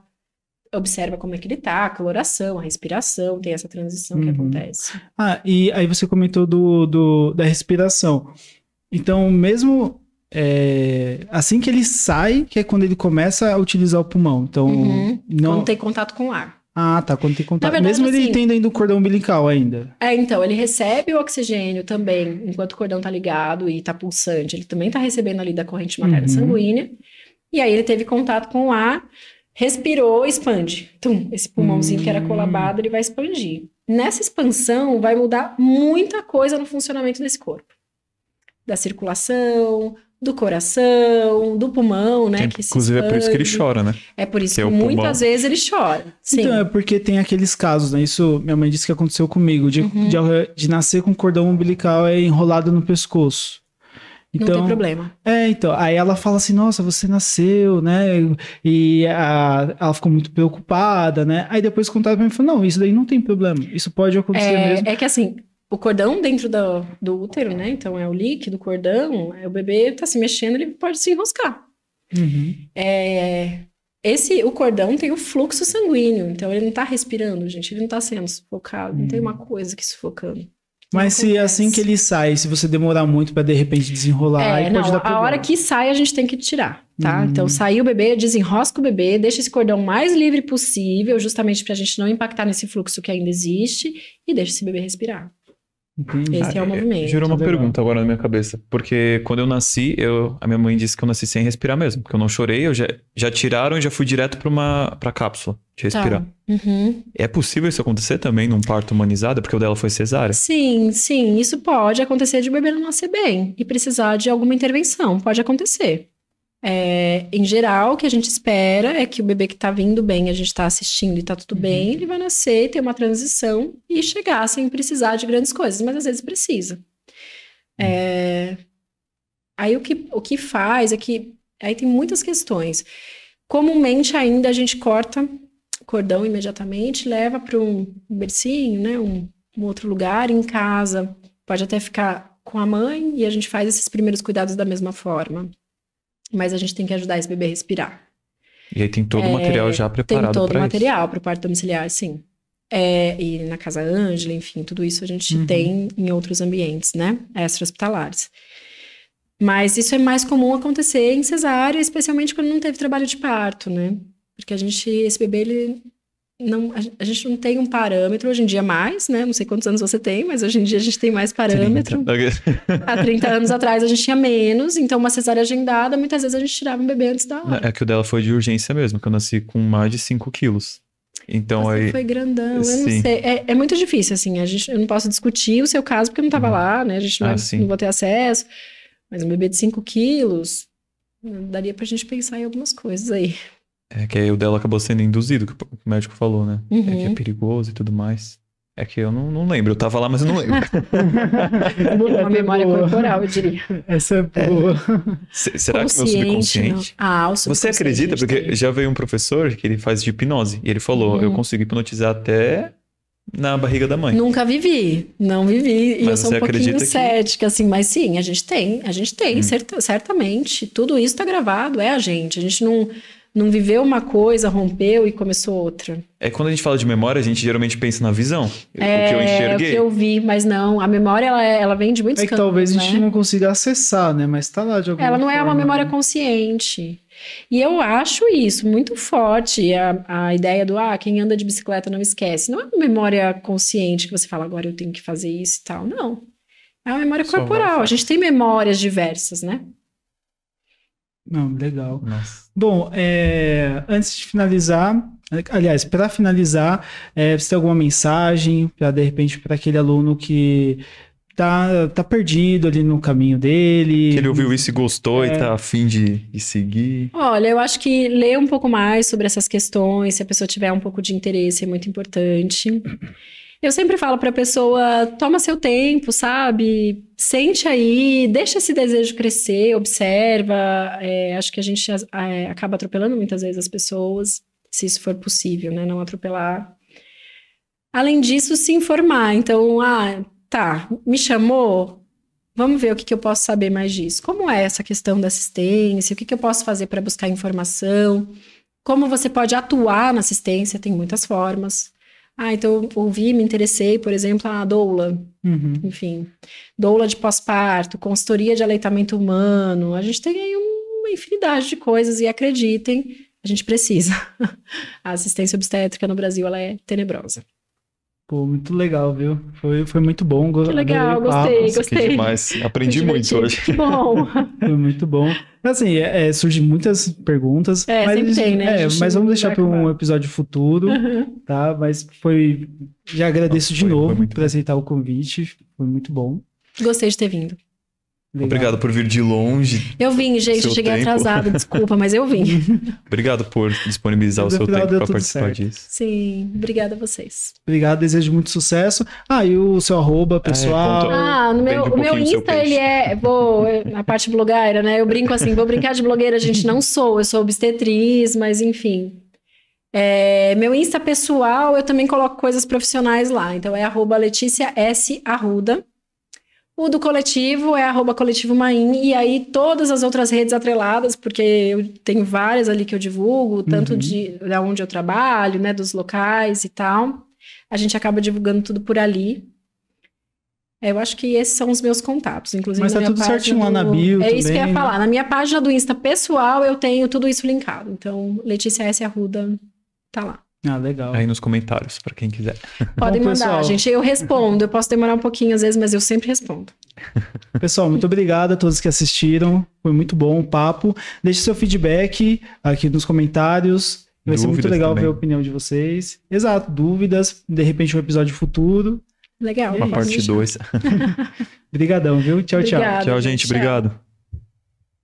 observa como é que ele tá, a coloração, a respiração, tem essa transição uhum. que acontece. Ah, e aí você comentou do, do da respiração. Então, mesmo é, assim que ele sai, que é quando ele começa a utilizar o pulmão. Então, uhum. não quando tem contato com o ar. Ah, tá, quando tem contato. Verdade, Mesmo assim, ele tendo ainda o cordão umbilical ainda. É, então, ele recebe o oxigênio também, enquanto o cordão tá ligado e tá pulsante, ele também tá recebendo ali da corrente materna uhum. sanguínea. E aí ele teve contato com o ar, respirou, expande. Tum, esse pulmãozinho uhum. que era hum. colabado, ele vai expandir. Nessa expansão vai mudar muita coisa no funcionamento desse corpo. Da circulação, do coração, do pulmão, né? Que, inclusive é por isso que ele chora, né? É por isso que, é que muitas vezes ele chora. Sim. Então, é porque tem aqueles casos, né? Isso minha mãe disse que aconteceu comigo, de, uhum. de, de, nascer com cordão umbilical é enrolado no pescoço. Então, Não tem problema. É, então. Aí ela fala assim: nossa, você nasceu, né? E a, ela ficou muito preocupada, né? Aí depois contaram pra mim e falou: não, isso daí não tem problema. Isso pode acontecer é, mesmo. É que assim, o cordão dentro do, do útero, né? Então é o líquido, o cordão, é o bebê tá se mexendo, ele pode se enroscar. Uhum. É, esse, o cordão tem o fluxo sanguíneo, então ele não tá respirando, gente, ele não tá sendo sufocado, uhum. não tem uma uhum. coisa que sufocando. Mas se é assim que ele sai, se você demorar muito para de repente desenrolar, é, não, pode dar problema. A hora que sai, a gente tem que tirar, tá? Uhum. Então, saiu o bebê, desenrosca o bebê, deixa esse cordão mais livre possível, justamente pra gente não impactar nesse fluxo que ainda existe, e deixa esse bebê respirar. Entendi. Esse é o ah, é, movimento. Gerou uma legal. É pergunta agora na minha cabeça. Porque quando eu nasci, eu, a minha mãe disse que eu nasci sem respirar mesmo. Porque eu não chorei, eu já, já tiraram e já fui direto pra, uma, pra cápsula de tá. respirar. Tá. Uhum. É possível isso acontecer também num parto humanizado? Porque o dela foi cesárea? Sim, sim. Isso pode acontecer de o bebê não nascer bem e precisar de alguma intervenção. Pode acontecer. É, em geral, o que a gente espera é que o bebê que está vindo bem, a gente está assistindo e está tudo uhum. bem, ele vai nascer, ter uma transição e chegar sem precisar de grandes coisas, mas às vezes precisa. Uhum. É, aí o que, o que faz é que aí tem muitas questões. Comumente ainda a gente corta cordão imediatamente, leva para um bercinho, né, um, um outro lugar em casa, pode até ficar com a mãe e a gente faz esses primeiros cuidados da mesma forma. Mas a gente tem que ajudar esse bebê a respirar. E aí tem todo é, o material é, já preparado para isso? Tem todo o material para o parto domiciliar, sim. É, e na Casa Ângela, enfim, tudo isso a gente uhum. tem em outros ambientes, né? Extra-hospitalares. Mas isso é mais comum acontecer em cesárea, especialmente quando não teve trabalho de parto, né? Porque a gente, esse bebê, ele não, a gente não tem um parâmetro hoje em dia mais, né? Não sei quantos anos você tem, mas hoje em dia a gente tem mais parâmetro. 30. Há 30 anos atrás a gente tinha menos, então uma cesárea agendada, muitas vezes a gente tirava um bebê antes da hora. É que o dela foi de urgência mesmo, que eu nasci com mais de 5 quilos. Então Você aí. Foi grandão, eu Sim. não sei. É, é, muito difícil, assim. A gente, eu não posso discutir o seu caso porque eu não estava uhum. lá, né? A gente não, ah, é, não vou ter acesso. Mas um bebê de 5 quilos, hum, daria pra gente pensar em algumas coisas aí. É que aí o dela acabou sendo induzido, que o médico falou, né? Uhum. É que é uhum. perigoso e tudo mais. É que eu não, não lembro, eu tava lá, mas eu não lembro. *laughs* uma é memória boa. corporal, eu diria. Essa é, é. boa. É. *laughs* Será que meu subconsciente? Não. Ah, o subconsciente. Você acredita? Porque já veio um professor que ele faz de hipnose e ele falou: hum. eu uhum. consigo hipnotizar até na barriga da mãe. Nunca vivi, não vivi. E mas eu sou um pouquinho cética, assim, mas sim, a gente tem, a gente tem, hum. cert certamente. Tudo isso está gravado, é a gente. A gente não, não viveu uma coisa, rompeu e começou outra. É quando a gente fala de memória, a gente geralmente pensa na visão. É, o que eu enxerguei. É o que eu vi, mas não. A memória, ela, é, ela vem de muitos é que campos, talvez né? a gente não consiga acessar, né? Mas tá lá de alguma Ela não forma, é uma memória né? consciente. E eu acho isso muito forte, a, a ideia do, ah, quem anda de bicicleta não esquece. Não é uma memória consciente que você fala, agora eu tenho que fazer isso e tal. Não. É uma memória corporal. A gente tem memórias diversas, né? Não, legal. Nossa. Bom, é, antes de finalizar, aliás, para finalizar, é, você tem alguma mensagem para de repente para aquele aluno que tá, tá perdido ali no caminho dele. Que ele ouviu isso e gostou é. e tá afim de, de seguir. Olha, eu acho que ler um pouco mais sobre essas questões, se a pessoa tiver um pouco de interesse, é muito importante. Eu sempre falo para a pessoa, toma seu tempo, sabe? Sente aí, deixa esse desejo crescer, observa. É, acho que a gente é, acaba atropelando muitas vezes as pessoas, se isso for possível, né? Não atropelar. Além disso, se informar. Então, ah, tá, me chamou, Vamos ver o que, que, eu posso saber mais disso. Como é essa questão da assistência? O que, que eu posso fazer para buscar informação? Como você pode atuar na assistência? Tem muitas formas. Ah, então ouvi, me interessei, por exemplo, a doula. Uhum. Enfim, doula de pós-parto, consultoria de aleitamento humano. A gente tem aí uma infinidade de coisas e acreditem, a gente precisa. *laughs* A assistência obstétrica no Brasil ela é tenebrosa. Pô, muito legal, viu? Foi, foi muito bom. Que legal, gostei, Nossa, gostei. Que demais. Aprendi muito hoje. Que bom. *laughs* foi muito bom. Assim, é, é, surgem muitas perguntas. É, mas, tem, né? É, mas vamos deixar para um episódio futuro, uhum. tá? Mas foi... Já agradeço Nossa, de foi, novo foi por bom. aceitar o convite. Foi muito bom. Gostei de ter vindo. Obrigado. Obrigado por vir de longe. Eu vim, gente, eu cheguei atrasada, desculpa, mas eu vim. *laughs* Obrigado por disponibilizar o seu tempo para participar certo. disso. Sim, obrigada a vocês. Obrigado, desejo muito sucesso. Ah, e o seu arroba ah, é, pessoal. É, ah, no meu, um o meu Insta ele é, vou, a parte blogueira, né? Eu brinco assim, vou brincar de blogueira, a gente, não sou, eu sou obstetriz, mas enfim. É, meu Insta pessoal, eu também coloco coisas profissionais lá. Então é arroba Letícia S. Arruda. O do coletivo é arroba coletivo main e aí todas as outras redes atreladas, porque eu tenho várias ali que eu divulgo, tanto uhum. de, de onde eu trabalho, né, dos locais e tal. A gente acaba divulgando tudo por ali. É, eu acho que esses são os meus contatos, inclusive Mas tá tudo certinho do... na bio É isso que eu ia falar. Né? Na minha página do Insta pessoal, eu tenho tudo isso linkado. Então, Letícia S. Arruda tá lá. Ah, legal. Aí nos comentários, para quem quiser. Podem Bom, mandar, gente. Eu respondo. Eu posso demorar um pouquinho às vezes, mas eu sempre respondo. *laughs* Pessoal, muito obrigado a todos que assistiram. Foi muito bom o papo. Deixe seu feedback aqui nos comentários. Vai dúvidas ser muito legal também. ver a opinião de vocês. Exato, dúvidas. De repente, um episódio futuro. Legal. Uma é parte 2. *laughs* Obrigadão, viu? Tchau, Obrigada, tchau. Tchau, gente. Tchau. Obrigado.